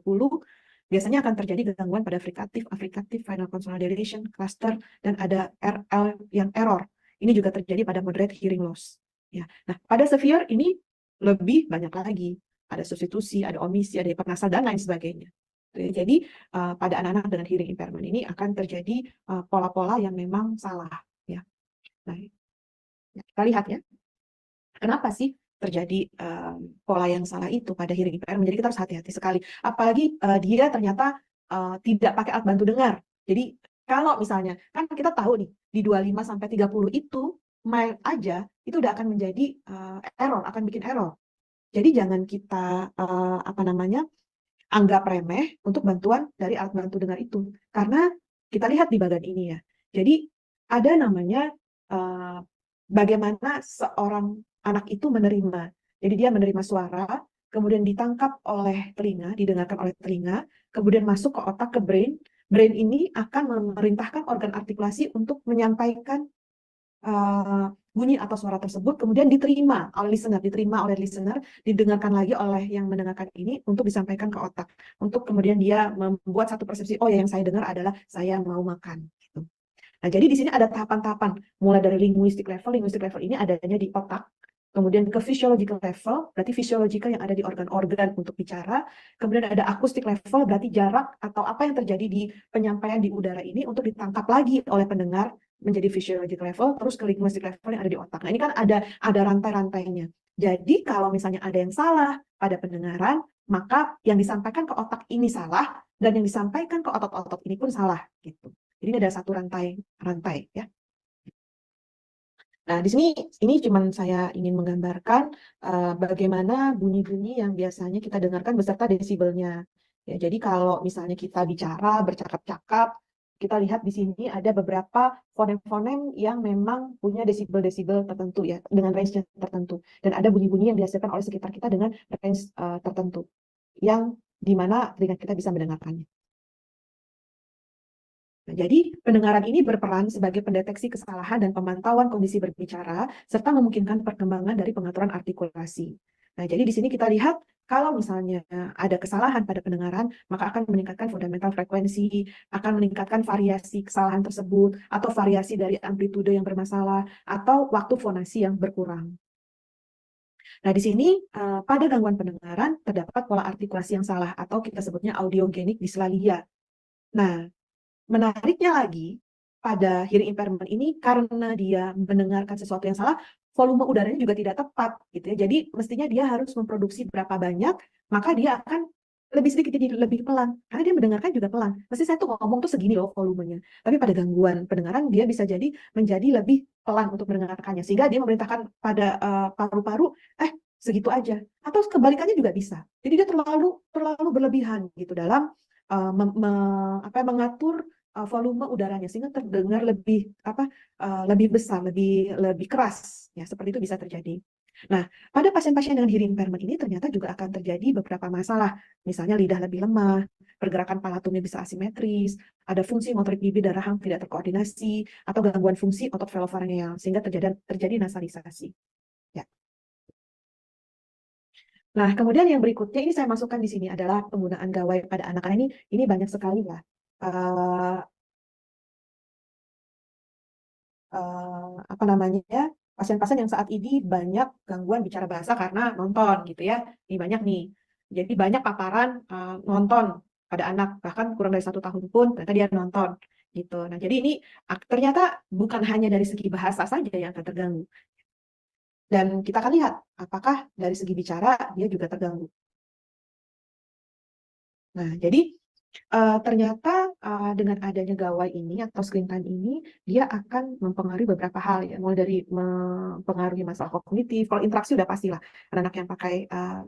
Biasanya akan terjadi gangguan pada frikatif, afrikatif, final consonant deletion, cluster dan ada RL yang error. Ini juga terjadi pada moderate hearing loss. Ya. Nah, pada severe ini lebih banyak lagi. Ada substitusi, ada omisi, ada hipernasal dan lain sebagainya. Gitu ya. Jadi uh, pada anak-anak dengan hearing impairment ini akan terjadi eh, pola-pola uh, yang memang salah ya. Nah, ya, kita lihat ya. Kenapa sih terjadi uh, pola yang salah itu pada hearing impairment? Jadi kita harus hati-hati sekali. Apalagi uh, dia ternyata uh, tidak pakai alat bantu dengar. Jadi kalau misalnya kan kita tahu nih di 25 sampai 30 itu mild aja itu udah akan menjadi uh, error, akan bikin error. Jadi jangan kita uh, apa namanya anggap remeh untuk bantuan dari alat bantu dengar itu. Karena kita lihat di bagan ini ya. Jadi ada namanya uh, bagaimana seorang anak itu menerima. Jadi dia menerima suara, kemudian ditangkap oleh telinga, didengarkan oleh telinga, kemudian masuk ke otak, ke brain. Brain ini akan memerintahkan organ artikulasi untuk menyampaikan eh, bunyi atau suara tersebut kemudian diterima oleh listener, diterima oleh listener, didengarkan lagi oleh yang mendengarkan ini untuk disampaikan ke otak. Untuk kemudian dia membuat satu persepsi, oh ya yang saya dengar adalah saya mau makan. Gitu. Nah, jadi di sini ada tahapan-tahapan, mulai dari linguistik level, linguistik level ini adanya di otak, kemudian ke physiological level, berarti physiological yang ada di organ-organ untuk bicara, kemudian ada akustik level, berarti jarak atau apa yang terjadi di penyampaian di udara ini untuk ditangkap lagi oleh pendengar menjadi physiologic level, terus ke linguistic level yang ada di otak. Nah, ini kan ada ada rantai-rantainya. Jadi kalau misalnya ada yang salah pada pendengaran, maka yang disampaikan ke otak ini salah dan yang disampaikan ke otot-otot ini pun salah gitu. Jadi ini ada satu rantai rantai ya. Nah, di sini ini cuma saya ingin menggambarkan uh, bagaimana bunyi-bunyi yang biasanya kita dengarkan beserta desibelnya. Ya, jadi kalau misalnya kita bicara bercakap-cakap kita lihat di sini ada beberapa fonem-fonem yang memang punya desibel-desibel tertentu ya, dengan range tertentu. Dan ada bunyi-bunyi yang dihasilkan oleh sekitar kita dengan range uh, tertentu, yang di mana telinga kita bisa mendengarkannya. Nah, jadi, pendengaran ini berperan sebagai pendeteksi kesalahan dan pemantauan kondisi berbicara, serta memungkinkan perkembangan dari pengaturan artikulasi. Nah, jadi di sini kita lihat kalau misalnya ada kesalahan pada pendengaran, maka akan meningkatkan fundamental frekuensi, akan meningkatkan variasi kesalahan tersebut, atau variasi dari amplitude yang bermasalah, atau waktu fonasi yang berkurang. Nah, di sini eh, pada gangguan pendengaran terdapat pola artikulasi yang salah atau kita sebutnya audiogenik dislalia. Nah, menariknya lagi pada hearing impairment ini karena dia mendengarkan sesuatu yang salah, volume udaranya juga tidak tepat gitu ya. Jadi mestinya dia harus memproduksi berapa banyak, maka dia akan lebih sedikit jadi lebih pelan karena dia mendengarkan juga pelan. Mesti saya tuh ngomong tuh segini loh volumenya. Tapi pada gangguan pendengaran dia bisa jadi menjadi lebih pelan untuk mendengarkannya sehingga dia memerintahkan pada eh, paru-paru uh, eh segitu aja atau kebalikannya juga bisa. Jadi dia terlalu terlalu berlebihan gitu dalam uh, eh, me, me, apa ya, mengatur uh, volume udaranya sehingga terdengar lebih apa uh, lebih besar, lebih lebih keras ya seperti itu bisa terjadi. Nah, pada pasien-pasien dengan hearing impairment ini ternyata juga akan terjadi beberapa masalah, misalnya lidah lebih lemah, pergerakan palatumnya bisa asimetris, ada fungsi motorik bibir dan rahang tidak terkoordinasi, atau gangguan fungsi otot velofaringeal sehingga terjadi terjadi nasalisasi. Ya. Nah, kemudian yang berikutnya ini saya masukkan di sini adalah penggunaan gawai pada anak-anak ini ini banyak sekali lah uh, uh, apa namanya ya, pasien-pasien yang saat ini banyak gangguan bicara bahasa karena nonton gitu ya ini banyak nih jadi banyak paparan uh, nonton pada anak bahkan kurang dari satu tahun pun ternyata dia nonton gitu nah jadi ini ternyata bukan hanya dari segi bahasa saja yang akan terganggu dan kita akan lihat apakah dari segi bicara dia juga terganggu nah jadi uh, ternyata uh, dengan adanya gawai ini atau screen time ini, dia akan mempengaruhi beberapa hal ya, mulai dari mempengaruhi masalah kognitif, kalau interaksi udah pastilah, anak-anak yang pakai uh,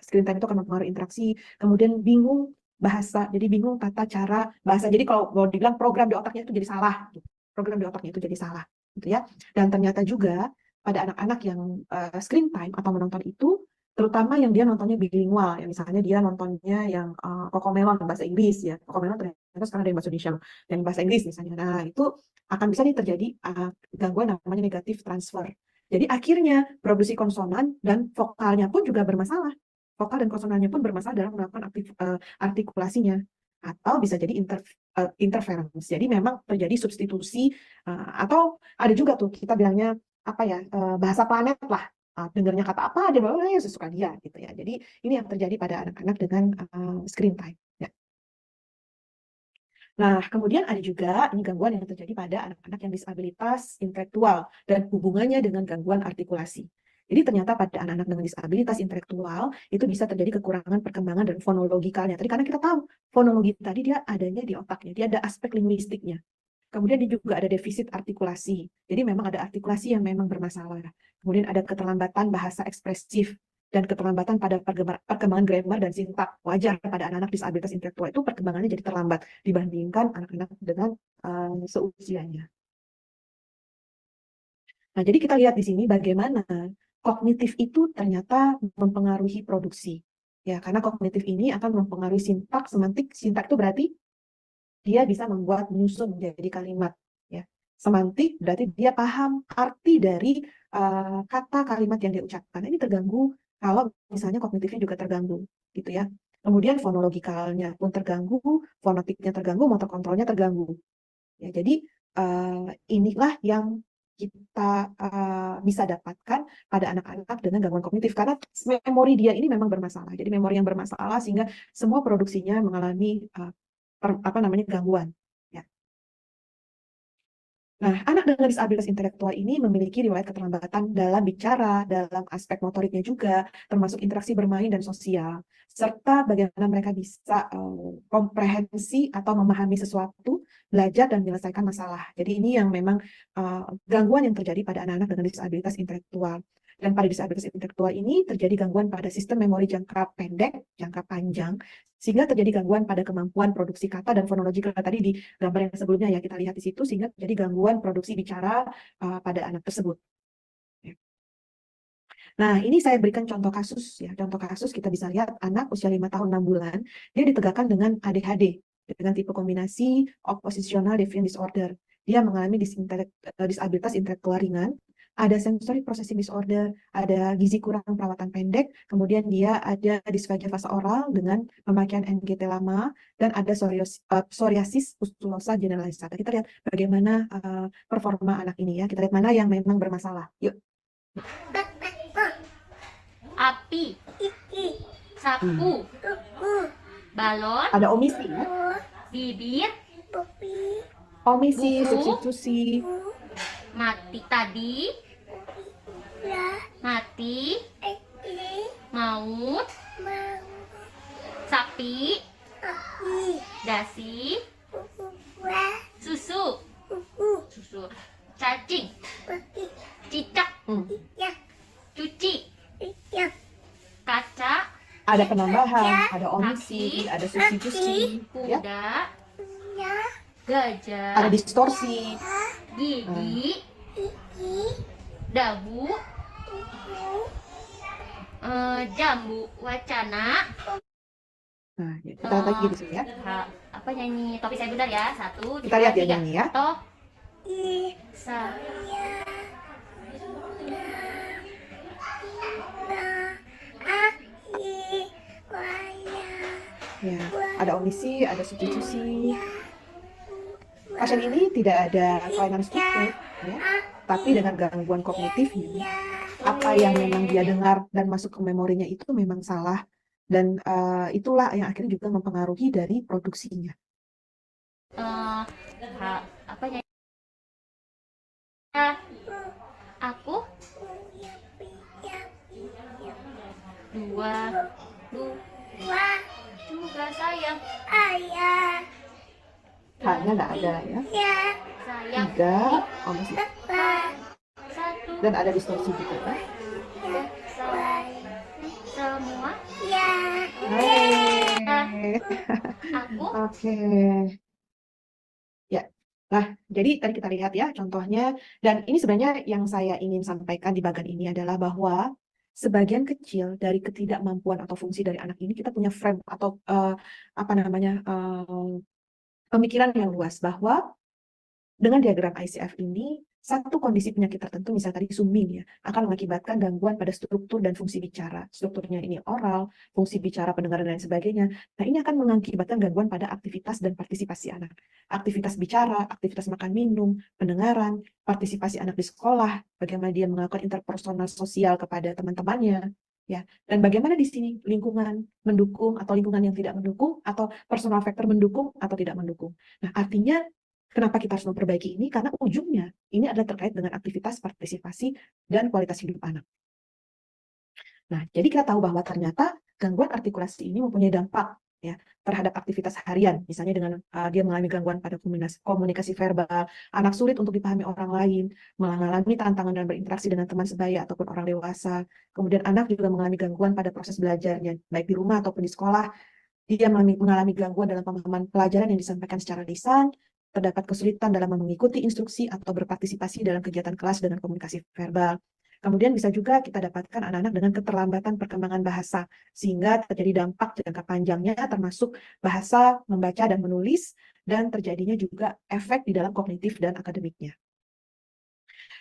screen time itu akan mempengaruhi interaksi, kemudian bingung bahasa, jadi bingung tata cara bahasa, jadi kalau mau dibilang program di otaknya itu jadi salah, gitu. program di otaknya itu jadi salah, gitu ya, dan ternyata juga pada anak-anak yang uh, screen time atau menonton itu terutama yang dia nontonnya bilingual ya misalnya dia nontonnya yang uh, eh, kokomelon bahasa Inggris ya kokomelon ternyata sekarang ada yang bahasa Indonesia dan bahasa Inggris misalnya nah itu akan bisa nih terjadi uh, gangguan namanya negatif transfer jadi akhirnya produksi konsonan dan vokalnya pun juga bermasalah vokal dan konsonannya pun bermasalah dalam melakukan aktif, uh, artikulasinya atau bisa jadi inter, uh, interference jadi memang terjadi substitusi uh, atau ada juga tuh kita bilangnya apa ya uh, bahasa planet lah Ah, dengarnya kata apa dia bawa oh, ya sesuka dia gitu ya. Jadi ini yang terjadi pada anak-anak dengan uh, screen time. Ya. Nah, kemudian ada juga ini gangguan yang terjadi pada anak-anak yang disabilitas intelektual dan hubungannya dengan gangguan artikulasi. Jadi ternyata pada anak-anak dengan disabilitas intelektual itu bisa terjadi kekurangan perkembangan dan fonologikalnya. Tadi karena kita tahu fonologi tadi dia adanya di otaknya, dia ada aspek linguistiknya. Kemudian dia juga ada defisit artikulasi. Jadi memang ada artikulasi yang memang bermasalah. Kemudian ada keterlambatan bahasa ekspresif dan keterlambatan pada perkembangan grammar dan sintak wajar pada anak-anak disabilitas intelektual itu perkembangannya jadi terlambat dibandingkan anak-anak dengan um, seusianya. Nah, jadi kita lihat di sini bagaimana kognitif itu ternyata mempengaruhi produksi. Ya, karena kognitif ini akan mempengaruhi sintak, semantik. Sintak itu berarti dia bisa membuat menyusun menjadi kalimat ya semantik berarti dia paham arti dari uh, kata kalimat yang dia ucapkan nah, ini terganggu kalau misalnya kognitifnya juga terganggu gitu ya kemudian fonologikalnya pun terganggu fonotiknya terganggu motor kontrolnya terganggu ya jadi uh, inilah yang kita uh, bisa dapatkan pada anak-anak dengan gangguan kognitif karena memori dia ini memang bermasalah. Jadi memori yang bermasalah sehingga semua produksinya mengalami uh, apa namanya gangguan. Ya. Nah, anak dengan disabilitas intelektual ini memiliki riwayat keterlambatan dalam bicara, dalam aspek motoriknya juga, termasuk interaksi bermain dan sosial, serta bagaimana mereka bisa uh, komprehensi atau memahami sesuatu, belajar dan menyelesaikan masalah. Jadi ini yang memang uh, gangguan yang terjadi pada anak-anak dengan disabilitas intelektual. Dan pada disabilitas intelektual ini terjadi gangguan pada sistem memori jangka pendek, jangka panjang, sehingga terjadi gangguan pada kemampuan produksi kata dan kata tadi di gambar yang sebelumnya ya kita lihat di situ, sehingga terjadi gangguan produksi bicara uh, pada anak tersebut. Nah, ini saya berikan contoh kasus ya. Contoh kasus kita bisa lihat anak usia 5 tahun 6 bulan, dia ditegakkan dengan ADHD dengan tipe kombinasi oppositional defiant disorder. Dia mengalami eh, disabilitas intelektual ringan ada sensory processing disorder, ada gizi kurang perawatan pendek, kemudian dia ada disfagia fase oral dengan pemakaian NGT lama, dan ada psoriasis, uh, psoriasis pustulosa Kita lihat bagaimana uh, performa anak ini ya. Kita lihat mana yang memang bermasalah. Yuk. Api. Sapu. Balon. Ada omisi ya. Bibir. Omisi, substitusi mati tadi mati maut sapi dasi susu susu cacing cicak hmm. cuci kaca ada penambahan ada omisi ada susi-susi ya. kuda gajah ada distorsi gigi uh. dabu uh, jambu wacana nah ya, kita uh, lagi di sini ya eh, apa nyanyi topi saya benar ya satu kita lihat ya tiga. dia nyanyi ya toh sa Ya, ada omisi, ada substitusi. Pasien ini tidak ada kelainan struktur, ya, tapi dengan gangguan kognitifnya, apa yang memang dia dengar dan masuk ke memorinya itu memang salah, dan uh, itulah yang akhirnya juga mempengaruhi dari produksinya. Uh, apa ya? aku dua dua juga dua, hanya nggak ada ya. Tiga, oh masih. Dan ada distorsi juga kan? Semua. Ya. Oke. Ya. Nah, jadi tadi kita lihat ya contohnya. Dan ini sebenarnya yang saya ingin sampaikan di bagian ini adalah bahwa sebagian kecil dari ketidakmampuan atau fungsi dari anak ini kita punya frame atau uh, apa namanya uh, pemikiran yang luas bahwa dengan diagram ICF ini satu kondisi penyakit tertentu, misalnya tadi sumbing ya, akan mengakibatkan gangguan pada struktur dan fungsi bicara. Strukturnya ini oral, fungsi bicara pendengaran dan sebagainya. Nah ini akan mengakibatkan gangguan pada aktivitas dan partisipasi anak. Aktivitas bicara, aktivitas makan minum, pendengaran, partisipasi anak di sekolah, bagaimana dia melakukan interpersonal sosial kepada teman-temannya, ya. Dan bagaimana di sini lingkungan mendukung atau lingkungan yang tidak mendukung atau personal factor mendukung atau tidak mendukung. Nah, artinya kenapa kita harus memperbaiki ini? Karena ujungnya ini adalah terkait dengan aktivitas partisipasi dan kualitas hidup anak. Nah, jadi kita tahu bahwa ternyata gangguan artikulasi ini mempunyai dampak ya terhadap aktivitas harian misalnya dengan uh, dia mengalami gangguan pada komunikasi, komunikasi verbal anak sulit untuk dipahami orang lain mengalami tantangan dalam berinteraksi dengan teman sebaya ataupun orang dewasa kemudian anak juga mengalami gangguan pada proses belajarnya baik di rumah ataupun di sekolah dia mengalami, mengalami gangguan dalam pemahaman pelajaran yang disampaikan secara lisan terdapat kesulitan dalam mengikuti instruksi atau berpartisipasi dalam kegiatan kelas dengan komunikasi verbal Kemudian bisa juga kita dapatkan anak-anak dengan keterlambatan perkembangan bahasa, sehingga terjadi dampak jangka panjangnya termasuk bahasa, membaca, dan menulis, dan terjadinya juga efek di dalam kognitif dan akademiknya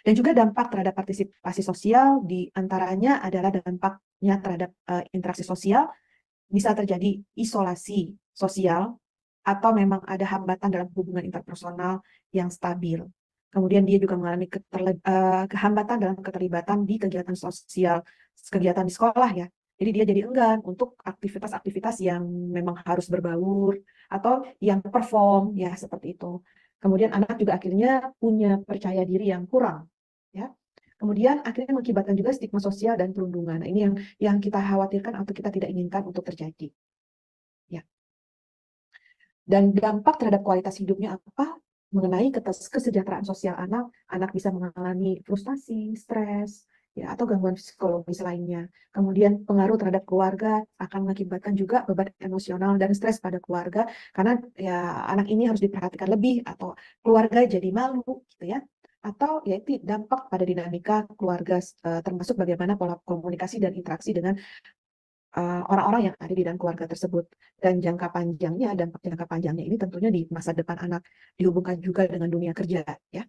dan juga dampak terhadap partisipasi sosial di antaranya adalah dampaknya terhadap uh, interaksi sosial bisa terjadi isolasi sosial atau memang ada hambatan dalam hubungan interpersonal yang stabil. Kemudian dia juga mengalami uh, kehambatan dalam keterlibatan di kegiatan sosial, kegiatan di sekolah ya. Jadi dia jadi enggan untuk aktivitas-aktivitas yang memang harus berbaur atau yang perform ya seperti itu. Kemudian anak juga akhirnya punya percaya diri yang kurang ya. Kemudian akhirnya mengakibatkan juga stigma sosial dan perundungan. Nah, ini yang yang kita khawatirkan atau kita tidak inginkan untuk terjadi. Ya. Dan dampak terhadap kualitas hidupnya apa? mengenai kesejahteraan sosial anak, anak bisa mengalami frustasi, stres, ya atau gangguan psikologis lainnya. Kemudian pengaruh terhadap keluarga akan mengakibatkan juga beban emosional dan stres pada keluarga karena ya anak ini harus diperhatikan lebih atau keluarga jadi malu gitu ya. Atau yaitu dampak pada dinamika keluarga eh, termasuk bagaimana pola komunikasi dan interaksi dengan orang eh, orang-orang yang ada di dalam keluarga tersebut. Dan jangka panjangnya, dan jangka panjangnya ini tentunya di masa depan anak dihubungkan juga dengan dunia kerja, ya.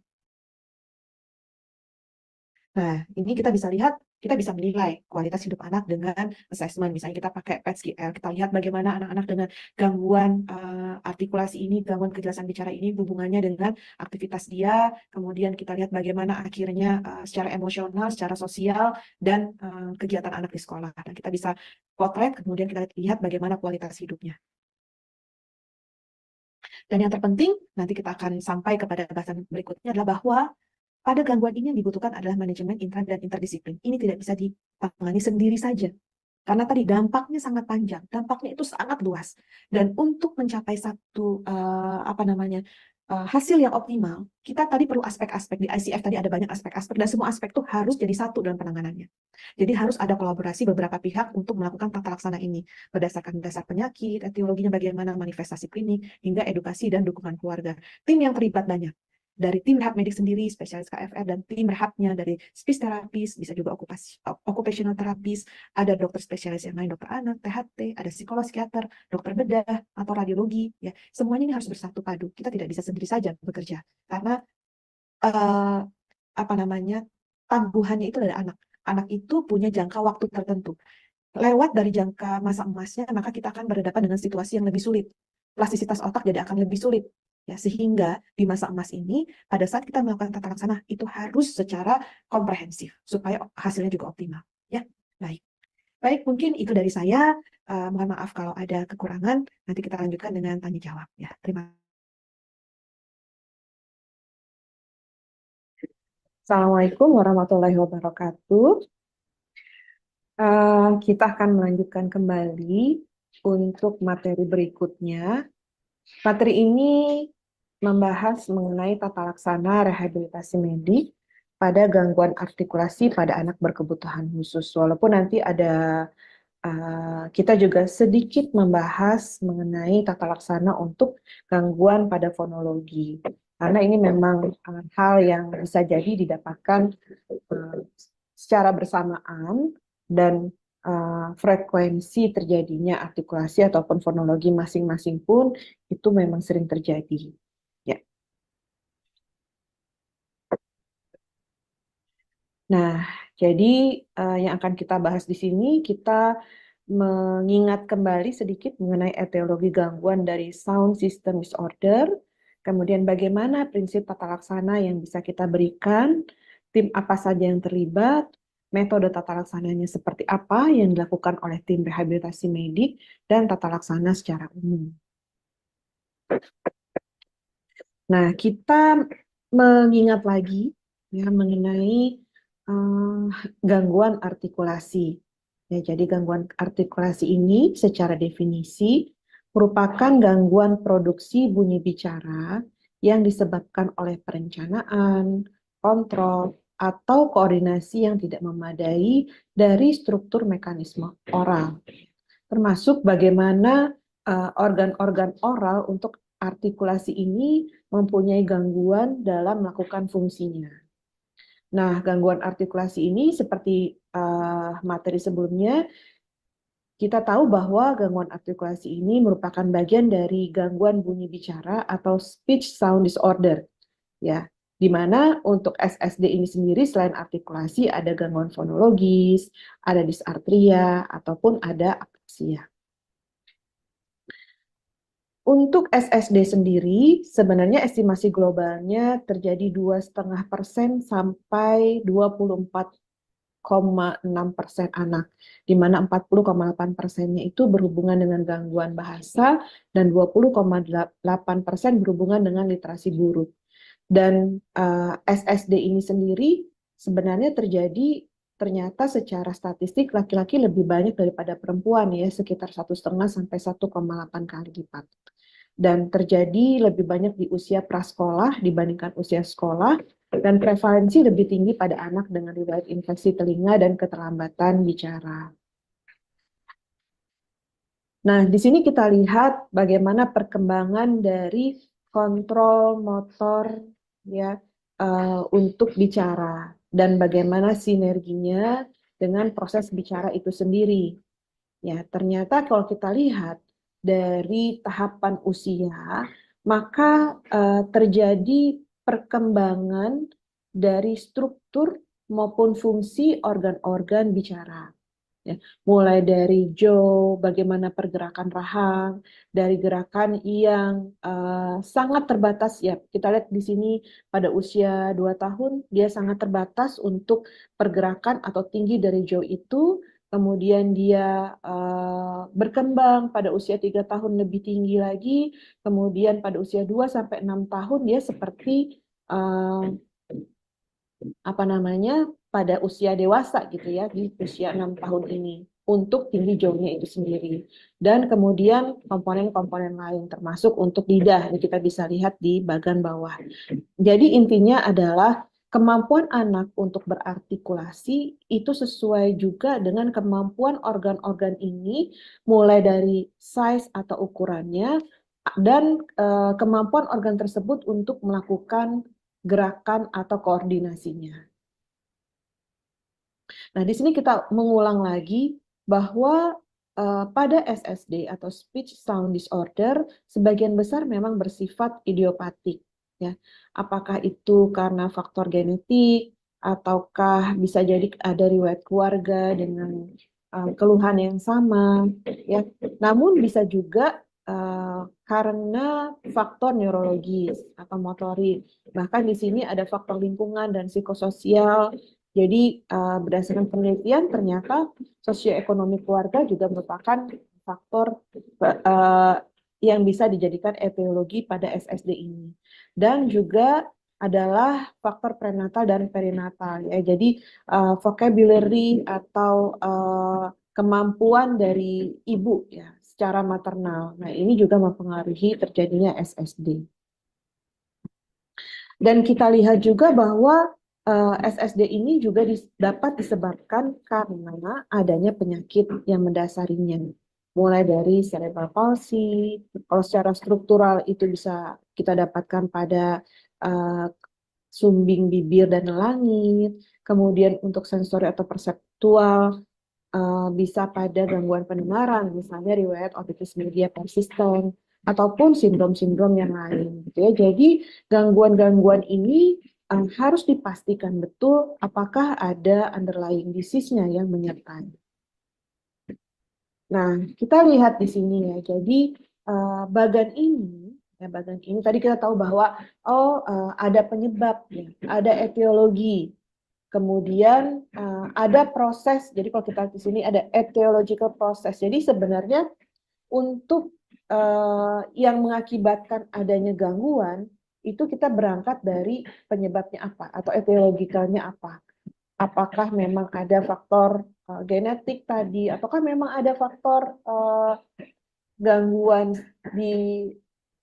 Nah, ini kita bisa lihat, kita bisa menilai kualitas hidup anak dengan assessment. Misalnya kita pakai PETSGL, kita lihat bagaimana anak-anak dengan gangguan uh, artikulasi ini, gangguan kejelasan bicara ini hubungannya dengan aktivitas dia. Kemudian kita lihat bagaimana akhirnya uh, secara emosional, secara sosial dan uh, kegiatan anak di sekolah. Dan nah, kita bisa potret, kemudian kita lihat bagaimana kualitas hidupnya. Dan yang terpenting, nanti kita akan sampai kepada bahasan berikutnya adalah bahwa pada gangguan ini yang dibutuhkan adalah manajemen intra dan interdisiplin. Ini tidak bisa ditangani sendiri saja. Karena tadi dampaknya sangat panjang, dampaknya itu sangat luas. Dan untuk mencapai satu uh, apa namanya uh, hasil yang optimal, kita tadi perlu aspek-aspek di ICF tadi ada banyak aspek-aspek dan semua aspek itu harus jadi satu dalam penanganannya. Jadi harus ada kolaborasi beberapa pihak untuk melakukan tata laksana ini berdasarkan dasar penyakit, etiologinya bagaimana, manifestasi klinik, hingga edukasi dan dukungan keluarga. Tim yang terlibat banyak dari tim rehab medik sendiri, spesialis KFR dan tim rehabnya dari speech terapis, bisa juga okupasi, occupational terapis, ada dokter spesialis yang lain, dokter anak, THT, ada psikolog psikiater, dokter bedah atau radiologi, ya semuanya ini harus bersatu padu. Kita tidak bisa sendiri saja bekerja karena uh, apa namanya tangguhannya itu dari anak. Anak itu punya jangka waktu tertentu. Lewat dari jangka masa emasnya, maka kita akan berhadapan dengan situasi yang lebih sulit plastisitas otak jadi akan lebih sulit. Ya, sehingga di masa emas ini, pada saat kita melakukan tata laksana, itu harus secara komprehensif, supaya hasilnya juga optimal. Ya, baik. Baik, mungkin itu dari saya. Uh, mohon maaf kalau ada kekurangan. Nanti kita lanjutkan dengan tanya jawab. Ya, terima kasih. Assalamualaikum warahmatullahi wabarakatuh. Uh, kita akan melanjutkan kembali untuk materi berikutnya Materi ini membahas mengenai tata laksana rehabilitasi medik pada gangguan artikulasi pada anak berkebutuhan khusus. Walaupun nanti ada uh, kita juga sedikit membahas mengenai tata laksana untuk gangguan pada fonologi. Karena ini memang eh, hal yang bisa jadi didapatkan uh, secara bersamaan dan uh, frekuensi terjadinya artikulasi ataupun fonologi masing-masing pun itu memang sering terjadi. Ya. Nah, jadi uh, yang akan kita bahas di sini kita mengingat kembali sedikit mengenai etiologi gangguan dari sound system disorder, kemudian bagaimana prinsip tata laksana yang bisa kita berikan, tim apa saja yang terlibat, metode tata laksananya seperti apa yang dilakukan oleh tim rehabilitasi medik, dan tata laksana secara umum. Nah, kita mengingat lagi ya mengenai uh, gangguan artikulasi. Ya, jadi gangguan artikulasi ini secara definisi merupakan gangguan produksi bunyi bicara yang disebabkan oleh perencanaan, kontrol, atau koordinasi yang tidak memadai dari struktur mekanisme oral, termasuk bagaimana eh, organ-organ uh, oral untuk artikulasi ini mempunyai gangguan dalam melakukan fungsinya. Nah, gangguan artikulasi ini seperti uh, materi sebelumnya, kita tahu bahwa gangguan artikulasi ini merupakan bagian dari gangguan bunyi bicara atau speech sound disorder. Ya, di mana untuk SSD ini sendiri selain artikulasi ada gangguan fonologis, ada disartria, ataupun ada aksia. Untuk SSD sendiri, sebenarnya estimasi globalnya terjadi 2,5 persen sampai 24,6 persen anak, di mana 40,8 persennya itu berhubungan dengan gangguan bahasa dan 20,8 persen berhubungan dengan literasi buruk. Dan uh, eh, SSD ini sendiri sebenarnya terjadi ternyata secara statistik laki-laki lebih banyak daripada perempuan ya sekitar satu setengah sampai 1,8 kali lipat dan terjadi lebih banyak di usia prasekolah dibandingkan usia sekolah dan prevalensi lebih tinggi pada anak dengan riwayat infeksi telinga dan keterlambatan bicara. Nah, di sini kita lihat bagaimana perkembangan dari kontrol motor ya uh, untuk bicara dan bagaimana sinerginya dengan proses bicara itu sendiri. Ya, ternyata kalau kita lihat dari tahapan usia, maka uh, terjadi perkembangan dari struktur maupun fungsi organ-organ bicara ya. mulai dari Joe bagaimana pergerakan rahang, dari gerakan yang uh, sangat terbatas ya. Kita lihat di sini pada usia 2 tahun dia sangat terbatas untuk pergerakan atau tinggi dari Joe itu. Kemudian dia uh, berkembang pada usia 3 tahun lebih tinggi lagi, kemudian pada usia 2 sampai 6 tahun dia seperti uh, apa namanya? pada usia dewasa gitu ya di usia enam tahun ini untuk tinggi jauhnya itu sendiri dan kemudian komponen-komponen lain termasuk untuk lidah yang kita bisa lihat di bagian bawah. Jadi intinya adalah kemampuan anak untuk berartikulasi itu sesuai juga dengan kemampuan organ-organ ini mulai dari size atau ukurannya dan eh, kemampuan organ tersebut untuk melakukan gerakan atau koordinasinya. Nah, di sini kita mengulang lagi bahwa uh, pada SSD atau speech sound disorder sebagian besar memang bersifat idiopatik ya. Apakah itu karena faktor genetik ataukah bisa jadi ada riwayat keluarga dengan uh, keluhan yang sama ya. Namun bisa juga Uh, karena faktor neurologis atau motorik. Bahkan di sini ada faktor lingkungan dan psikososial jadi uh, berdasarkan penelitian ternyata sosioekonomi keluarga juga merupakan faktor uh, yang bisa dijadikan etiologi pada SSD ini. Dan juga adalah faktor prenatal dan perinatal ya. Jadi uh, vocabulary atau uh, kemampuan dari ibu ya secara maternal. Nah, ini juga mempengaruhi terjadinya SSD. Dan kita lihat juga bahwa Eh, SSD ini juga dapat disebabkan karena adanya penyakit yang mendasarinya. Mulai dari cerebral palsy, kalau secara struktural itu bisa kita dapatkan pada uh, sumbing bibir dan langit, kemudian untuk sensori atau perseptual uh, bisa pada gangguan pendengaran, misalnya riwayat otitis media persisten ataupun sindrom-sindrom yang lain gitu ya. Jadi gangguan-gangguan ini um, harus dipastikan betul apakah ada underlying disease-nya yang menyertai. Nah, kita lihat di sini ya. Jadi uh, bagan ini, ya bagan ini tadi kita tahu bahwa oh uh, ada penyebab, ya, ada etiologi, kemudian uh, ada proses. Jadi kalau kita di sini ada etiological process. Jadi sebenarnya untuk uh, yang mengakibatkan adanya gangguan itu kita berangkat dari penyebabnya apa atau etiologikalnya apa. Apakah memang ada faktor uh, genetik tadi, ataukah memang ada faktor uh, gangguan di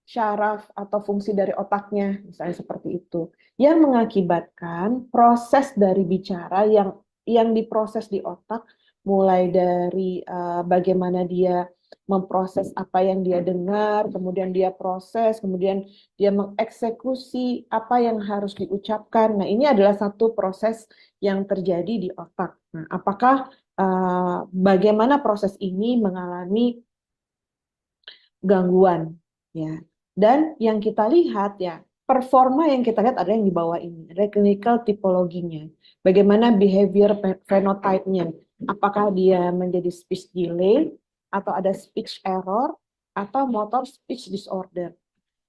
syaraf atau fungsi dari otaknya, misalnya seperti itu, yang mengakibatkan proses dari bicara yang yang diproses di otak, mulai dari uh, bagaimana dia memproses apa yang dia dengar, kemudian dia proses, kemudian dia mengeksekusi apa yang harus diucapkan. Nah, ini adalah satu proses yang terjadi di otak. Nah, apakah uh, bagaimana proses ini mengalami gangguan ya. Dan yang kita lihat ya, performa yang kita lihat ada yang di bawah ini, ada clinical tipologinya. Bagaimana behavior phenotype-nya? Apakah dia menjadi speech delay atau ada speech error, atau motor speech disorder.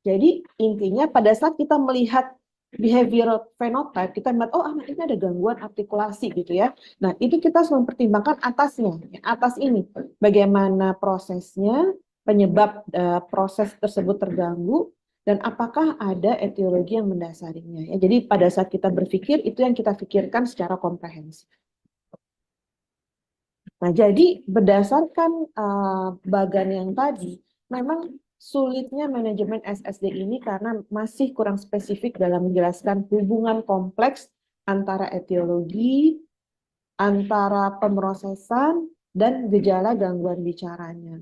Jadi intinya pada saat kita melihat behavioral phenotype, kita melihat, oh anak ini ada gangguan artikulasi gitu ya. Nah itu kita harus mempertimbangkan atasnya, atas ini. Bagaimana prosesnya, penyebab uh, proses tersebut terganggu, dan apakah ada etiologi yang mendasarinya. Ya, jadi pada saat kita berpikir, itu yang kita pikirkan secara komprehensif. Nah, jadi berdasarkan uh, bagan yang tadi, memang sulitnya manajemen SSD ini karena masih kurang spesifik dalam menjelaskan hubungan kompleks antara etiologi, antara pemrosesan, dan gejala gangguan bicaranya.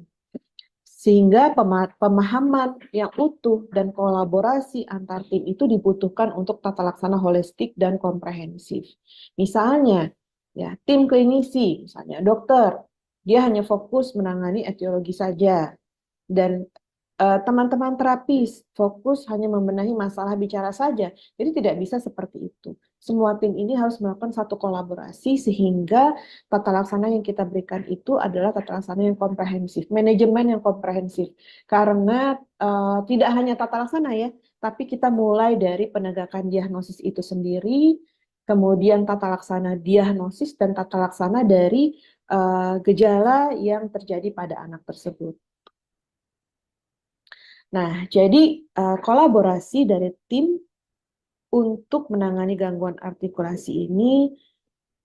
Sehingga pemahaman yang utuh dan kolaborasi antar tim itu dibutuhkan untuk tata laksana holistik dan komprehensif. Misalnya, Ya, tim klinisi misalnya dokter, dia hanya fokus menangani etiologi saja. Dan eh, teman-teman uh, terapis fokus hanya membenahi masalah bicara saja. Jadi tidak bisa seperti itu. Semua tim ini harus melakukan satu kolaborasi sehingga tata laksana yang kita berikan itu adalah tata laksana yang komprehensif, manajemen yang komprehensif. Karena uh, tidak hanya tata laksana ya, tapi kita mulai dari penegakan diagnosis itu sendiri, kemudian tata laksana diagnosis dan tata laksana dari uh, gejala yang terjadi pada anak tersebut. Nah, jadi uh, kolaborasi dari tim untuk menangani gangguan artikulasi ini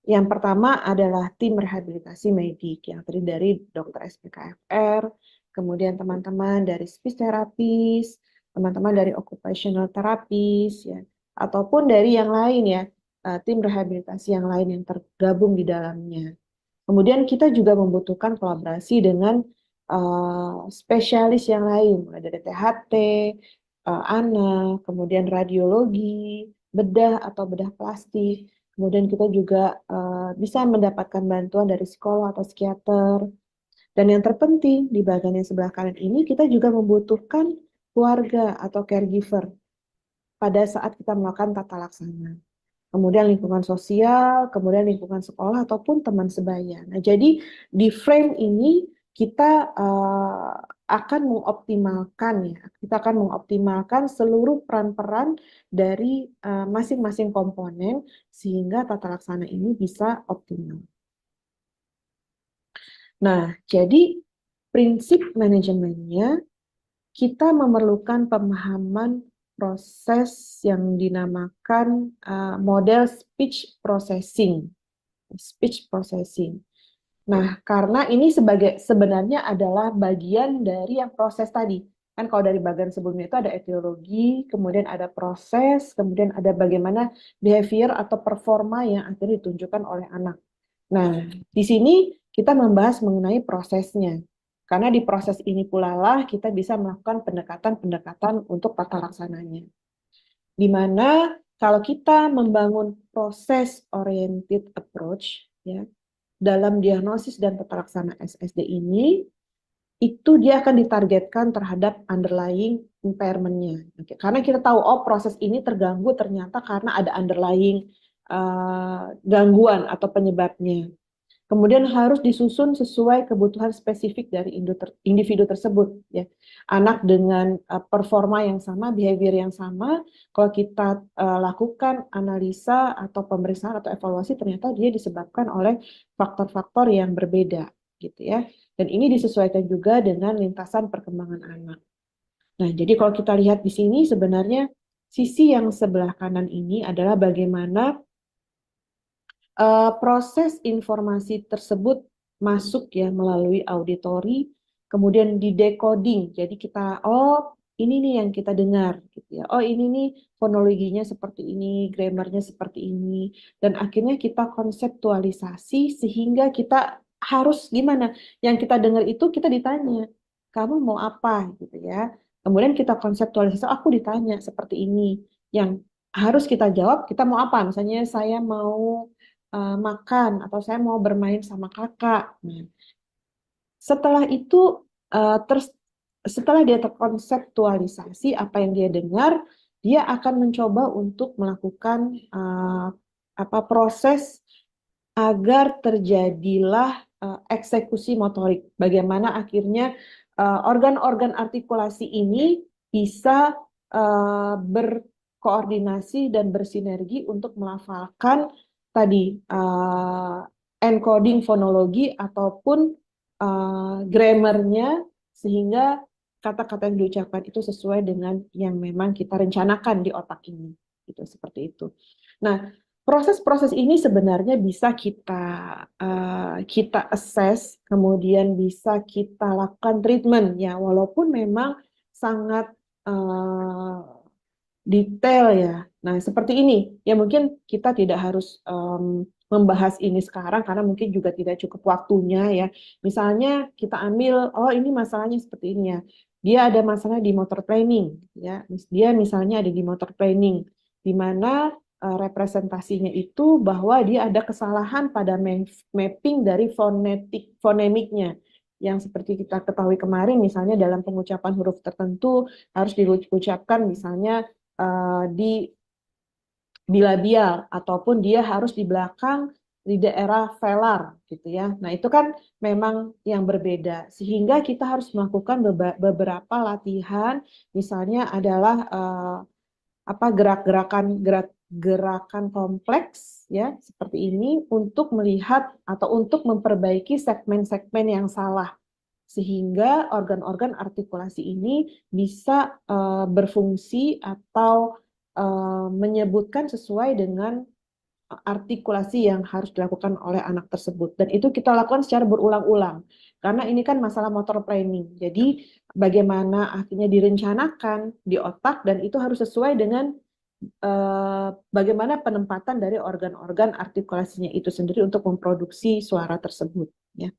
yang pertama adalah tim rehabilitasi medik yang terdiri dari dokter SPKFR, kemudian teman-teman dari speech terapis, teman-teman dari occupational therapist ya, ataupun dari yang lain ya uh, tim rehabilitasi yang lain yang tergabung di dalamnya. Kemudian kita juga membutuhkan kolaborasi dengan uh, spesialis yang lain, mulai dari THT, uh, eh, anak, kemudian radiologi, bedah atau bedah plastik. Kemudian kita juga uh, bisa mendapatkan bantuan dari psikolog atau psikiater. Dan yang terpenting di bagian yang sebelah kanan ini kita juga membutuhkan keluarga atau caregiver pada saat kita melakukan tata laksana kemudian lingkungan sosial, kemudian lingkungan sekolah ataupun teman sebaya. Nah, jadi di frame ini kita uh, akan mengoptimalkan ya, kita akan mengoptimalkan seluruh peran-peran dari eh, masing-masing uh, masing -masing komponen sehingga tata laksana ini bisa optimal. Nah, jadi prinsip manajemennya kita memerlukan pemahaman proses yang dinamakan uh, model speech processing. Speech processing. Nah, karena ini sebagai sebenarnya adalah bagian dari yang proses tadi. Kan kalau dari bagian sebelumnya itu ada etiologi, kemudian ada proses, kemudian ada bagaimana behavior atau performa yang akhirnya ditunjukkan oleh anak. Nah, di sini kita membahas mengenai prosesnya. Karena di proses ini pula lah kita bisa melakukan pendekatan-pendekatan untuk tata laksananya. Di mana kalau kita membangun proses oriented approach ya dalam diagnosis dan tata laksana SSD ini itu dia akan ditargetkan terhadap underlying impairmentnya. Okay. Karena kita tahu oh proses ini terganggu ternyata karena ada underlying uh, gangguan atau penyebabnya. Kemudian harus disusun sesuai kebutuhan spesifik dari individu tersebut. Ya. Anak dengan uh, performa yang sama, behavior yang sama, kalau kita uh, lakukan analisa atau pemeriksaan atau evaluasi, ternyata dia disebabkan oleh faktor-faktor yang berbeda, gitu ya. Dan ini disesuaikan juga dengan lintasan perkembangan anak. Nah, jadi kalau kita lihat di sini sebenarnya sisi yang sebelah kanan ini adalah bagaimana uh, proses informasi tersebut masuk ya melalui auditori, kemudian di decoding Jadi kita oh ini nih yang kita dengar gitu ya. Oh ini nih fonologinya seperti ini, grammarnya seperti ini dan akhirnya kita konseptualisasi sehingga kita harus gimana? Yang kita dengar itu kita ditanya, kamu mau apa gitu ya. Kemudian kita konseptualisasi, aku ditanya seperti ini. Yang harus kita jawab, kita mau apa? Misalnya saya mau uh, makan atau saya mau bermain sama kakak. Nah, setelah itu uh, eh, ter setelah dia terkonseptualisasi apa yang dia dengar, dia akan mencoba untuk melakukan uh, apa proses agar terjadilah uh, eksekusi motorik. Bagaimana akhirnya organ-organ uh, artikulasi ini bisa uh, berkoordinasi dan bersinergi untuk melafalkan tadi uh, encoding fonologi ataupun uh, grammarnya sehingga kata-kata yang diucapkan itu sesuai dengan yang memang kita rencanakan di otak ini gitu seperti itu. Nah proses-proses ini sebenarnya bisa kita uh, kita assess kemudian bisa kita lakukan treatment ya walaupun memang sangat uh, detail ya. Nah, seperti ini. Ya mungkin kita tidak harus um, membahas ini sekarang karena mungkin juga tidak cukup waktunya ya. Misalnya kita ambil oh ini masalahnya seperti ini ya. Dia ada masalah di motor planning ya. Dia misalnya ada di motor planning di mana eh, representasinya itu bahwa dia ada kesalahan pada mapping dari fonetik fonemiknya yang seperti kita ketahui kemarin misalnya dalam pengucapan huruf tertentu harus diucapkan misalnya Eh, di di labial ataupun dia harus di belakang di daerah velar gitu ya. Nah, itu kan memang yang berbeda sehingga kita harus melakukan beberapa latihan misalnya adalah uh, apa gerak-gerakan gerak gerakan kompleks ya seperti ini untuk melihat atau untuk memperbaiki segmen-segmen yang salah sehingga organ-organ artikulasi ini bisa uh, berfungsi atau uh, menyebutkan sesuai dengan artikulasi yang harus dilakukan oleh anak tersebut dan itu kita lakukan secara berulang-ulang karena ini kan masalah motor planning jadi bagaimana akhirnya direncanakan di otak dan itu harus sesuai dengan eh, bagaimana penempatan dari organ-organ artikulasinya itu sendiri untuk memproduksi suara tersebut ya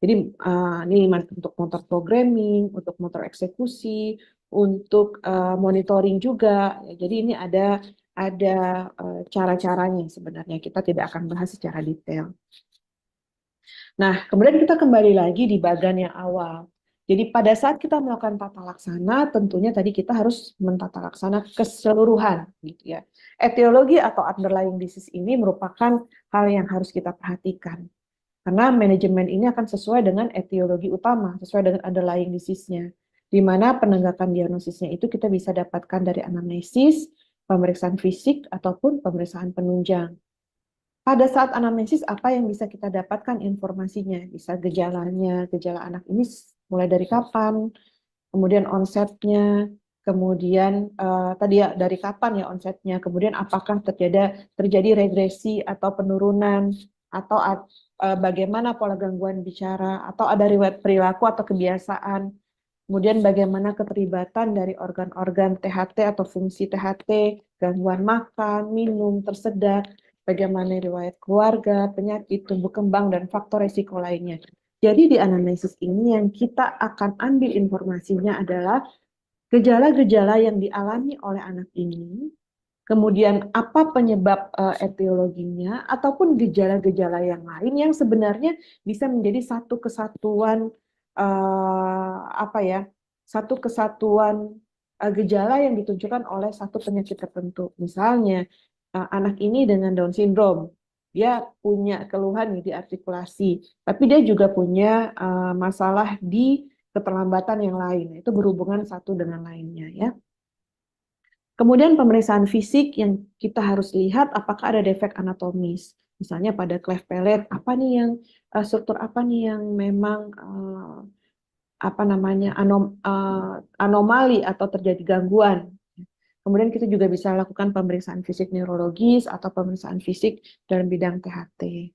jadi uh, ini untuk motor programming, untuk motor eksekusi, untuk eh, monitoring juga. Jadi ini ada ada eh, cara-caranya sebenarnya. Kita tidak akan bahas secara detail. Nah, kemudian kita kembali lagi di bagian yang awal. Jadi pada saat kita melakukan tata laksana, tentunya tadi kita harus mentata laksana keseluruhan, gitu ya. Etiologi atau underlying disease ini merupakan hal yang harus kita perhatikan. Karena manajemen ini akan sesuai dengan etiologi utama, sesuai dengan underlying disease-nya. Di mana penegakan diagnosisnya itu kita bisa dapatkan dari anamnesis, pemeriksaan fisik, ataupun pemeriksaan penunjang. Pada saat anamnesis, apa yang bisa kita dapatkan informasinya? Bisa gejalanya, gejala anak ini mulai dari kapan, kemudian onsetnya, kemudian uh, tadi ya dari kapan ya onsetnya, kemudian apakah terjadi terjadi regresi atau penurunan atau uh, bagaimana pola gangguan bicara atau ada riwayat perilaku atau kebiasaan. Kemudian bagaimana keterlibatan dari organ-organ THT atau fungsi THT, gangguan makan, minum, tersedak, bagaimana riwayat keluarga, penyakit, tumbuh kembang, dan faktor resiko lainnya. Jadi di analisis ini yang kita akan ambil informasinya adalah gejala-gejala yang dialami oleh anak ini, kemudian apa penyebab uh, etiologinya, ataupun gejala-gejala yang lain yang sebenarnya bisa menjadi satu kesatuan uh, apa ya, satu kesatuan uh, gejala yang ditunjukkan oleh satu penyakit tertentu. Misalnya uh, anak ini dengan Down syndrome, dia punya keluhan di artikulasi, tapi dia juga punya uh, masalah di keterlambatan yang lain. Itu berhubungan satu dengan lainnya ya. Kemudian pemeriksaan fisik yang kita harus lihat apakah ada defek anatomis. Misalnya pada cleft palate, apa nih yang eh, struktur apa nih yang memang eh, apa namanya anom, eh, anomali atau terjadi gangguan. Kemudian kita juga bisa lakukan pemeriksaan fisik neurologis atau pemeriksaan fisik dalam bidang THT.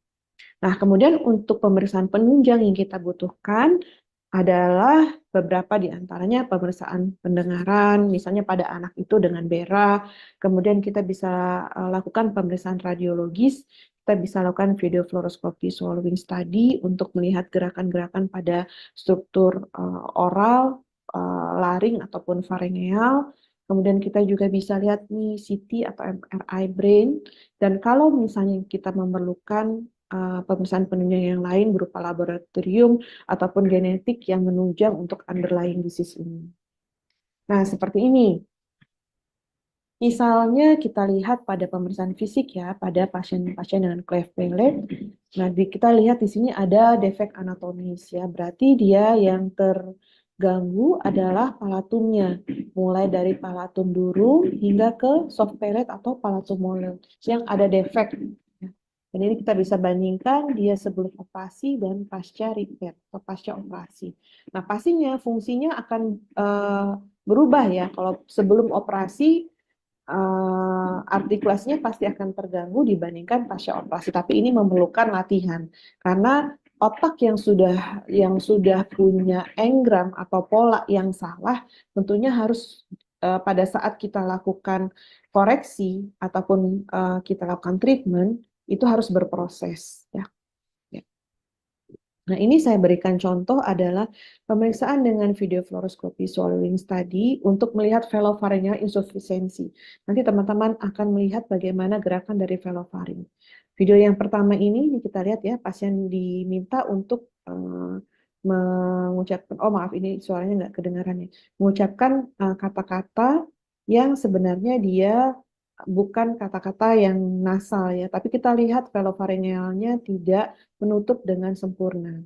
Nah, kemudian untuk pemeriksaan penunjang yang kita butuhkan adalah beberapa di antaranya pemeriksaan pendengaran, misalnya pada anak itu dengan BERA, kemudian kita bisa eh, lakukan pemeriksaan radiologis, kita bisa lakukan video fluoroskopi swallowing study untuk melihat gerakan-gerakan pada struktur eh, oral, eh, laring ataupun faringeal. Kemudian kita juga bisa lihat nih CT atau MRI brain. Dan kalau misalnya kita memerlukan uh, eh, pemeriksaan penunjang yang lain berupa laboratorium ataupun genetik yang menunjang untuk underlying disease ini. Nah, seperti ini. Misalnya kita lihat pada pemeriksaan fisik ya, pada pasien-pasien dengan cleft palate. Nah, di, kita lihat di sini ada defek anatomis ya, berarti dia yang terganggu adalah palatumnya, mulai dari palatum duru hingga ke soft palate atau palatum molar yang ada defek dan ini kita bisa bandingkan dia sebelum operasi dan pasca repair atau pasca operasi. Nah, pastinya fungsinya akan uh, berubah ya. Kalau sebelum operasi uh, eh, artikulasinya pasti akan terganggu dibandingkan pasca operasi. Tapi ini memerlukan latihan karena otak yang sudah yang sudah punya engram atau pola yang salah tentunya harus uh, pada saat kita lakukan koreksi ataupun uh, kita lakukan treatment itu harus berproses ya. ya. Nah, ini saya berikan contoh adalah pemeriksaan dengan video fluoroskopi swallowing study untuk melihat velofaringnya insufisiensi. Nanti teman-teman akan melihat bagaimana gerakan dari velofaring. Video yang pertama ini, kita lihat ya, pasien diminta untuk uh, mengucapkan, oh maaf ini suaranya nggak kedengaran ya, mengucapkan eh, kata-kata uh, kata -kata yang sebenarnya dia bukan kata-kata yang nasal ya, tapi kita lihat velofaringealnya tidak menutup dengan sempurna.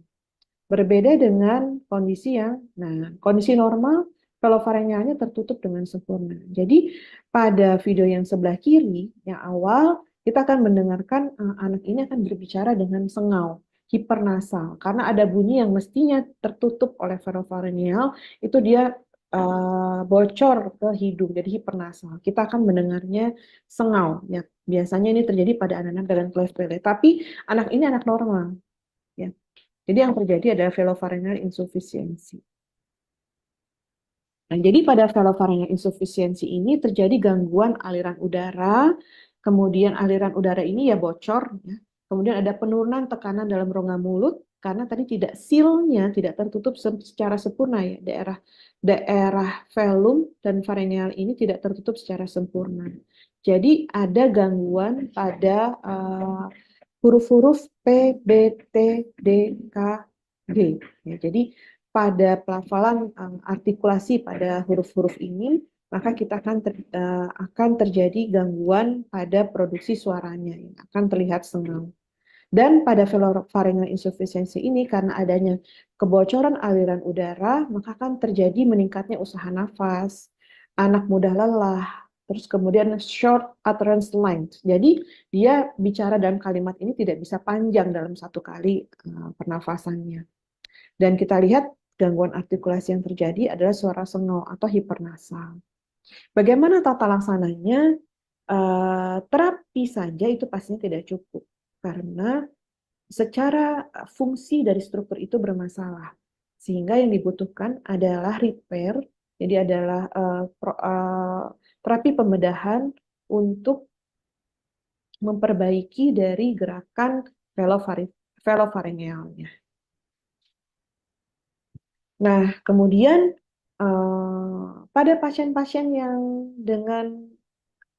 Berbeda dengan kondisi yang, nah kondisi normal velofaringealnya tertutup dengan sempurna. Jadi pada video yang sebelah kiri yang awal kita akan mendengarkan uh, anak ini akan berbicara dengan sengau hipernasal karena ada bunyi yang mestinya tertutup oleh velofaringeal itu dia uh, bocor ke hidung, jadi hipernasal. Kita akan mendengarnya sengau. Ya, biasanya ini terjadi pada anak-anak dengan cleft palate. Tapi anak ini anak normal. Ya. Jadi yang terjadi adalah velofaringeal insufisiensi. Nah, jadi pada velofaringeal insufisiensi ini terjadi gangguan aliran udara, kemudian aliran udara ini ya bocor, ya. kemudian ada penurunan tekanan dalam rongga mulut, karena tadi tidak sealnya tidak tertutup secara sempurna ya daerah daerah velum dan faringeal ini tidak tertutup secara sempurna. Jadi ada gangguan pada eh, huruf-huruf uh, P, B, T, D, K, G. Ya, jadi pada pelafalan um, artikulasi pada huruf-huruf ini maka kita akan ter, uh, akan terjadi gangguan pada produksi suaranya yang akan terlihat senang. Dan pada faringal insufisiensi ini karena adanya kebocoran aliran udara, maka akan terjadi meningkatnya usaha nafas, anak mudah lelah, terus kemudian short utterance length. Jadi dia bicara dalam kalimat ini tidak bisa panjang dalam satu kali eh, pernafasannya. Dan kita lihat gangguan artikulasi yang terjadi adalah suara sengau atau hipernasal. Bagaimana tata laksananya? Uh, terapi saja itu pastinya tidak cukup karena secara fungsi dari struktur itu bermasalah. Sehingga yang dibutuhkan adalah repair, jadi adalah uh, pro, uh, terapi pembedahan untuk memperbaiki dari gerakan velofaringealnya. Nah, kemudian uh, pada pasien-pasien yang dengan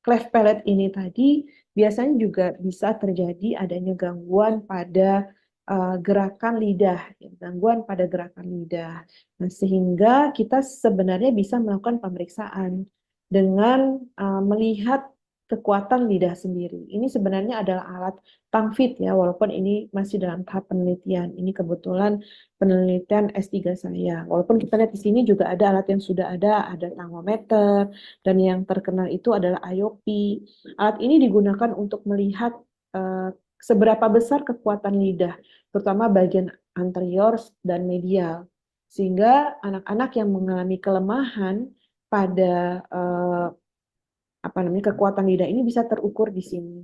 cleft palate ini tadi biasanya juga bisa terjadi adanya gangguan pada uh, gerakan lidah, ya, gangguan pada gerakan lidah. Nah, sehingga kita sebenarnya bisa melakukan pemeriksaan dengan uh, melihat kekuatan lidah sendiri. Ini sebenarnya adalah alat tangfit ya, walaupun ini masih dalam tahap penelitian. Ini kebetulan penelitian S3 saya. Walaupun kita lihat di sini juga ada alat yang sudah ada, ada tangometer, dan yang terkenal itu adalah IOP. Alat ini digunakan untuk melihat uh, seberapa besar kekuatan lidah, terutama bagian anterior dan medial. Sehingga anak-anak yang mengalami kelemahan pada uh, apa namanya kekuatan lidah ini bisa terukur di sini.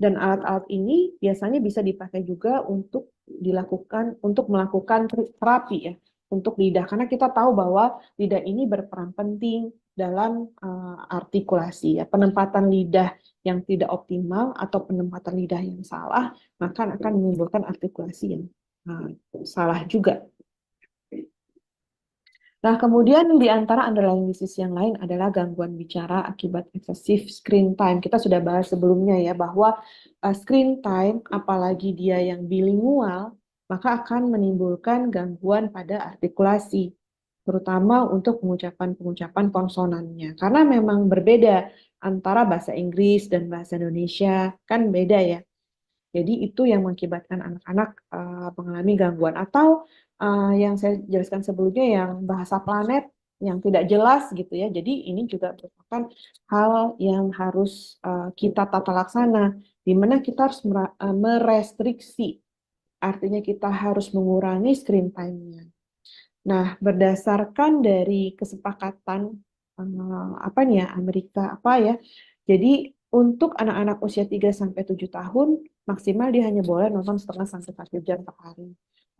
Dan alat-alat ini biasanya bisa dipakai juga untuk dilakukan untuk melakukan terapi ya untuk lidah karena kita tahu bahwa lidah ini berperan penting dalam uh, artikulasi ya penempatan lidah yang tidak optimal atau penempatan lidah yang salah maka akan menimbulkan artikulasi yang uh, salah juga Nah, kemudian di antara underlying disease yang lain adalah gangguan bicara akibat excessive screen time. Kita sudah bahas sebelumnya ya bahwa eh, screen time apalagi dia yang bilingual maka akan menimbulkan gangguan pada artikulasi terutama untuk pengucapan-pengucapan konsonannya karena memang berbeda antara bahasa Inggris dan bahasa Indonesia kan beda ya. Jadi itu yang mengakibatkan anak-anak uh, mengalami gangguan atau uh, yang saya jelaskan sebelumnya yang bahasa planet yang tidak jelas gitu ya. Jadi ini juga merupakan hal yang harus uh, kita tata laksana di mana kita harus eh, merestriksi. Artinya kita harus mengurangi screen time-nya. Nah, berdasarkan dari kesepakatan uh, apa nih ya Amerika apa ya. Jadi untuk anak-anak usia 3 sampai 7 tahun maksimal dia hanya boleh nonton setengah sampai satu jam per hari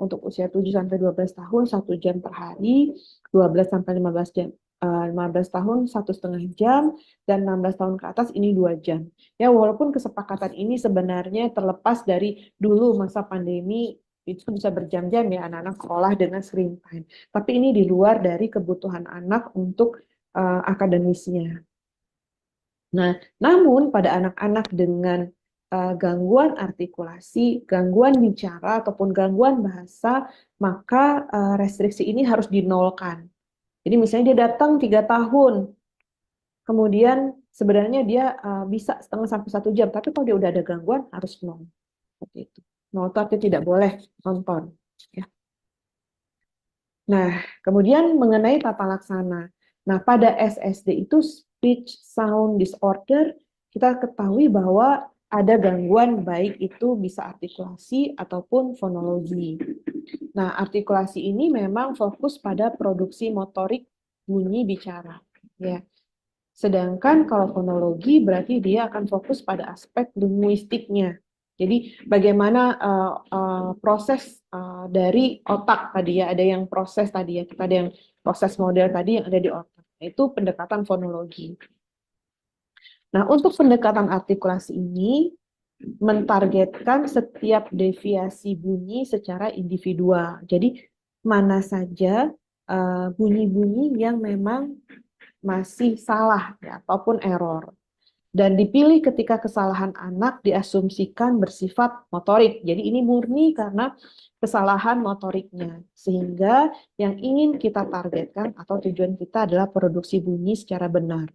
untuk usia 7 sampai 12 tahun satu jam per hari, 12 sampai 15 jam 15 eh, tahun satu setengah jam dan 16 tahun ke atas ini dua jam ya walaupun kesepakatan ini sebenarnya terlepas dari dulu masa pandemi itu bisa berjam-jam ya anak-anak sekolah dengan screen time tapi ini di luar dari kebutuhan anak untuk uh, akademisnya nah namun pada anak-anak dengan uh, gangguan artikulasi, gangguan bicara ataupun gangguan bahasa, maka uh, restriksi ini harus dinolkan. Jadi misalnya dia datang tiga tahun, kemudian sebenarnya dia uh, bisa setengah sampai satu jam, tapi kalau dia udah ada gangguan harus nol. Seperti itu. Nol itu artinya tidak boleh nonton. Ya. Nah, kemudian mengenai tata laksana. Nah, pada SSD itu speech sound disorder, kita ketahui bahwa ada gangguan baik itu bisa artikulasi ataupun fonologi. Nah, artikulasi ini memang fokus pada produksi motorik bunyi bicara, ya. Sedangkan kalau fonologi berarti dia akan fokus pada aspek linguistiknya. Jadi bagaimana uh, uh, proses uh, dari otak tadi ya, ada yang proses tadi ya, kita ada yang proses model tadi yang ada di otak. Itu pendekatan fonologi. Nah, untuk pendekatan artikulasi ini mentargetkan setiap deviasi bunyi secara individual. Jadi, mana saja eh, bunyi-bunyi uh, yang memang masih salah ya, ataupun error. Dan dipilih ketika kesalahan anak diasumsikan bersifat motorik. Jadi ini murni karena kesalahan motoriknya. Sehingga yang ingin kita targetkan atau tujuan kita adalah produksi bunyi secara benar.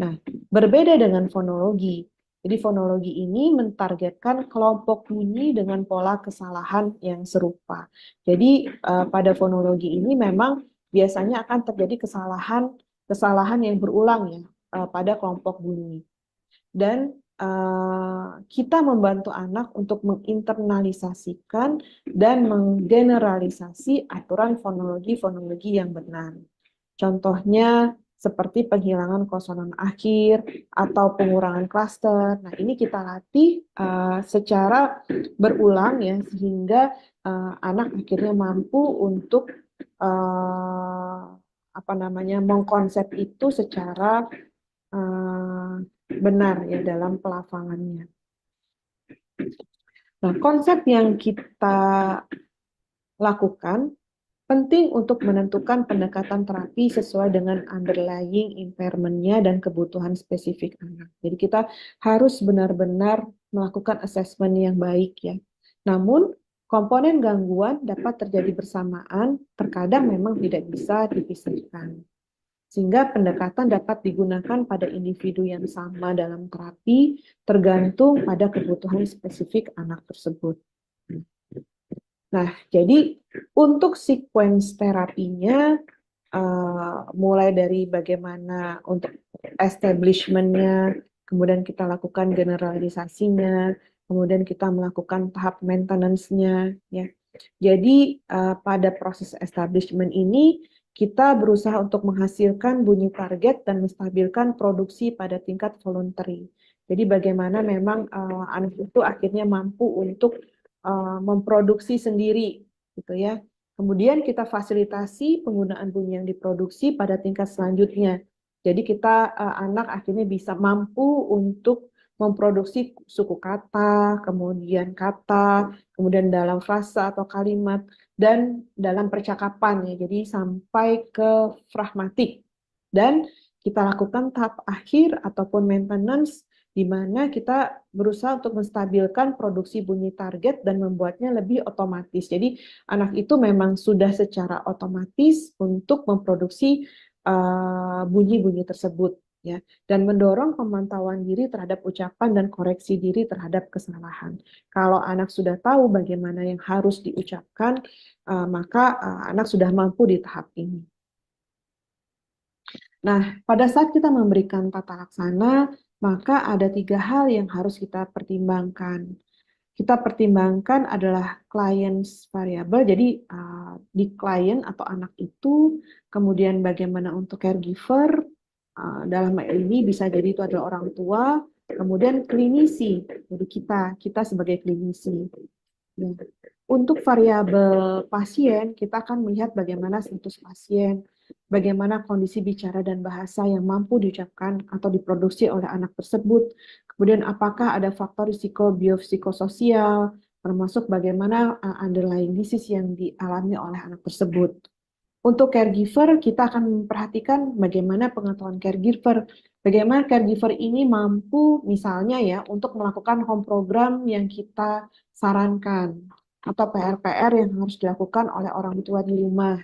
Nah, berbeda dengan fonologi. Jadi fonologi ini mentargetkan kelompok bunyi dengan pola kesalahan yang serupa. Jadi uh, pada fonologi ini memang biasanya akan terjadi kesalahan kesalahan yang berulang ya uh, pada kelompok bunyi. Dan uh, kita membantu anak untuk menginternalisasikan dan menggeneralisasi aturan fonologi-fonologi yang benar. Contohnya seperti penghilangan konsonan akhir atau pengurangan klaster. Nah, ini kita latih uh, secara berulang ya sehingga uh, anak akhirnya mampu untuk uh, apa namanya mengkonsep itu secara uh, benar ya dalam pelafalannya. Nah, konsep yang kita lakukan penting untuk menentukan pendekatan terapi sesuai dengan underlying impairmentnya dan kebutuhan spesifik anak. Jadi kita harus benar-benar melakukan assessment yang baik ya. Namun komponen gangguan dapat terjadi bersamaan, terkadang memang tidak bisa dipisahkan. Sehingga pendekatan dapat digunakan pada individu yang sama dalam terapi tergantung pada kebutuhan spesifik anak tersebut. Nah, jadi untuk sequence terapinya uh, mulai dari bagaimana untuk establishmentnya, kemudian kita lakukan generalisasinya, kemudian kita melakukan tahap maintenance-nya, ya. Jadi uh, pada proses establishment ini kita berusaha untuk menghasilkan bunyi target dan menstabilkan produksi pada tingkat voluntary. Jadi bagaimana memang uh, anak itu akhirnya mampu untuk Eh, memproduksi sendiri gitu ya. Kemudian kita fasilitasi penggunaan bunyi yang diproduksi pada tingkat selanjutnya. Jadi kita uh, anak akhirnya bisa mampu untuk memproduksi suku kata, kemudian kata, kemudian dalam frasa atau kalimat dan dalam percakapan ya. Jadi sampai ke pragmatik. Dan kita lakukan tahap akhir ataupun maintenance di mana kita berusaha untuk menstabilkan produksi bunyi target dan membuatnya lebih otomatis. Jadi anak itu memang sudah secara otomatis untuk memproduksi eh, bunyi-bunyi uh, tersebut ya dan mendorong pemantauan diri terhadap ucapan dan koreksi diri terhadap kesalahan. Kalau anak sudah tahu bagaimana yang harus diucapkan, uh, maka uh, anak sudah mampu di tahap ini. Nah, pada saat kita memberikan tata laksana, maka ada tiga hal yang harus kita pertimbangkan. Kita pertimbangkan adalah clients variable, jadi uh, di client atau anak itu, kemudian bagaimana untuk caregiver, uh, dalam hal ini bisa jadi itu adalah orang tua, kemudian klinisi, jadi kita, kita sebagai klinisi. Nah, untuk variabel pasien, kita akan melihat bagaimana status pasien, bagaimana kondisi bicara dan bahasa yang mampu diucapkan atau diproduksi oleh anak tersebut, kemudian apakah ada faktor risiko biopsikososial, termasuk bagaimana eh, underlying disease yang dialami oleh anak tersebut. Untuk caregiver, kita akan memperhatikan bagaimana pengetahuan caregiver, bagaimana caregiver ini mampu misalnya ya untuk melakukan home program yang kita sarankan atau PR-PR yang harus dilakukan oleh orang tua di rumah.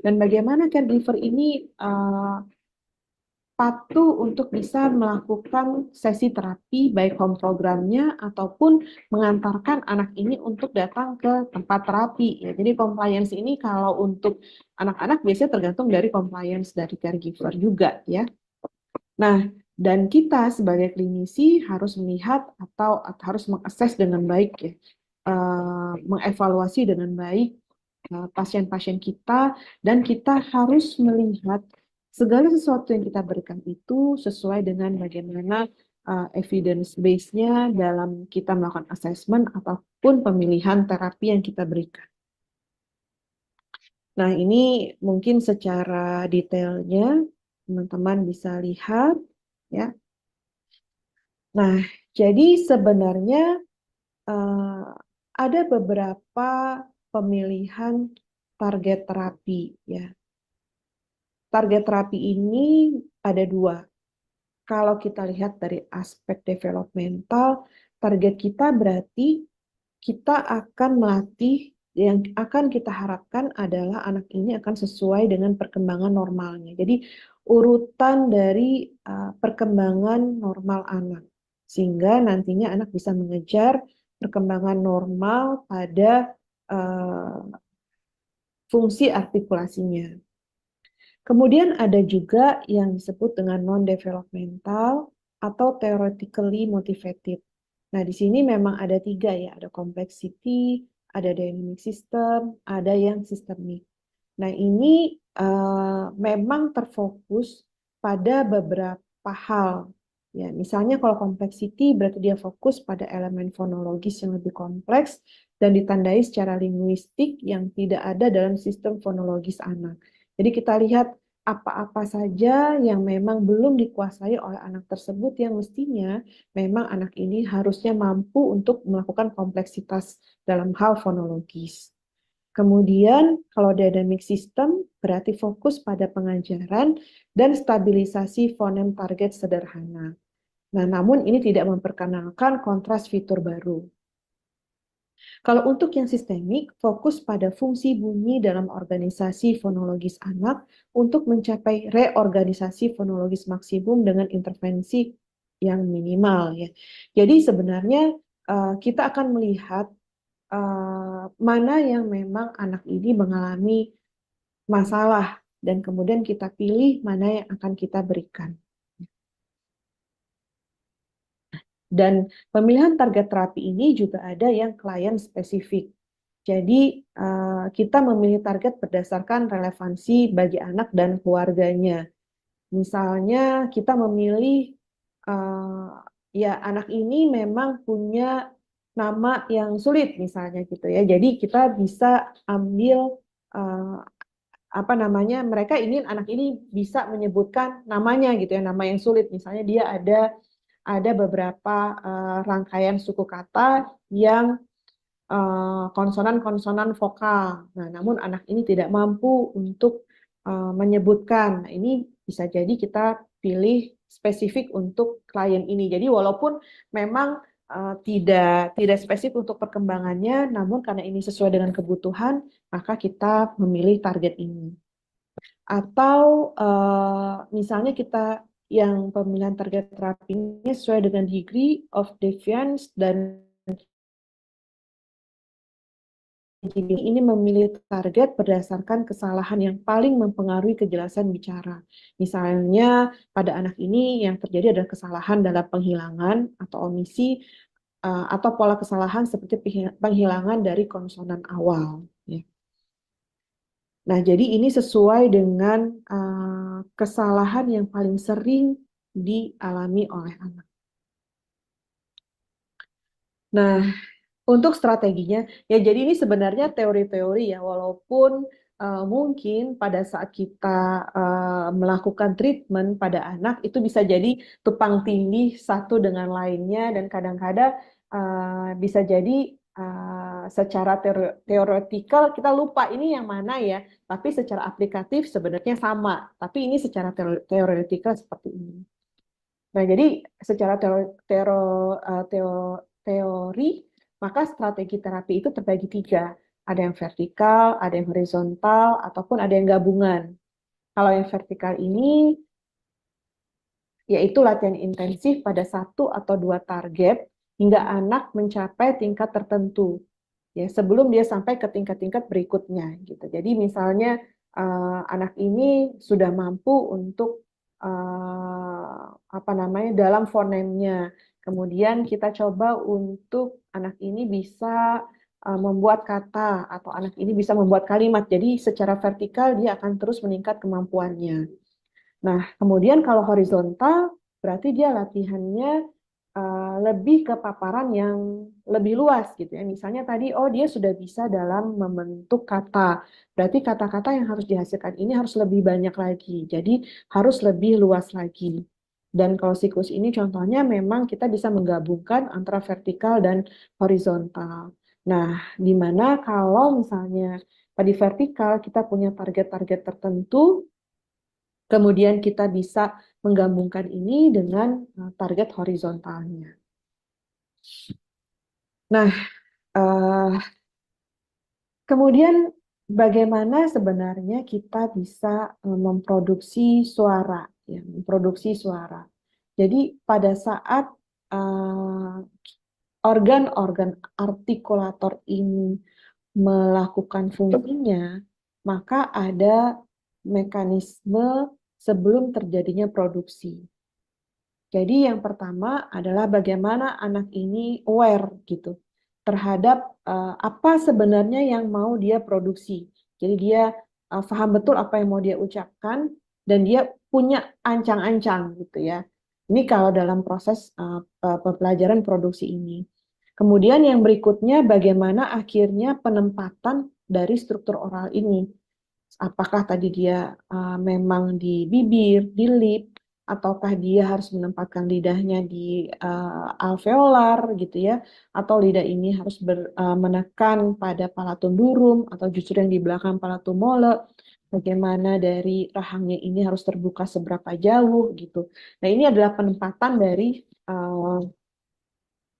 Dan bagaimana caregiver ini uh, patuh untuk bisa melakukan sesi terapi baik home programnya ataupun mengantarkan anak ini untuk datang ke tempat terapi. Ya, jadi compliance ini kalau untuk anak-anak biasanya tergantung dari compliance dari caregiver juga ya. Nah, dan kita sebagai klinisi harus melihat atau, harus mengakses dengan baik ya uh, mengevaluasi dengan baik eh, pasien-pasien uh, kita dan kita harus melihat segala sesuatu yang kita berikan itu sesuai dengan bagaimana uh, evidence base-nya dalam kita melakukan assessment ataupun pemilihan terapi yang kita berikan. Nah, ini mungkin secara detailnya teman-teman bisa lihat ya. Nah, jadi sebenarnya uh, ada beberapa pemilihan target terapi ya. Target terapi ini ada dua. Kalau kita lihat dari aspek developmental, target kita berarti kita akan melatih yang akan kita harapkan adalah anak ini akan sesuai dengan perkembangan normalnya. Jadi urutan dari eh, perkembangan normal anak sehingga nantinya anak bisa mengejar perkembangan normal pada uh, fungsi artikulasinya. Kemudian ada juga yang disebut dengan non-developmental atau theoretically motivated. Nah, di sini memang ada tiga ya, ada complexity, ada dynamic system, ada yang sistemik. Nah, ini uh, memang terfokus pada beberapa hal Ya, misalnya kalau complexity berarti dia fokus pada elemen fonologis yang lebih kompleks dan ditandai secara linguistik yang tidak ada dalam sistem fonologis anak. Jadi kita lihat apa-apa saja yang memang belum dikuasai oleh anak tersebut yang mestinya memang anak ini harusnya mampu untuk melakukan kompleksitas dalam hal fonologis. Kemudian kalau dynamic system berarti fokus pada pengajaran dan stabilisasi fonem target sederhana. Nah, namun ini tidak memperkenalkan kontras fitur baru. Kalau untuk yang sistemik, fokus pada fungsi bunyi dalam organisasi fonologis anak untuk mencapai reorganisasi fonologis maksimum dengan intervensi yang minimal. ya. Jadi sebenarnya eh, kita akan melihat Eh, mana yang memang anak ini mengalami masalah dan kemudian kita pilih mana yang akan kita berikan. Dan pemilihan target terapi ini juga ada yang klien spesifik. Jadi eh, kita memilih target berdasarkan relevansi bagi anak dan keluarganya. Misalnya kita memilih eh, ya anak ini memang punya nama yang sulit misalnya gitu ya. Jadi kita bisa ambil uh, apa namanya mereka ingin anak ini bisa menyebutkan namanya gitu ya nama yang sulit misalnya dia ada ada beberapa uh, rangkaian suku kata yang eh, konsonan-konsonan uh, vokal. Nah, namun anak ini tidak mampu untuk uh, menyebutkan. Nah, ini bisa jadi kita pilih spesifik untuk klien ini. Jadi walaupun memang uh, tidak tidak spesifik untuk perkembangannya, namun karena ini sesuai dengan kebutuhan, maka kita memilih target ini. Atau uh, misalnya kita yang pemilihan target terapinya sesuai dengan degree of deviance dan jadi ini memilih target berdasarkan kesalahan yang paling mempengaruhi kejelasan bicara. Misalnya pada anak ini yang terjadi adalah kesalahan dalam penghilangan atau omisi eh, atau pola kesalahan seperti penghilangan dari konsonan awal. Ya. Nah jadi ini sesuai dengan eh, kesalahan yang paling sering dialami oleh anak. Nah untuk strateginya, ya jadi ini sebenarnya teori-teori ya, walaupun uh, mungkin pada saat kita uh, melakukan treatment pada anak itu bisa jadi tupang tindih satu dengan lainnya dan kadang-kadang uh, bisa jadi uh, secara teoretikal kita lupa ini yang mana ya, tapi secara aplikatif sebenarnya sama, tapi ini secara teoretikal seperti ini. Nah, jadi secara teori, teori, teori maka strategi terapi itu terbagi tiga, ada yang vertikal, ada yang horizontal, ataupun ada yang gabungan. Kalau yang vertikal ini, yaitu latihan intensif pada satu atau dua target hingga anak mencapai tingkat tertentu. Ya, sebelum dia sampai ke tingkat-tingkat berikutnya gitu. Jadi misalnya uh, anak ini sudah mampu untuk uh, apa namanya dalam fonemnya Kemudian kita coba untuk anak ini bisa eh, membuat kata atau anak ini bisa membuat kalimat. Jadi secara vertikal dia akan terus meningkat kemampuannya. Nah, kemudian kalau horizontal berarti dia latihannya eh, lebih ke paparan yang lebih luas gitu ya. Misalnya tadi oh dia sudah bisa dalam membentuk kata. Berarti kata-kata yang harus dihasilkan ini harus lebih banyak lagi. Jadi harus lebih luas lagi. Dan kalau siklus ini contohnya memang kita bisa menggabungkan antara vertikal dan horizontal. Nah, di mana kalau misalnya tadi vertikal kita punya target-target tertentu, kemudian kita bisa menggabungkan ini dengan eh, target horizontalnya. Nah, uh, kemudian bagaimana sebenarnya kita bisa eh, memproduksi suara ya, memproduksi suara. Jadi pada saat eh, organ-organ uh, artikulator ini melakukan fungsinya, maka ada mekanisme sebelum terjadinya produksi. Jadi yang pertama adalah bagaimana anak ini aware gitu terhadap uh, apa sebenarnya yang mau dia produksi. Jadi dia uh, faham betul apa yang mau dia ucapkan dan dia punya ancang-ancang gitu ya. Ini kalau dalam proses uh, pembelajaran produksi ini. Kemudian yang berikutnya bagaimana akhirnya penempatan dari struktur oral ini. Apakah tadi dia uh, memang di bibir, di lip, ataukah dia harus menempatkan lidahnya di uh, alveolar gitu ya, atau lidah ini harus ber, uh, menekan pada palatum durum atau justru yang di belakang palatum mole bagaimana dari rahangnya ini harus terbuka seberapa jauh gitu. Nah ini adalah penempatan dari uh,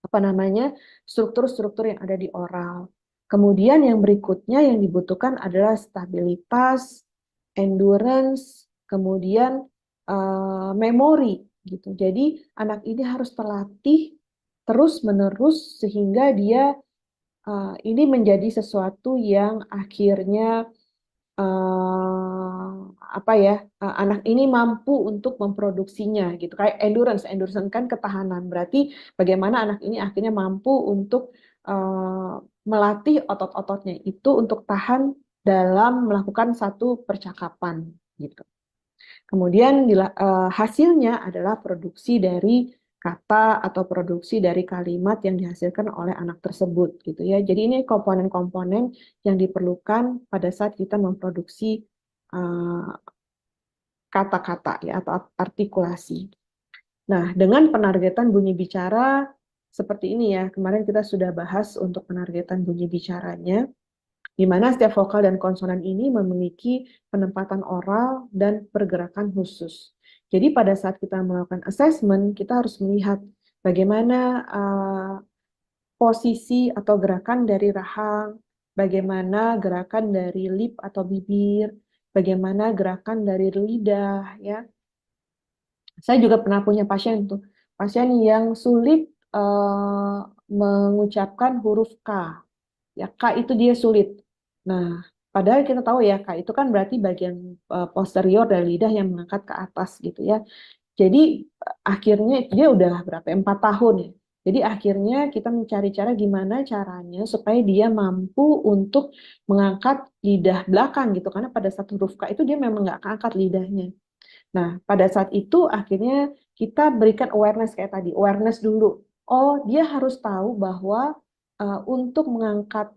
apa namanya struktur-struktur yang ada di oral. Kemudian yang berikutnya yang dibutuhkan adalah stabilitas, endurance, kemudian uh, memori gitu. Jadi anak ini harus terlatih terus-menerus sehingga dia uh, ini menjadi sesuatu yang akhirnya uh, apa ya uh, anak ini mampu untuk memproduksinya gitu kayak endurance endurance kan ketahanan berarti bagaimana anak ini akhirnya mampu untuk uh, melatih otot-ototnya itu untuk tahan dalam melakukan satu percakapan gitu kemudian uh, hasilnya adalah produksi dari kata atau produksi dari kalimat yang dihasilkan oleh anak tersebut gitu ya. Jadi ini komponen-komponen yang diperlukan pada saat kita memproduksi eh, kata-kata uh, ya atau artikulasi. Nah, dengan penargetan bunyi bicara seperti ini ya. Kemarin kita sudah bahas untuk penargetan bunyi bicaranya di mana setiap vokal dan konsonan ini memiliki penempatan oral dan pergerakan khusus. Jadi pada saat kita melakukan assessment, kita harus melihat bagaimana uh, posisi atau gerakan dari rahang, bagaimana gerakan dari lip atau bibir, bagaimana gerakan dari lidah ya. Saya juga pernah punya pasien tuh, pasien yang sulit uh, mengucapkan huruf K. Ya, K itu dia sulit. Nah, Padahal kita tahu ya, Kak, itu kan berarti bagian uh, posterior dari lidah yang mengangkat ke atas gitu ya. Jadi eh, akhirnya dia udah berapa? Ya, empat tahun ya. Jadi akhirnya kita mencari cara gimana caranya supaya dia mampu untuk mengangkat lidah belakang gitu. Karena pada saat huruf K itu dia memang nggak angkat lidahnya. Nah, pada saat itu akhirnya kita berikan awareness kayak tadi, awareness dulu. Oh, dia harus tahu bahwa uh, untuk mengangkat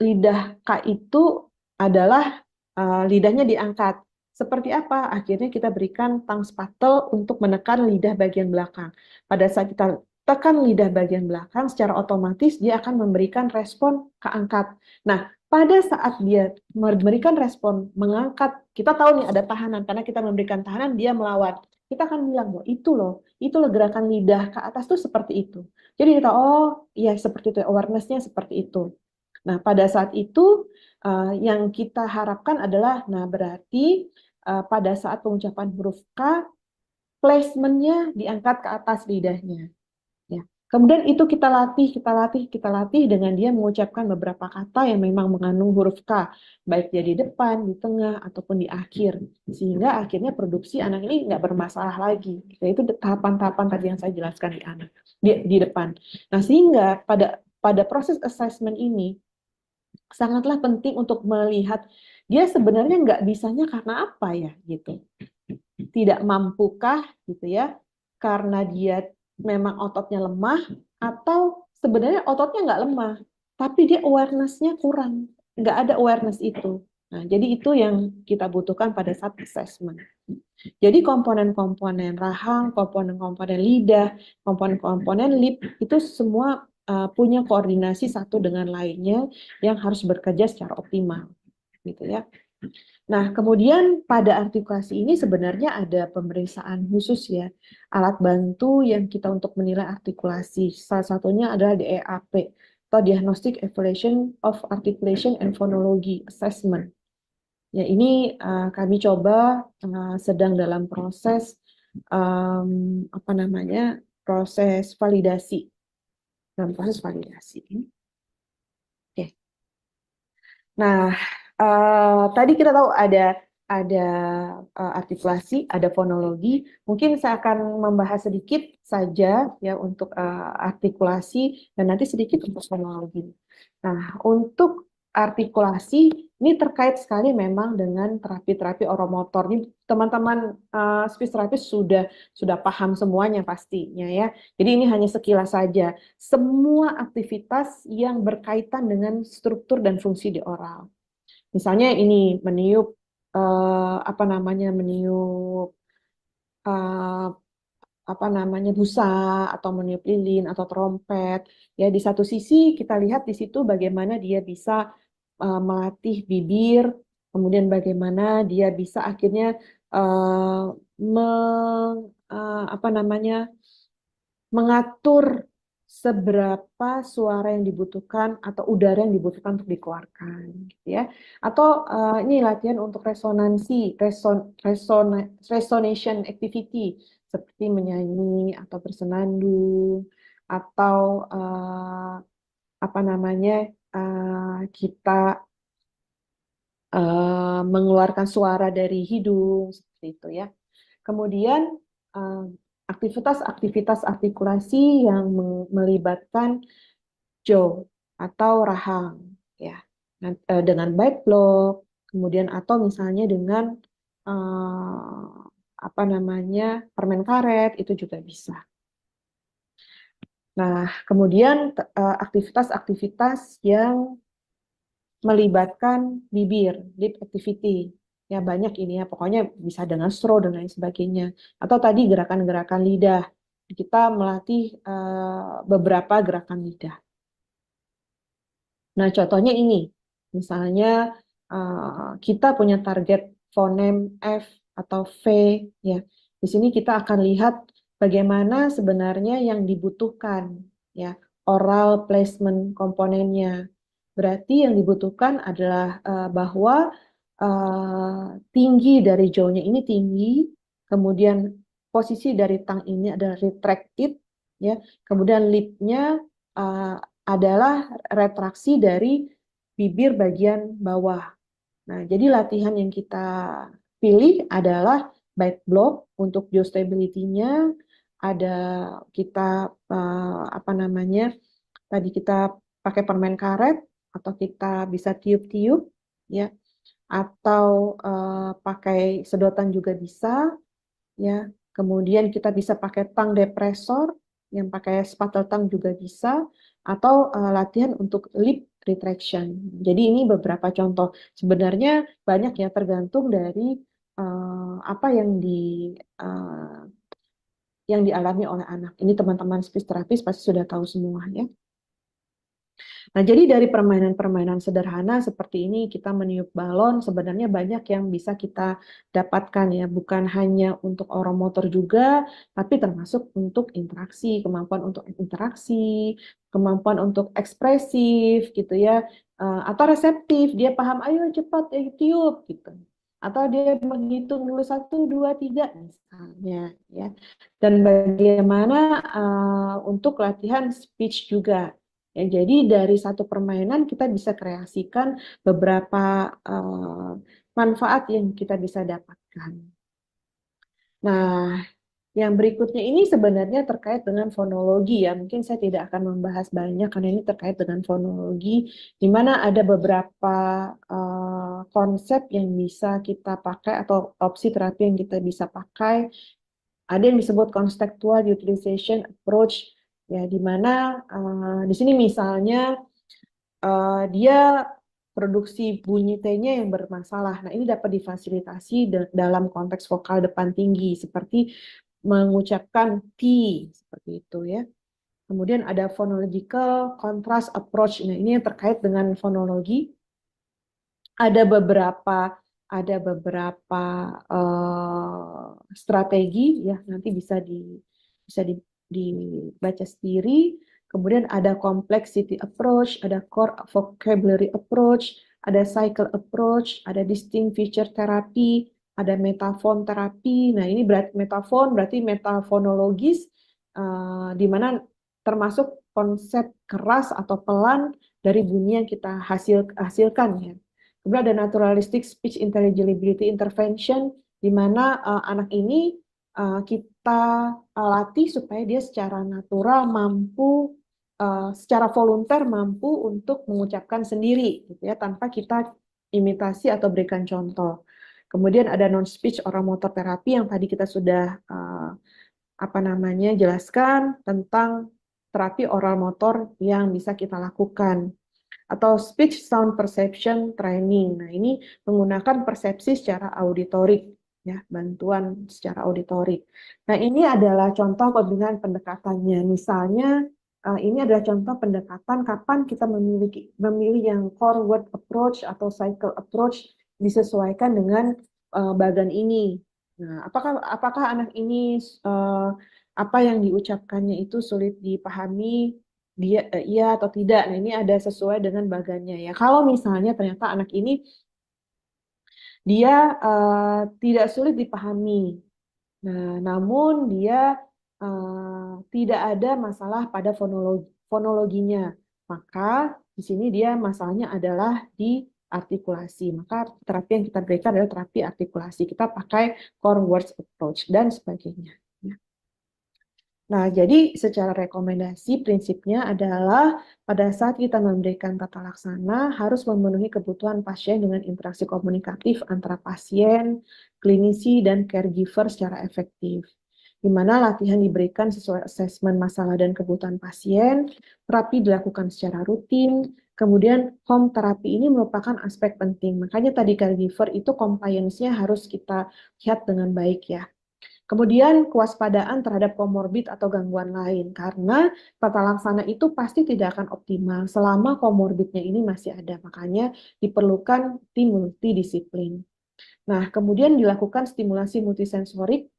lidah K itu adalah uh, lidahnya diangkat. Seperti apa? Akhirnya kita berikan tang spatel untuk menekan lidah bagian belakang. Pada saat kita tekan lidah bagian belakang, secara otomatis dia akan memberikan respon keangkat. Nah, pada saat dia memberikan respon mengangkat, kita tahu nih ada tahanan, karena kita memberikan tahanan, dia melawan. Kita akan bilang, oh, itu loh, itu loh gerakan lidah ke atas tuh seperti itu. Jadi kita, oh iya seperti itu, awarenessnya seperti itu. Nah, pada saat itu uh, yang kita harapkan adalah, nah berarti uh, pada saat pengucapan huruf K, placementnya diangkat ke atas lidahnya. Ya. Kemudian itu kita latih, kita latih, kita latih dengan dia mengucapkan beberapa kata yang memang mengandung huruf K, baik jadi di depan, di tengah, ataupun di akhir. Sehingga akhirnya produksi anak ini nggak bermasalah lagi. Nah, itu tahapan-tahapan tadi yang saya jelaskan di anak, di, di depan. Nah, sehingga pada pada proses assessment ini, sangatlah penting untuk melihat dia sebenarnya nggak bisanya karena apa ya gitu. Tidak mampukah gitu ya karena dia memang ototnya lemah atau sebenarnya ototnya nggak lemah tapi dia awarenessnya kurang nggak ada awareness itu nah jadi itu yang kita butuhkan pada saat assessment jadi komponen-komponen rahang komponen-komponen lidah komponen-komponen lip itu semua uh, punya koordinasi satu dengan lainnya yang harus bekerja secara optimal gitu ya. Nah, kemudian pada artikulasi ini sebenarnya ada pemeriksaan khusus ya, alat bantu yang kita untuk menilai artikulasi. Salah satunya adalah DEAP atau Diagnostic Evaluation of Articulation and Phonology Assessment. Ya, ini uh, kami coba uh, sedang dalam proses um, apa namanya? proses validasi dalam proses validasi ini. Oke. Nah, uh, tadi kita tahu ada ada uh, artikulasi, ada fonologi. Mungkin saya akan membahas sedikit saja ya untuk uh, artikulasi dan nanti sedikit untuk fonologi. Nah, untuk artikulasi ini terkait sekali memang dengan terapi-terapi oromotor. Ini teman-teman uh, eh, speech terapis sudah sudah paham semuanya pastinya ya. Jadi ini hanya sekilas saja. Semua aktivitas yang berkaitan dengan struktur dan fungsi di oral. Misalnya ini meniup uh, apa namanya meniup uh, apa namanya busa atau meniup lilin atau trompet ya di satu sisi kita lihat di situ bagaimana dia bisa uh, melatih bibir, kemudian bagaimana dia bisa akhirnya uh, eh, me, uh, eh, apa namanya mengatur seberapa suara yang dibutuhkan atau udara yang dibutuhkan untuk dikeluarkan gitu ya atau uh, ini latihan untuk resonansi reson, reson, resonation activity seperti menyanyi atau bersenandung atau uh, apa namanya Eh, kita uh, mengeluarkan suara dari hidung seperti itu ya. Kemudian aktivitas-aktivitas eh, uh, artikulasi yang melibatkan jaw atau rahang ya dengan bite block kemudian atau misalnya dengan uh, apa namanya permen karet itu juga bisa. Nah, kemudian eh, aktivitas-aktivitas yang melibatkan bibir, lip activity. Ya banyak ini ya, pokoknya bisa dengan straw dan lain sebagainya. Atau tadi gerakan-gerakan lidah. Kita melatih eh, beberapa gerakan lidah. Nah, contohnya ini. Misalnya eh, kita punya target fonem F atau V ya. Di sini kita akan lihat bagaimana sebenarnya yang dibutuhkan ya oral placement komponennya. Berarti yang dibutuhkan adalah uh, bahwa uh, tinggi dari jauhnya ini tinggi, kemudian posisi dari tang ini adalah retracted, ya. Kemudian lipnya uh, adalah retraksi dari bibir bagian bawah. Nah, jadi latihan yang kita pilih adalah bite block untuk geostability-nya, ada kita uh, apa namanya tadi kita pakai permen karet atau kita bisa tiup-tiup ya atau uh, pakai sedotan juga bisa ya kemudian kita bisa pakai tang depresor yang pakai spatel tang juga bisa atau uh, latihan untuk lip retraction. Jadi ini beberapa contoh. Sebenarnya banyak ya tergantung dari uh, apa yang di uh, yang dialami oleh anak. Ini teman-teman speech terapis pasti sudah tahu semua ya. Nah, jadi dari permainan-permainan sederhana seperti ini kita meniup balon sebenarnya banyak yang bisa kita dapatkan ya, bukan hanya untuk orang motor juga, tapi termasuk untuk interaksi, kemampuan untuk interaksi, kemampuan untuk ekspresif gitu ya, eh, atau reseptif, dia paham ayo cepat ya, tiup gitu atau dia menghitung dulu satu dua tiga misalnya ya dan bagaimana uh, untuk latihan speech juga ya jadi dari satu permainan kita bisa kreasikan beberapa uh, manfaat yang kita bisa dapatkan nah yang berikutnya ini sebenarnya terkait dengan fonologi ya. Mungkin saya tidak akan membahas banyak karena ini terkait dengan fonologi di mana ada beberapa uh, konsep yang bisa kita pakai atau opsi terapi yang kita bisa pakai. Ada yang disebut contextual utilization approach ya di mana uh, di sini misalnya uh, dia produksi bunyi T-nya yang bermasalah. Nah, ini dapat difasilitasi dalam konteks vokal depan tinggi, seperti mengucapkan P seperti itu ya. Kemudian ada phonological contrast approach. Nah, ini yang terkait dengan fonologi. Ada beberapa ada beberapa uh, strategi ya nanti bisa di bisa di, dibaca sendiri. Kemudian ada complexity approach, ada core vocabulary approach, ada cycle approach, ada distinct feature therapy, ada metafon terapi. Nah, ini berarti metafon berarti metafonologis uh, di mana termasuk konsep keras atau pelan dari bunyi yang kita hasil hasilkan ya. Kemudian ada naturalistic speech intelligibility intervention di mana uh, anak ini uh, kita uh, latih supaya dia secara natural mampu uh, secara volunteer mampu untuk mengucapkan sendiri gitu ya tanpa kita imitasi atau berikan contoh. Kemudian ada non-speech motor terapi yang tadi kita sudah uh, apa namanya jelaskan tentang terapi oral motor yang bisa kita lakukan atau speech sound perception training. Nah, ini menggunakan persepsi secara auditorik ya, bantuan secara auditorik. Nah, ini adalah contoh pembinaan pendekatannya. Misalnya eh, ini adalah contoh pendekatan kapan kita memiliki memilih yang forward approach atau cycle approach disesuaikan dengan uh, eh, bagan ini. Nah, apakah apakah anak ini uh, apa yang diucapkannya itu sulit dipahami dia uh, iya atau tidak. Nah, ini ada sesuai dengan bagannya ya. Kalau misalnya ternyata anak ini dia uh, tidak sulit dipahami. Nah, namun dia uh, tidak ada masalah pada fonologi, fonologinya. Maka di sini dia masalahnya adalah di artikulasi. Maka terapi yang kita berikan adalah terapi artikulasi. Kita pakai core words approach dan sebagainya. Ya. Nah, jadi secara rekomendasi prinsipnya adalah pada saat kita memberikan tata laksana harus memenuhi kebutuhan pasien dengan interaksi komunikatif antara pasien, klinisi, dan caregiver secara efektif. Di mana latihan diberikan sesuai asesmen masalah dan kebutuhan pasien, terapi dilakukan secara rutin, Kemudian home terapi ini merupakan aspek penting. Makanya tadi caregiver itu compliance-nya harus kita lihat dengan baik ya. Kemudian kewaspadaan terhadap komorbid atau gangguan lain karena tata laksana itu pasti tidak akan optimal selama komorbidnya ini masih ada. Makanya diperlukan tim multidisiplin. Nah, kemudian dilakukan stimulasi multisensorik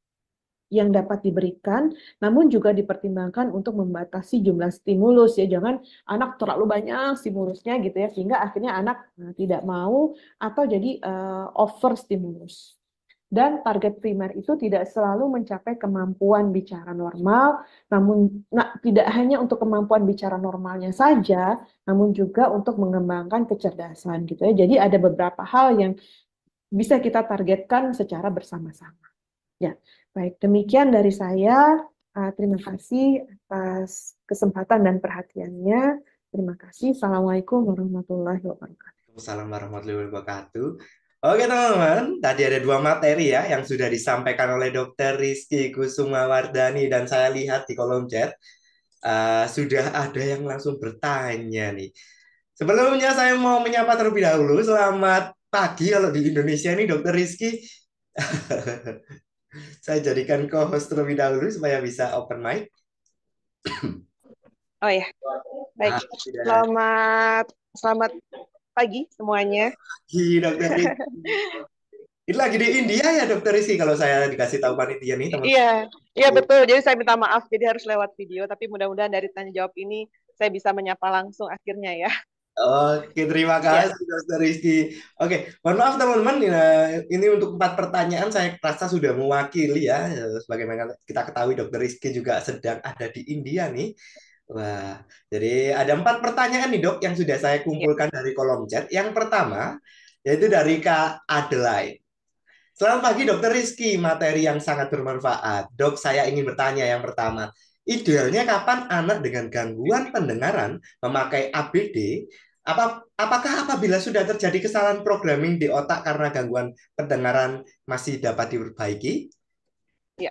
yang dapat diberikan, namun juga dipertimbangkan untuk membatasi jumlah stimulus ya, jangan anak terlalu banyak stimulusnya gitu ya, sehingga akhirnya anak eh, tidak mau atau jadi uh, eh, over stimulus. Dan target primer itu tidak selalu mencapai kemampuan bicara normal, namun nah, tidak hanya untuk kemampuan bicara normalnya saja, namun juga untuk mengembangkan kecerdasan gitu ya. Jadi ada beberapa hal yang bisa kita targetkan secara bersama-sama. Ya, Baik, demikian dari saya. Eh, terima kasih atas kesempatan dan perhatiannya. Terima kasih. Assalamualaikum warahmatullahi wabarakatuh. Assalamualaikum warahmatullahi wabarakatuh. Oke teman-teman, tadi ada dua materi ya yang sudah disampaikan oleh Dr. Rizky Kusuma Wardani dan saya lihat di kolom chat uh, sudah ada yang langsung bertanya nih. Sebelumnya saya mau menyapa terlebih dahulu. Selamat pagi kalau di Indonesia nih Dr. Rizky. saya jadikan co-host terlebih dahulu supaya bisa open mic. Oh ya, baik. Ah, selamat selamat pagi semuanya. Hi, dokter. Ini lagi di India ya dokter Rizky kalau saya dikasih tahu panitia nih teman. Iya, iya betul. Jadi saya minta maaf jadi harus lewat video tapi mudah-mudahan dari tanya jawab ini saya bisa menyapa langsung akhirnya ya. Oke, terima ya. kasih ya. Rizky. Oke, mohon maaf teman-teman, eh, ini untuk empat pertanyaan saya rasa sudah mewakili ya. Sebagaimana kita ketahui dokter Rizky juga sedang ada di India nih. Wah, jadi ada empat pertanyaan nih dok yang sudah saya ya. kumpulkan ya. dari kolom chat. Yang pertama yaitu dari Kak Adelaide. Selamat pagi Dokter Rizky, materi yang sangat bermanfaat. Dok, saya ingin bertanya yang pertama. Idealnya kapan anak dengan gangguan pendengaran memakai ABD apa, apakah apabila sudah terjadi kesalahan programming di otak karena gangguan pendengaran masih dapat diperbaiki? Ya,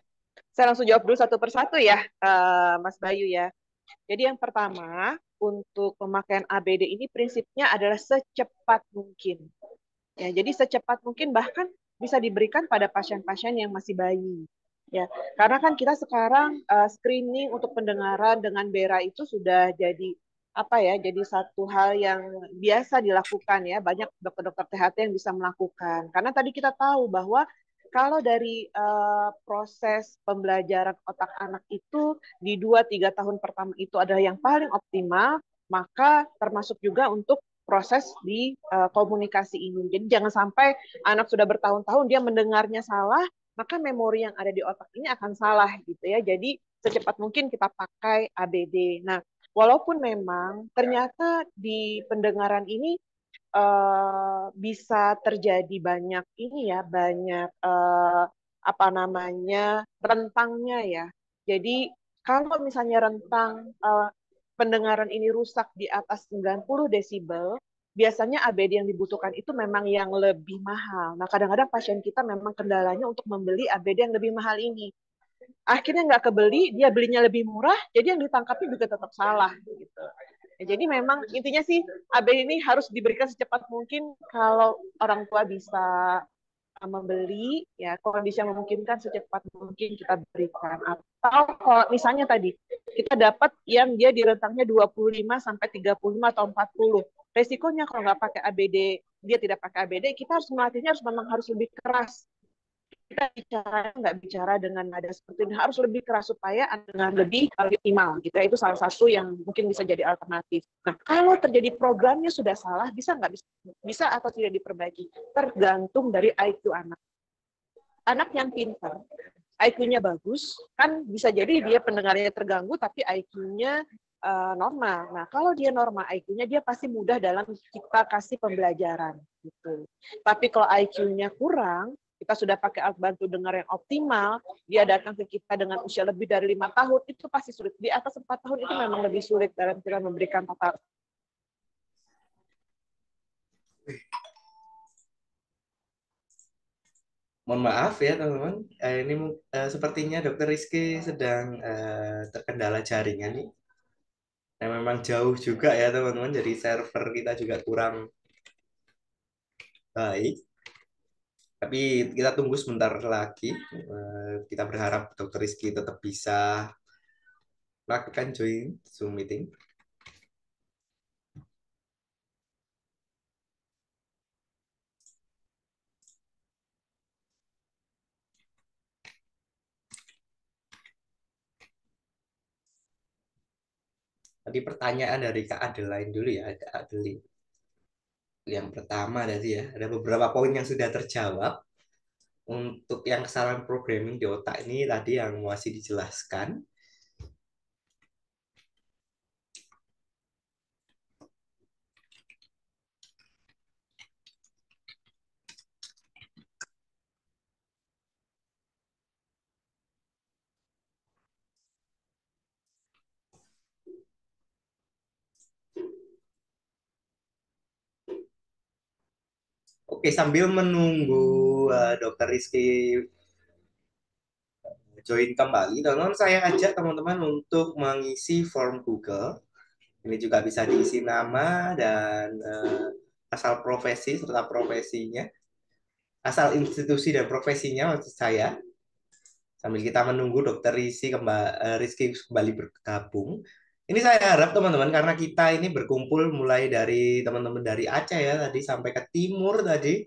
saya langsung jawab dulu satu persatu ya, uh, Mas Bayu ya. Jadi yang pertama untuk pemakaian ABD ini prinsipnya adalah secepat mungkin. Ya, jadi secepat mungkin bahkan bisa diberikan pada pasien-pasien yang masih bayi. Ya, karena kan kita sekarang uh, screening untuk pendengaran dengan BERA itu sudah jadi apa ya jadi satu hal yang biasa dilakukan ya banyak dokter-dokter THT yang bisa melakukan karena tadi kita tahu bahwa kalau dari uh, proses pembelajaran otak anak itu di 2 tiga tahun pertama itu adalah yang paling optimal maka termasuk juga untuk proses di uh, komunikasi ini jadi jangan sampai anak sudah bertahun-tahun dia mendengarnya salah maka memori yang ada di otak ini akan salah gitu ya jadi secepat mungkin kita pakai ABD nah Walaupun memang ya. ternyata di pendengaran ini uh, bisa terjadi banyak ini ya, banyak uh, apa namanya rentangnya ya. Jadi kalau misalnya rentang uh, pendengaran ini rusak di atas 90 desibel, biasanya ABD yang dibutuhkan itu memang yang lebih mahal. Nah, kadang-kadang pasien kita memang kendalanya untuk membeli ABD yang lebih mahal ini akhirnya nggak kebeli dia belinya lebih murah jadi yang ditangkapnya juga tetap salah gitu ya, jadi memang intinya sih AB ini harus diberikan secepat mungkin kalau orang tua bisa membeli ya kondisi yang memungkinkan secepat mungkin kita berikan atau kalau misalnya tadi kita dapat yang dia di rentangnya 25 sampai 35 atau 40 resikonya kalau nggak pakai ABD dia tidak pakai ABD kita harus melatihnya harus memang harus lebih keras kita bicara nggak bicara dengan nada seperti ini harus lebih keras supaya dengan lebih optimal gitu ya itu salah satu yang mungkin bisa jadi alternatif nah kalau terjadi programnya sudah salah bisa nggak bisa, bisa atau tidak diperbaiki tergantung dari IQ anak anak yang pintar IQ-nya bagus kan bisa jadi dia pendengarnya terganggu tapi IQ-nya uh, eh, normal. Nah, kalau dia normal IQ-nya dia pasti mudah dalam kita kasih pembelajaran gitu. Tapi kalau IQ-nya kurang, kita sudah pakai alat bantu dengar yang optimal, dia datang ke kita dengan usia lebih dari lima tahun, itu pasti sulit. Di atas empat tahun itu memang lebih sulit dalam kita memberikan tata. Mohon maaf ya teman-teman, eh, ini eh, sepertinya Dokter Rizky sedang eh, terkendala jaringan nih. Nah, memang jauh juga ya teman-teman, jadi server kita juga kurang baik. Tapi kita tunggu sebentar lagi. Eh, kita berharap Dokter Rizky tetap bisa lakukan join Zoom meeting. Tadi pertanyaan dari Kak Adeline dulu ya, Kak Adeline yang pertama tadi ya, ada beberapa poin yang sudah terjawab. Untuk yang kesalahan programming di otak ini tadi yang masih dijelaskan. Oke, sambil menunggu uh, Dokter Rizky eh, join kembali, teman-teman saya ajak teman-teman untuk mengisi form Google. Ini juga bisa diisi nama dan uh, asal profesi serta profesinya, asal institusi dan profesinya maksud saya. Sambil kita menunggu Dokter Rizky kembali, uh, Rizky kembali bergabung, ini saya harap teman-teman karena kita ini berkumpul mulai dari teman-teman dari Aceh ya tadi sampai ke timur tadi.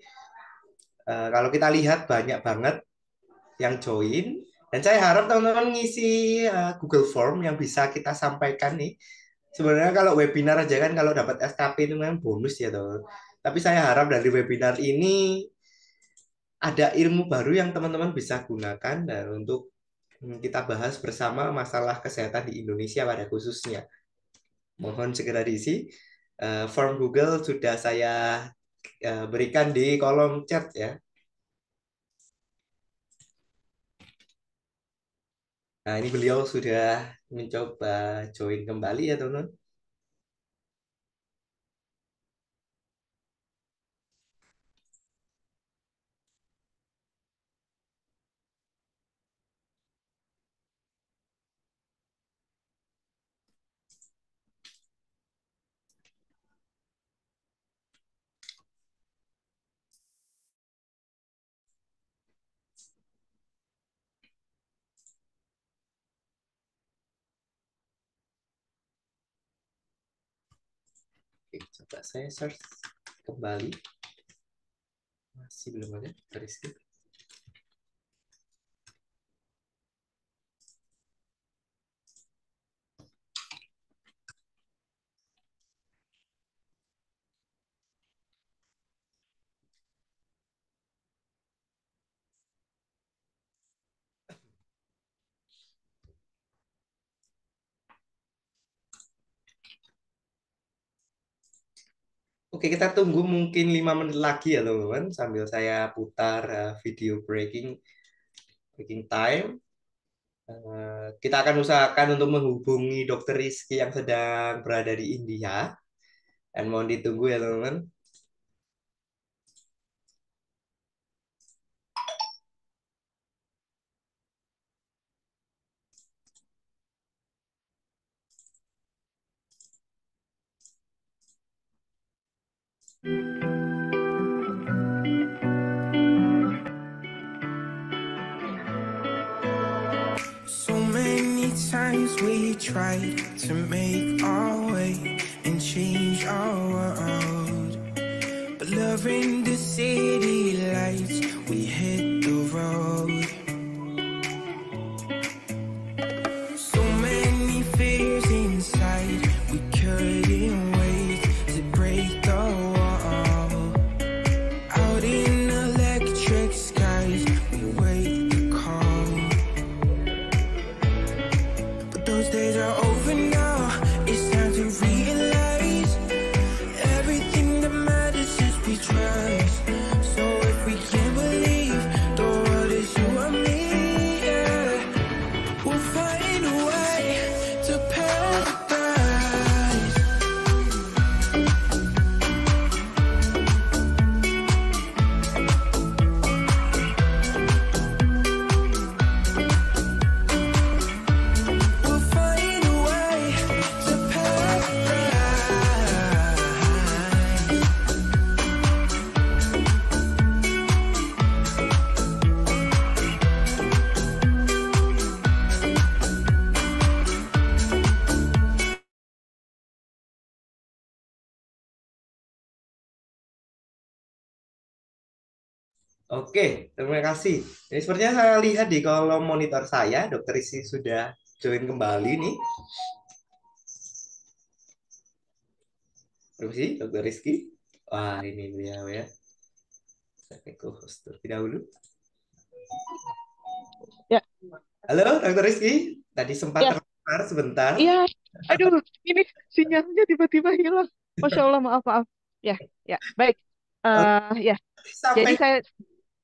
Uh, kalau kita lihat banyak banget yang join dan saya harap teman-teman ngisi uh, Google Form yang bisa kita sampaikan nih. Sebenarnya kalau webinar aja kan kalau dapat SKP itu memang bonus ya teman. Tapi saya harap dari webinar ini ada ilmu baru yang teman-teman bisa gunakan dan untuk Hmm, kita bahas bersama masalah kesehatan di Indonesia pada khususnya. Mohon segera diisi. Uh, form Google sudah saya uh, berikan di kolom chat ya. Nah, ini beliau sudah mencoba join kembali ya, teman-teman. coba saya search kembali masih belum ada dari skip Oke, kita tunggu mungkin lima menit lagi ya teman-teman sambil saya putar uh, video breaking breaking time. Uh, kita akan usahakan untuk menghubungi Dokter Rizky yang sedang berada di India. Dan mohon ditunggu ya teman-teman. tried to make our way and change our world. but loving the city lights Oke, terima kasih. Ini sepertinya saya lihat di kolom monitor saya, dokter Isi sudah join kembali nih. Terus sih dokter Rizky. Wah, ini beliau ya. Saya ke host terlebih dahulu. Ya. Halo, dokter Rizky. Tadi sempat ya. terputar sebentar. Iya. Aduh, ini sinyalnya tiba-tiba hilang. Masya Allah, maaf, maaf. Ya, ya. Baik. Uh, ya. Sampai... Jadi saya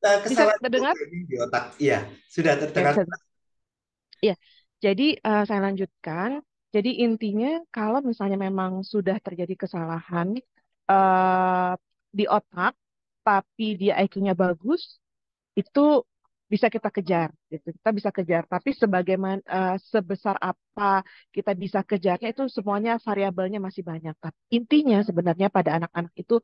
Eh, bisa terdengar? di otak. Iya, sudah terdengar. Ya, iya. Jadi uh, saya lanjutkan. Jadi intinya kalau misalnya memang sudah terjadi kesalahan uh, di otak tapi dia IQ-nya bagus, itu bisa kita kejar gitu. Kita bisa kejar, tapi sebagaimana uh, sebesar apa kita bisa kejarnya itu semuanya variabelnya masih banyak. Tapi intinya sebenarnya pada anak-anak itu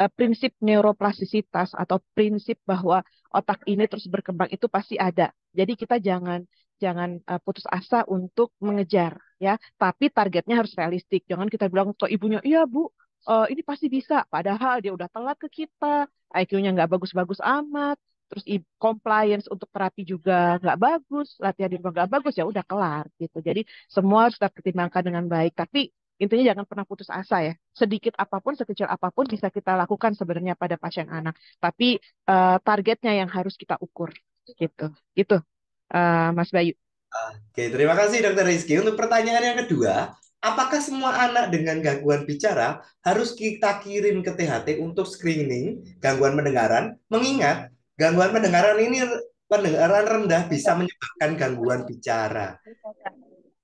Eh, prinsip neuroplastisitas atau prinsip bahwa otak ini terus berkembang itu pasti ada. Jadi kita jangan jangan eh, putus asa untuk mengejar ya, tapi targetnya harus realistik. Jangan kita bilang ke ibunya, "Iya, Bu, uh, ini pasti bisa." Padahal dia udah telat ke kita, IQ-nya nggak bagus-bagus amat, terus compliance untuk terapi juga nggak bagus, latihan di rumah nggak bagus, ya udah kelar gitu. Jadi semua harus kita pertimbangkan dengan baik. Tapi intinya jangan pernah putus asa ya. Sedikit apapun, sekecil apapun bisa kita lakukan sebenarnya pada pasien anak. Tapi uh, targetnya yang harus kita ukur gitu. Itu uh, eh, Mas Bayu. Oke, terima kasih Dokter Rizky. Untuk pertanyaan yang kedua, apakah semua anak dengan gangguan bicara harus kita kirim ke THT untuk screening gangguan pendengaran? Mengingat gangguan pendengaran ini pendengaran rendah bisa menyebabkan gangguan bicara.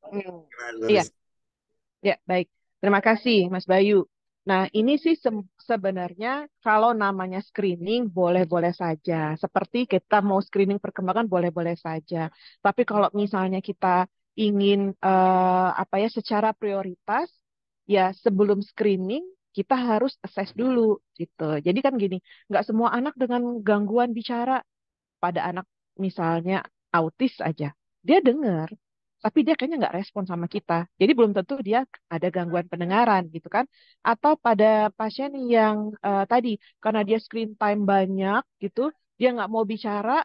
Hmm. Iya, Ya, baik. Terima kasih, Mas Bayu. Nah, ini sih se sebenarnya kalau namanya screening boleh-boleh saja. Seperti kita mau screening perkembangan boleh-boleh saja. Tapi kalau misalnya kita ingin uh, apa ya secara prioritas ya sebelum screening kita harus assess dulu gitu. Jadi kan gini, nggak semua anak dengan gangguan bicara pada anak misalnya autis aja, dia dengar, tapi dia kayaknya nggak respon sama kita. Jadi belum tentu dia ada gangguan pendengaran gitu kan. Atau pada pasien yang uh, tadi karena dia screen time banyak gitu, dia nggak mau bicara,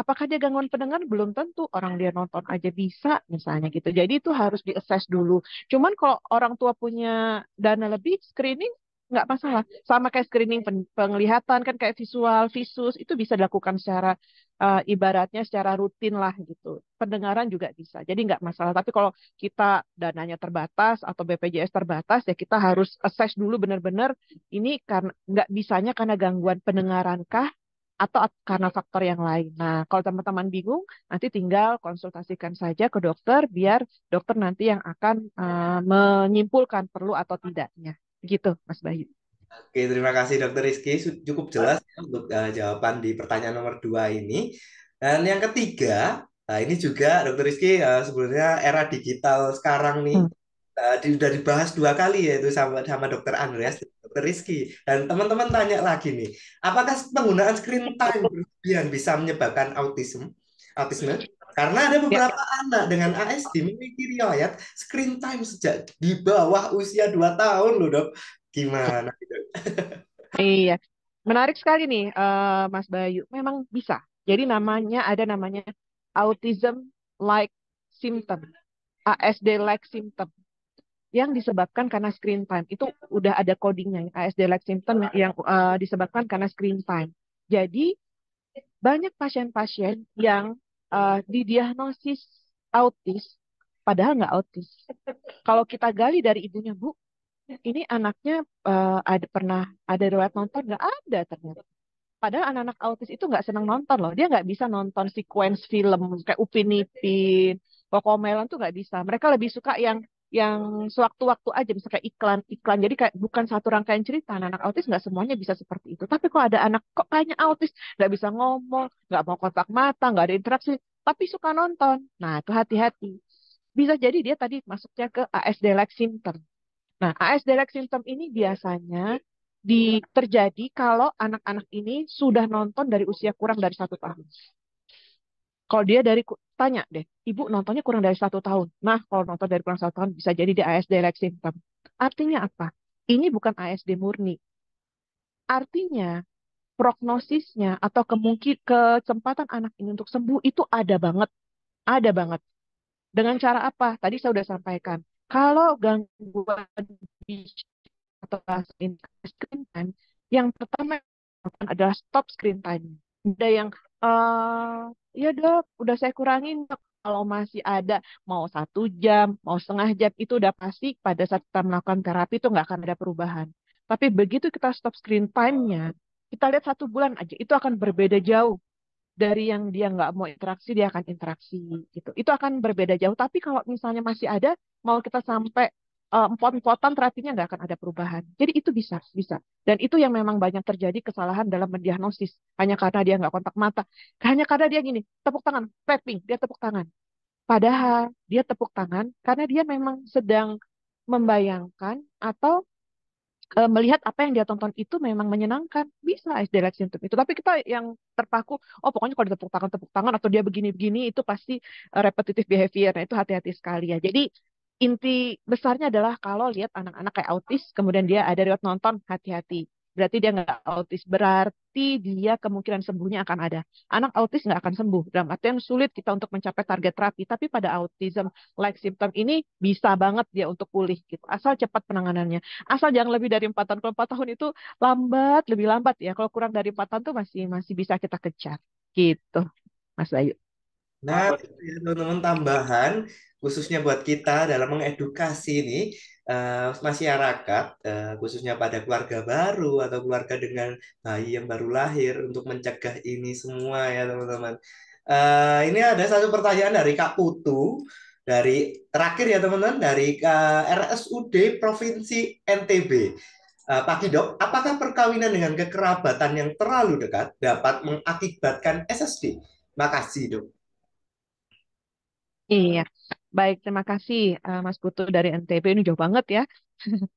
apakah dia gangguan pendengaran belum tentu orang dia nonton aja bisa misalnya gitu. Jadi itu harus assess dulu. Cuman kalau orang tua punya dana lebih screening nggak masalah. Sama kayak screening pen penglihatan kan kayak visual, visus itu bisa dilakukan secara uh, ibaratnya secara rutin lah gitu. Pendengaran juga bisa. Jadi nggak masalah. Tapi kalau kita dananya terbatas atau BPJS terbatas ya kita harus assess dulu benar-benar ini karena nggak bisanya karena gangguan pendengaran kah atau karena faktor yang lain. Nah, kalau teman-teman bingung, nanti tinggal konsultasikan saja ke dokter biar dokter nanti yang akan uh, menyimpulkan perlu atau tidaknya. Begitu, Mas Bayu. Oke, terima kasih Dokter Rizky. Cukup jelas ya untuk uh, jawaban di pertanyaan nomor dua ini. Dan yang ketiga, nah ini juga Dokter Rizky uh, sebenarnya era digital sekarang nih hmm. uh, eh, sudah dibahas dua kali yaitu sama sama Dokter Andreas, Dokter Rizky. Dan teman-teman tanya lagi nih, apakah penggunaan screen time berlebihan bisa menyebabkan autisme? Autisme? Karena ada ya. beberapa ya. anak dengan ASD memiliki riwayat screen time sejak di bawah usia 2 tahun loh dok. Gimana? iya, menarik sekali nih uh, Mas Bayu. Memang bisa. Jadi namanya ada namanya autism like symptom, ASD like symptom yang disebabkan karena screen time itu udah ada codingnya ASD like symptom yang uh, disebabkan karena screen time. Jadi banyak pasien-pasien yang uh, eh, didiagnosis autis, padahal nggak autis. Kalau kita gali dari ibunya, Bu, ini anaknya uh, eh, ada pernah ada riwayat nonton nggak ada ternyata. Padahal anak-anak autis itu nggak senang nonton loh. Dia nggak bisa nonton sequence film kayak Upin Ipin, Pokomelon tuh nggak bisa. Mereka lebih suka yang yang sewaktu-waktu aja misalnya iklan-iklan jadi kayak bukan satu rangkaian cerita nah, anak autis nggak semuanya bisa seperti itu tapi kok ada anak kok kayaknya autis nggak bisa ngomong nggak mau kontak mata nggak ada interaksi tapi suka nonton nah itu hati-hati bisa jadi dia tadi masuknya ke ASD like symptom nah ASD like symptom ini biasanya di, terjadi kalau anak-anak ini sudah nonton dari usia kurang dari satu tahun kalau dia dari tanya deh, ibu nontonnya kurang dari satu tahun. Nah, kalau nonton dari kurang satu tahun bisa jadi dia ASD like symptom. Artinya apa? Ini bukan ASD murni. Artinya prognosisnya atau kemungkin kesempatan anak ini untuk sembuh itu ada banget, ada banget. Dengan cara apa? Tadi saya sudah sampaikan. Kalau gangguan atau screen time, yang pertama adalah stop screen time ada yang uh, ya dok udah saya kurangin dok kalau masih ada mau satu jam mau setengah jam itu udah pasti pada saat kita melakukan terapi itu nggak akan ada perubahan tapi begitu kita stop screen time-nya kita lihat satu bulan aja itu akan berbeda jauh dari yang dia nggak mau interaksi dia akan interaksi gitu itu akan berbeda jauh tapi kalau misalnya masih ada mau kita sampai empot-empotan eh, terapinya nggak akan ada perubahan. Jadi itu bisa, bisa. Dan itu yang memang banyak terjadi kesalahan dalam mendiagnosis. Hanya karena dia nggak kontak mata. Hanya karena dia gini, tepuk tangan, tapping, dia tepuk tangan. Padahal dia tepuk tangan karena dia memang sedang membayangkan atau e, melihat apa yang dia tonton itu memang menyenangkan. Bisa SD like syndrome itu. Tapi kita yang terpaku, oh pokoknya kalau ditepuk tangan, tepuk tangan, atau dia begini-begini, itu pasti eh, repetitif behavior. Nah itu hati-hati sekali ya. Jadi inti besarnya adalah kalau lihat anak-anak kayak autis, kemudian dia ada riwayat nonton, hati-hati. Berarti dia nggak autis. Berarti dia kemungkinan sembuhnya akan ada. Anak autis nggak akan sembuh. Dalam artian sulit kita untuk mencapai target terapi. Tapi pada autism like symptom ini bisa banget dia untuk pulih. gitu Asal cepat penanganannya. Asal jangan lebih dari 4 tahun. Kalau 4 tahun itu lambat, lebih lambat ya. Kalau kurang dari 4 tahun itu masih masih bisa kita kejar. Gitu, Mas Bayu. Nah, teman-teman tambahan khususnya buat kita dalam mengedukasi ini uh, eh, masyarakat uh, khususnya pada keluarga baru atau keluarga dengan bayi yang baru lahir untuk mencegah ini semua ya teman-teman. Uh, ini ada satu pertanyaan dari Kak Putu dari terakhir ya teman-teman dari uh, RSUD Provinsi NTB. Uh, Pak Kidok apakah perkawinan dengan kekerabatan yang terlalu dekat dapat mengakibatkan SSD? Makasih, Dok. Iya. Baik, terima kasih uh, Mas Putu dari NTB. Ini jauh banget ya.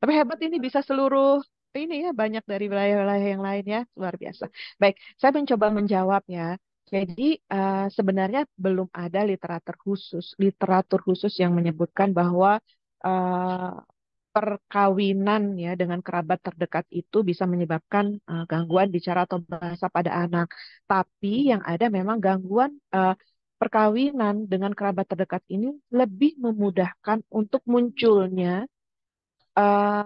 Tapi hebat ini bisa seluruh ini ya banyak dari wilayah-wilayah yang lain ya. Luar biasa. Baik, saya mencoba menjawab ya. Jadi uh, sebenarnya belum ada literatur khusus, literatur khusus yang menyebutkan bahwa uh, perkawinan ya dengan kerabat terdekat itu bisa menyebabkan uh, gangguan bicara atau bahasa pada anak. Tapi yang ada memang gangguan uh, perkawinan dengan kerabat terdekat ini lebih memudahkan untuk munculnya uh,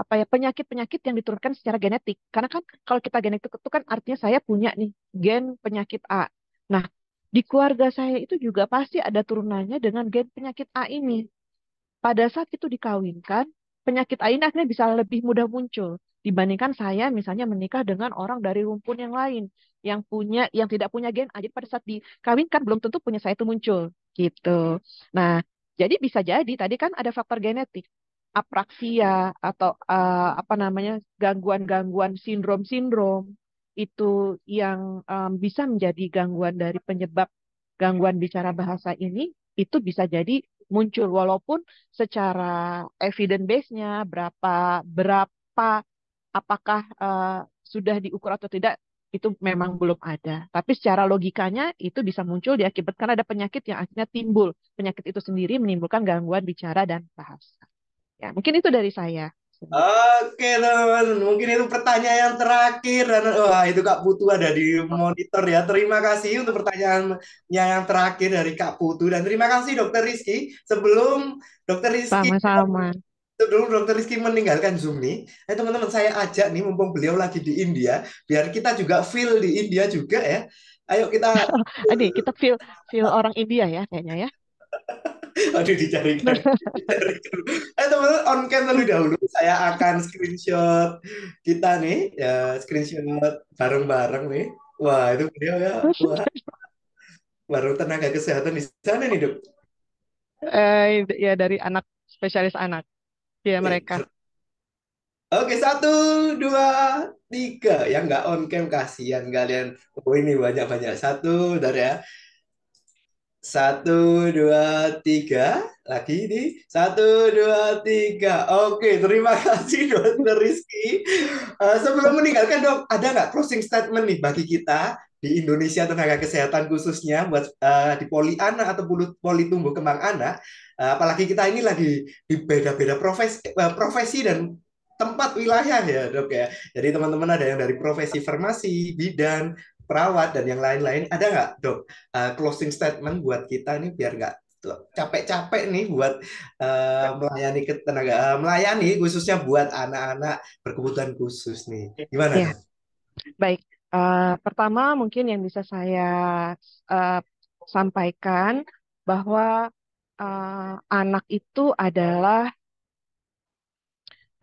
apa ya penyakit-penyakit yang diturunkan secara genetik. Karena kan kalau kita genetik itu kan artinya saya punya nih gen penyakit A. Nah, di keluarga saya itu juga pasti ada turunannya dengan gen penyakit A ini. Pada saat itu dikawinkan, penyakit A ini akhirnya bisa lebih mudah muncul dibandingkan saya misalnya menikah dengan orang dari rumpun yang lain yang punya yang tidak punya gen A. Jadi pada saat dikawinkan belum tentu punya saya itu muncul gitu. Nah, jadi bisa jadi tadi kan ada faktor genetik apraksia atau uh, apa namanya gangguan-gangguan sindrom-sindrom itu yang um, bisa menjadi gangguan dari penyebab gangguan bicara bahasa ini itu bisa jadi muncul walaupun secara evidence base-nya berapa berapa apakah uh, sudah diukur atau tidak itu memang belum ada. Tapi secara logikanya itu bisa muncul diakibatkan ada penyakit yang akhirnya timbul. Penyakit itu sendiri menimbulkan gangguan bicara dan bahasa. Ya, mungkin itu dari saya. Oke teman-teman, mungkin itu pertanyaan yang terakhir dan wah itu Kak Putu ada di monitor ya. Terima kasih untuk pertanyaannya yang terakhir dari Kak Putu dan terima kasih Dokter Rizky. Sebelum Dokter Rizky sama-sama dulu Dokter Rizky meninggalkan Zoom nih, eh teman-teman saya ajak nih mumpung beliau lagi di India, biar kita juga feel di India juga ya. Ayo kita. Adik, kita feel feel orang India ya kayaknya ya. Aduh dicari, Eh teman-teman on cam terlebih dahulu. Saya akan screenshot kita nih, ya, screenshot bareng-bareng nih. Wah itu beliau ya. Wah. Baru tenaga kesehatan di sana nih dok. Eh, ya dari anak spesialis anak ya mereka. Oke, satu, dua, tiga. Yang nggak on cam, kasihan kalian. Oh, ini banyak-banyak. Satu, bentar ya. Satu, dua, tiga. Lagi ini. Satu, dua, tiga. Oke, terima kasih dokter Rizky. Uh, sebelum meninggalkan dok, ada nggak closing statement nih bagi kita di Indonesia tenaga kesehatan khususnya buat uh, di poli anak atau poli tumbuh kembang anak Eh, apalagi kita ini lagi di beda-beda profesi eh, profesi dan tempat wilayah ya dok ya jadi teman-teman ada yang dari profesi farmasi bidan perawat dan yang lain-lain ada nggak dok uh, closing statement buat kita nih biar nggak capek-capek nih buat uh, melayani ketenaga uh, melayani khususnya buat anak-anak berkebutuhan khusus nih gimana ya. baik uh, pertama mungkin yang bisa saya uh, sampaikan bahwa uh, anak itu adalah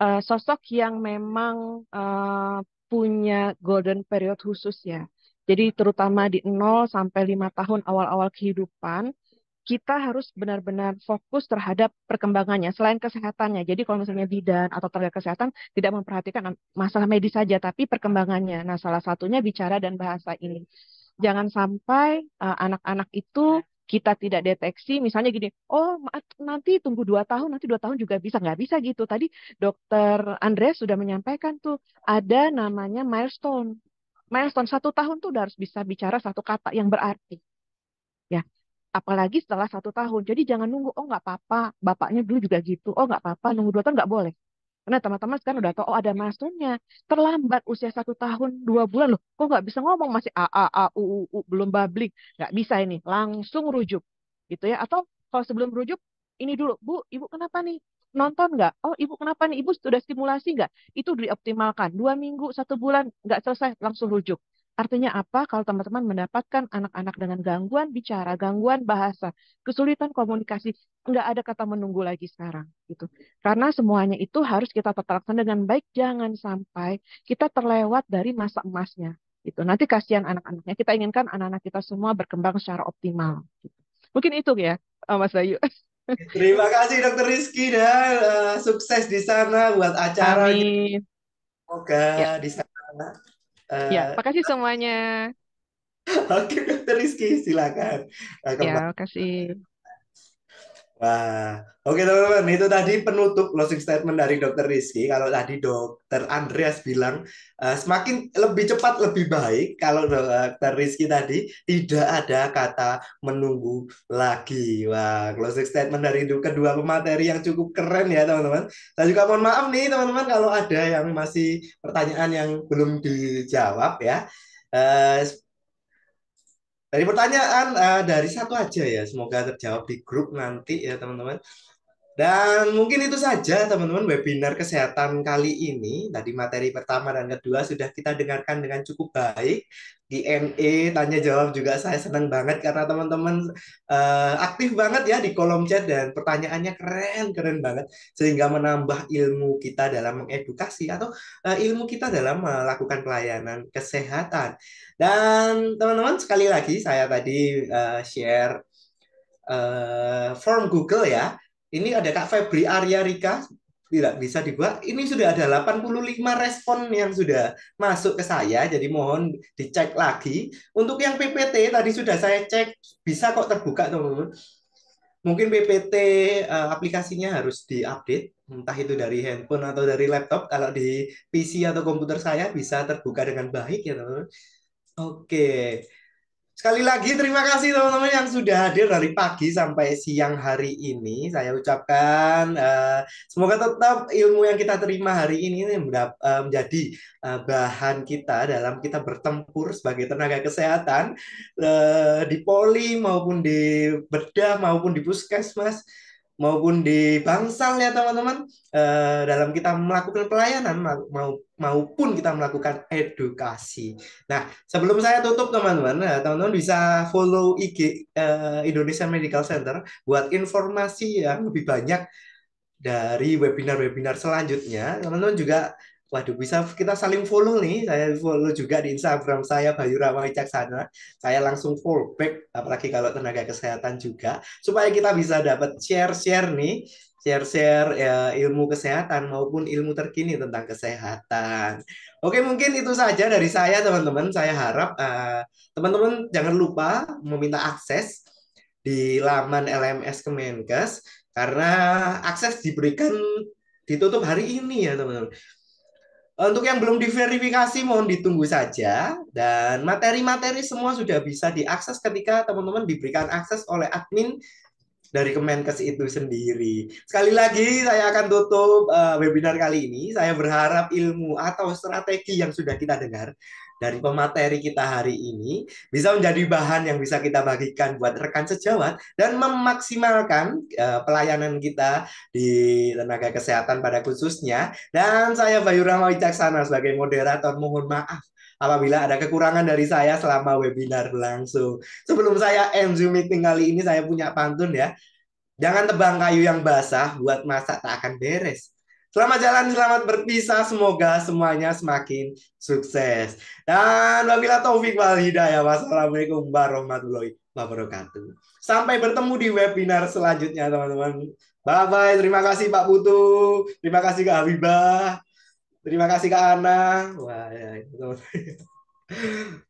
uh, sosok yang memang uh, punya golden period khusus ya. Jadi terutama di 0 sampai 5 tahun awal-awal kehidupan, kita harus benar-benar fokus terhadap perkembangannya selain kesehatannya. Jadi kalau misalnya bidan atau tenaga kesehatan tidak memperhatikan masalah medis saja tapi perkembangannya. Nah, salah satunya bicara dan bahasa ini. Jangan sampai anak-anak uh, anak -anak itu kita tidak deteksi, misalnya gini, oh nanti tunggu dua tahun, nanti dua tahun juga bisa, nggak bisa gitu. Tadi dokter Andreas sudah menyampaikan tuh ada namanya milestone. Milestone satu tahun tuh udah harus bisa bicara satu kata yang berarti. Ya, apalagi setelah satu tahun. Jadi jangan nunggu, oh nggak apa-apa, bapaknya dulu juga gitu, oh nggak apa-apa, nunggu dua tahun nggak boleh. Karena teman-teman sekarang udah tahu, oh ada masuknya. Terlambat usia satu tahun, dua bulan. Loh, kok nggak bisa ngomong masih A, A, A, U, U, U belum bablik. Nggak bisa ini, langsung rujuk. Gitu ya. Atau kalau sebelum rujuk, ini dulu, Bu, Ibu kenapa nih? Nonton nggak? Oh, Ibu kenapa nih? Ibu sudah stimulasi nggak? Itu dioptimalkan. Dua minggu, satu bulan, nggak selesai, langsung rujuk. Artinya apa kalau teman-teman mendapatkan anak-anak dengan gangguan bicara, gangguan bahasa, kesulitan komunikasi, nggak ada kata menunggu lagi sekarang gitu. Karena semuanya itu harus kita tetapkan dengan baik, jangan sampai kita terlewat dari masa emasnya gitu. Nanti kasihan anak-anaknya. Kita inginkan anak-anak kita semua berkembang secara optimal. Gitu. Mungkin itu ya, eh, Mas Bayu. Terima kasih Dokter Rizky dan uh, eh, sukses di sana buat acara. Amin. Semoga ya. di sana. Uh, ya, makasih semuanya. Oke, Dr. Rizky, silakan. Uh, ya, makasih. Wah, oke teman-teman, itu tadi penutup closing statement dari Dokter Rizky. Kalau tadi Dokter Andreas bilang eh, semakin lebih cepat lebih baik. Kalau Dokter Rizky tadi tidak ada kata menunggu lagi. Wah, closing statement dari kedua pemateri yang cukup keren ya teman-teman. Saya juga mohon maaf nih teman-teman kalau ada yang masih pertanyaan yang belum dijawab ya. Uh, dari pertanyaan uh, dari satu aja ya semoga terjawab di grup nanti ya teman-teman dan mungkin itu saja teman-teman webinar kesehatan kali ini. Tadi materi pertama dan kedua sudah kita dengarkan dengan cukup baik. Di NE tanya jawab juga saya senang banget karena teman-teman uh, aktif banget ya di kolom chat dan pertanyaannya keren-keren banget sehingga menambah ilmu kita dalam mengedukasi atau uh, ilmu kita dalam melakukan pelayanan kesehatan. Dan teman-teman sekali lagi saya tadi uh, share uh, form Google ya ini ada Kak Febri Arya Rika tidak bisa dibuat. Ini sudah ada 85 respon yang sudah masuk ke saya, jadi mohon dicek lagi. Untuk yang PPT tadi sudah saya cek, bisa kok terbuka teman-teman. Mungkin PPT eh, aplikasinya harus diupdate, entah itu dari handphone atau dari laptop. Kalau di PC atau komputer saya bisa terbuka dengan baik ya teman-teman. Oke. Sekali lagi terima kasih teman-teman yang sudah hadir dari pagi sampai siang hari ini. Saya ucapkan uh, semoga tetap ilmu yang kita terima hari ini eh, menjadi eh, bahan kita dalam kita bertempur sebagai tenaga kesehatan uh, di poli maupun di bedah maupun di puskesmas maupun di bangsal ya teman-teman eh, dalam kita melakukan pelayanan maupun kita melakukan edukasi. Nah sebelum saya tutup teman-teman, nah, teman-teman bisa follow IG eh, Indonesia Medical Center buat informasi yang lebih banyak dari webinar-webinar selanjutnya. Teman-teman juga Waduh, bisa kita saling follow nih. Saya follow juga di Instagram saya Bayu Ramai Caksana. Saya langsung follow back, apalagi kalau tenaga kesehatan juga, supaya kita bisa dapat share-share nih share-share ya, ilmu kesehatan maupun ilmu terkini tentang kesehatan. Oke, mungkin itu saja dari saya teman-teman. Saya harap teman eh, teman-teman jangan lupa meminta akses di laman LMS Kemenkes karena akses diberikan ditutup hari ini ya teman-teman. Untuk yang belum diverifikasi mohon ditunggu saja dan materi-materi semua sudah bisa diakses ketika teman-teman diberikan akses oleh admin dari Kemenkes itu sendiri. Sekali lagi saya akan tutup eh, webinar kali ini. Saya berharap ilmu atau strategi yang sudah kita dengar dari pemateri kita hari ini bisa menjadi bahan yang bisa kita bagikan buat rekan sejawat dan memaksimalkan eh, pelayanan kita di tenaga kesehatan pada khususnya. Dan saya Bayu Rahma Wicaksana sebagai moderator mohon maaf apabila ada kekurangan dari saya selama webinar langsung. Sebelum saya end Zoom meeting kali ini saya punya pantun ya. Jangan tebang kayu yang basah buat masak tak akan beres Selamat jalan, selamat berpisah. Semoga semuanya semakin sukses. Dan wabila taufik wal hidayah. Wassalamualaikum warahmatullahi wabarakatuh. Sampai bertemu di webinar selanjutnya, teman-teman. Bye-bye. Terima kasih Pak Putu. Terima kasih Kak Habibah. Terima kasih Kak Ana. Wah, ya, itu.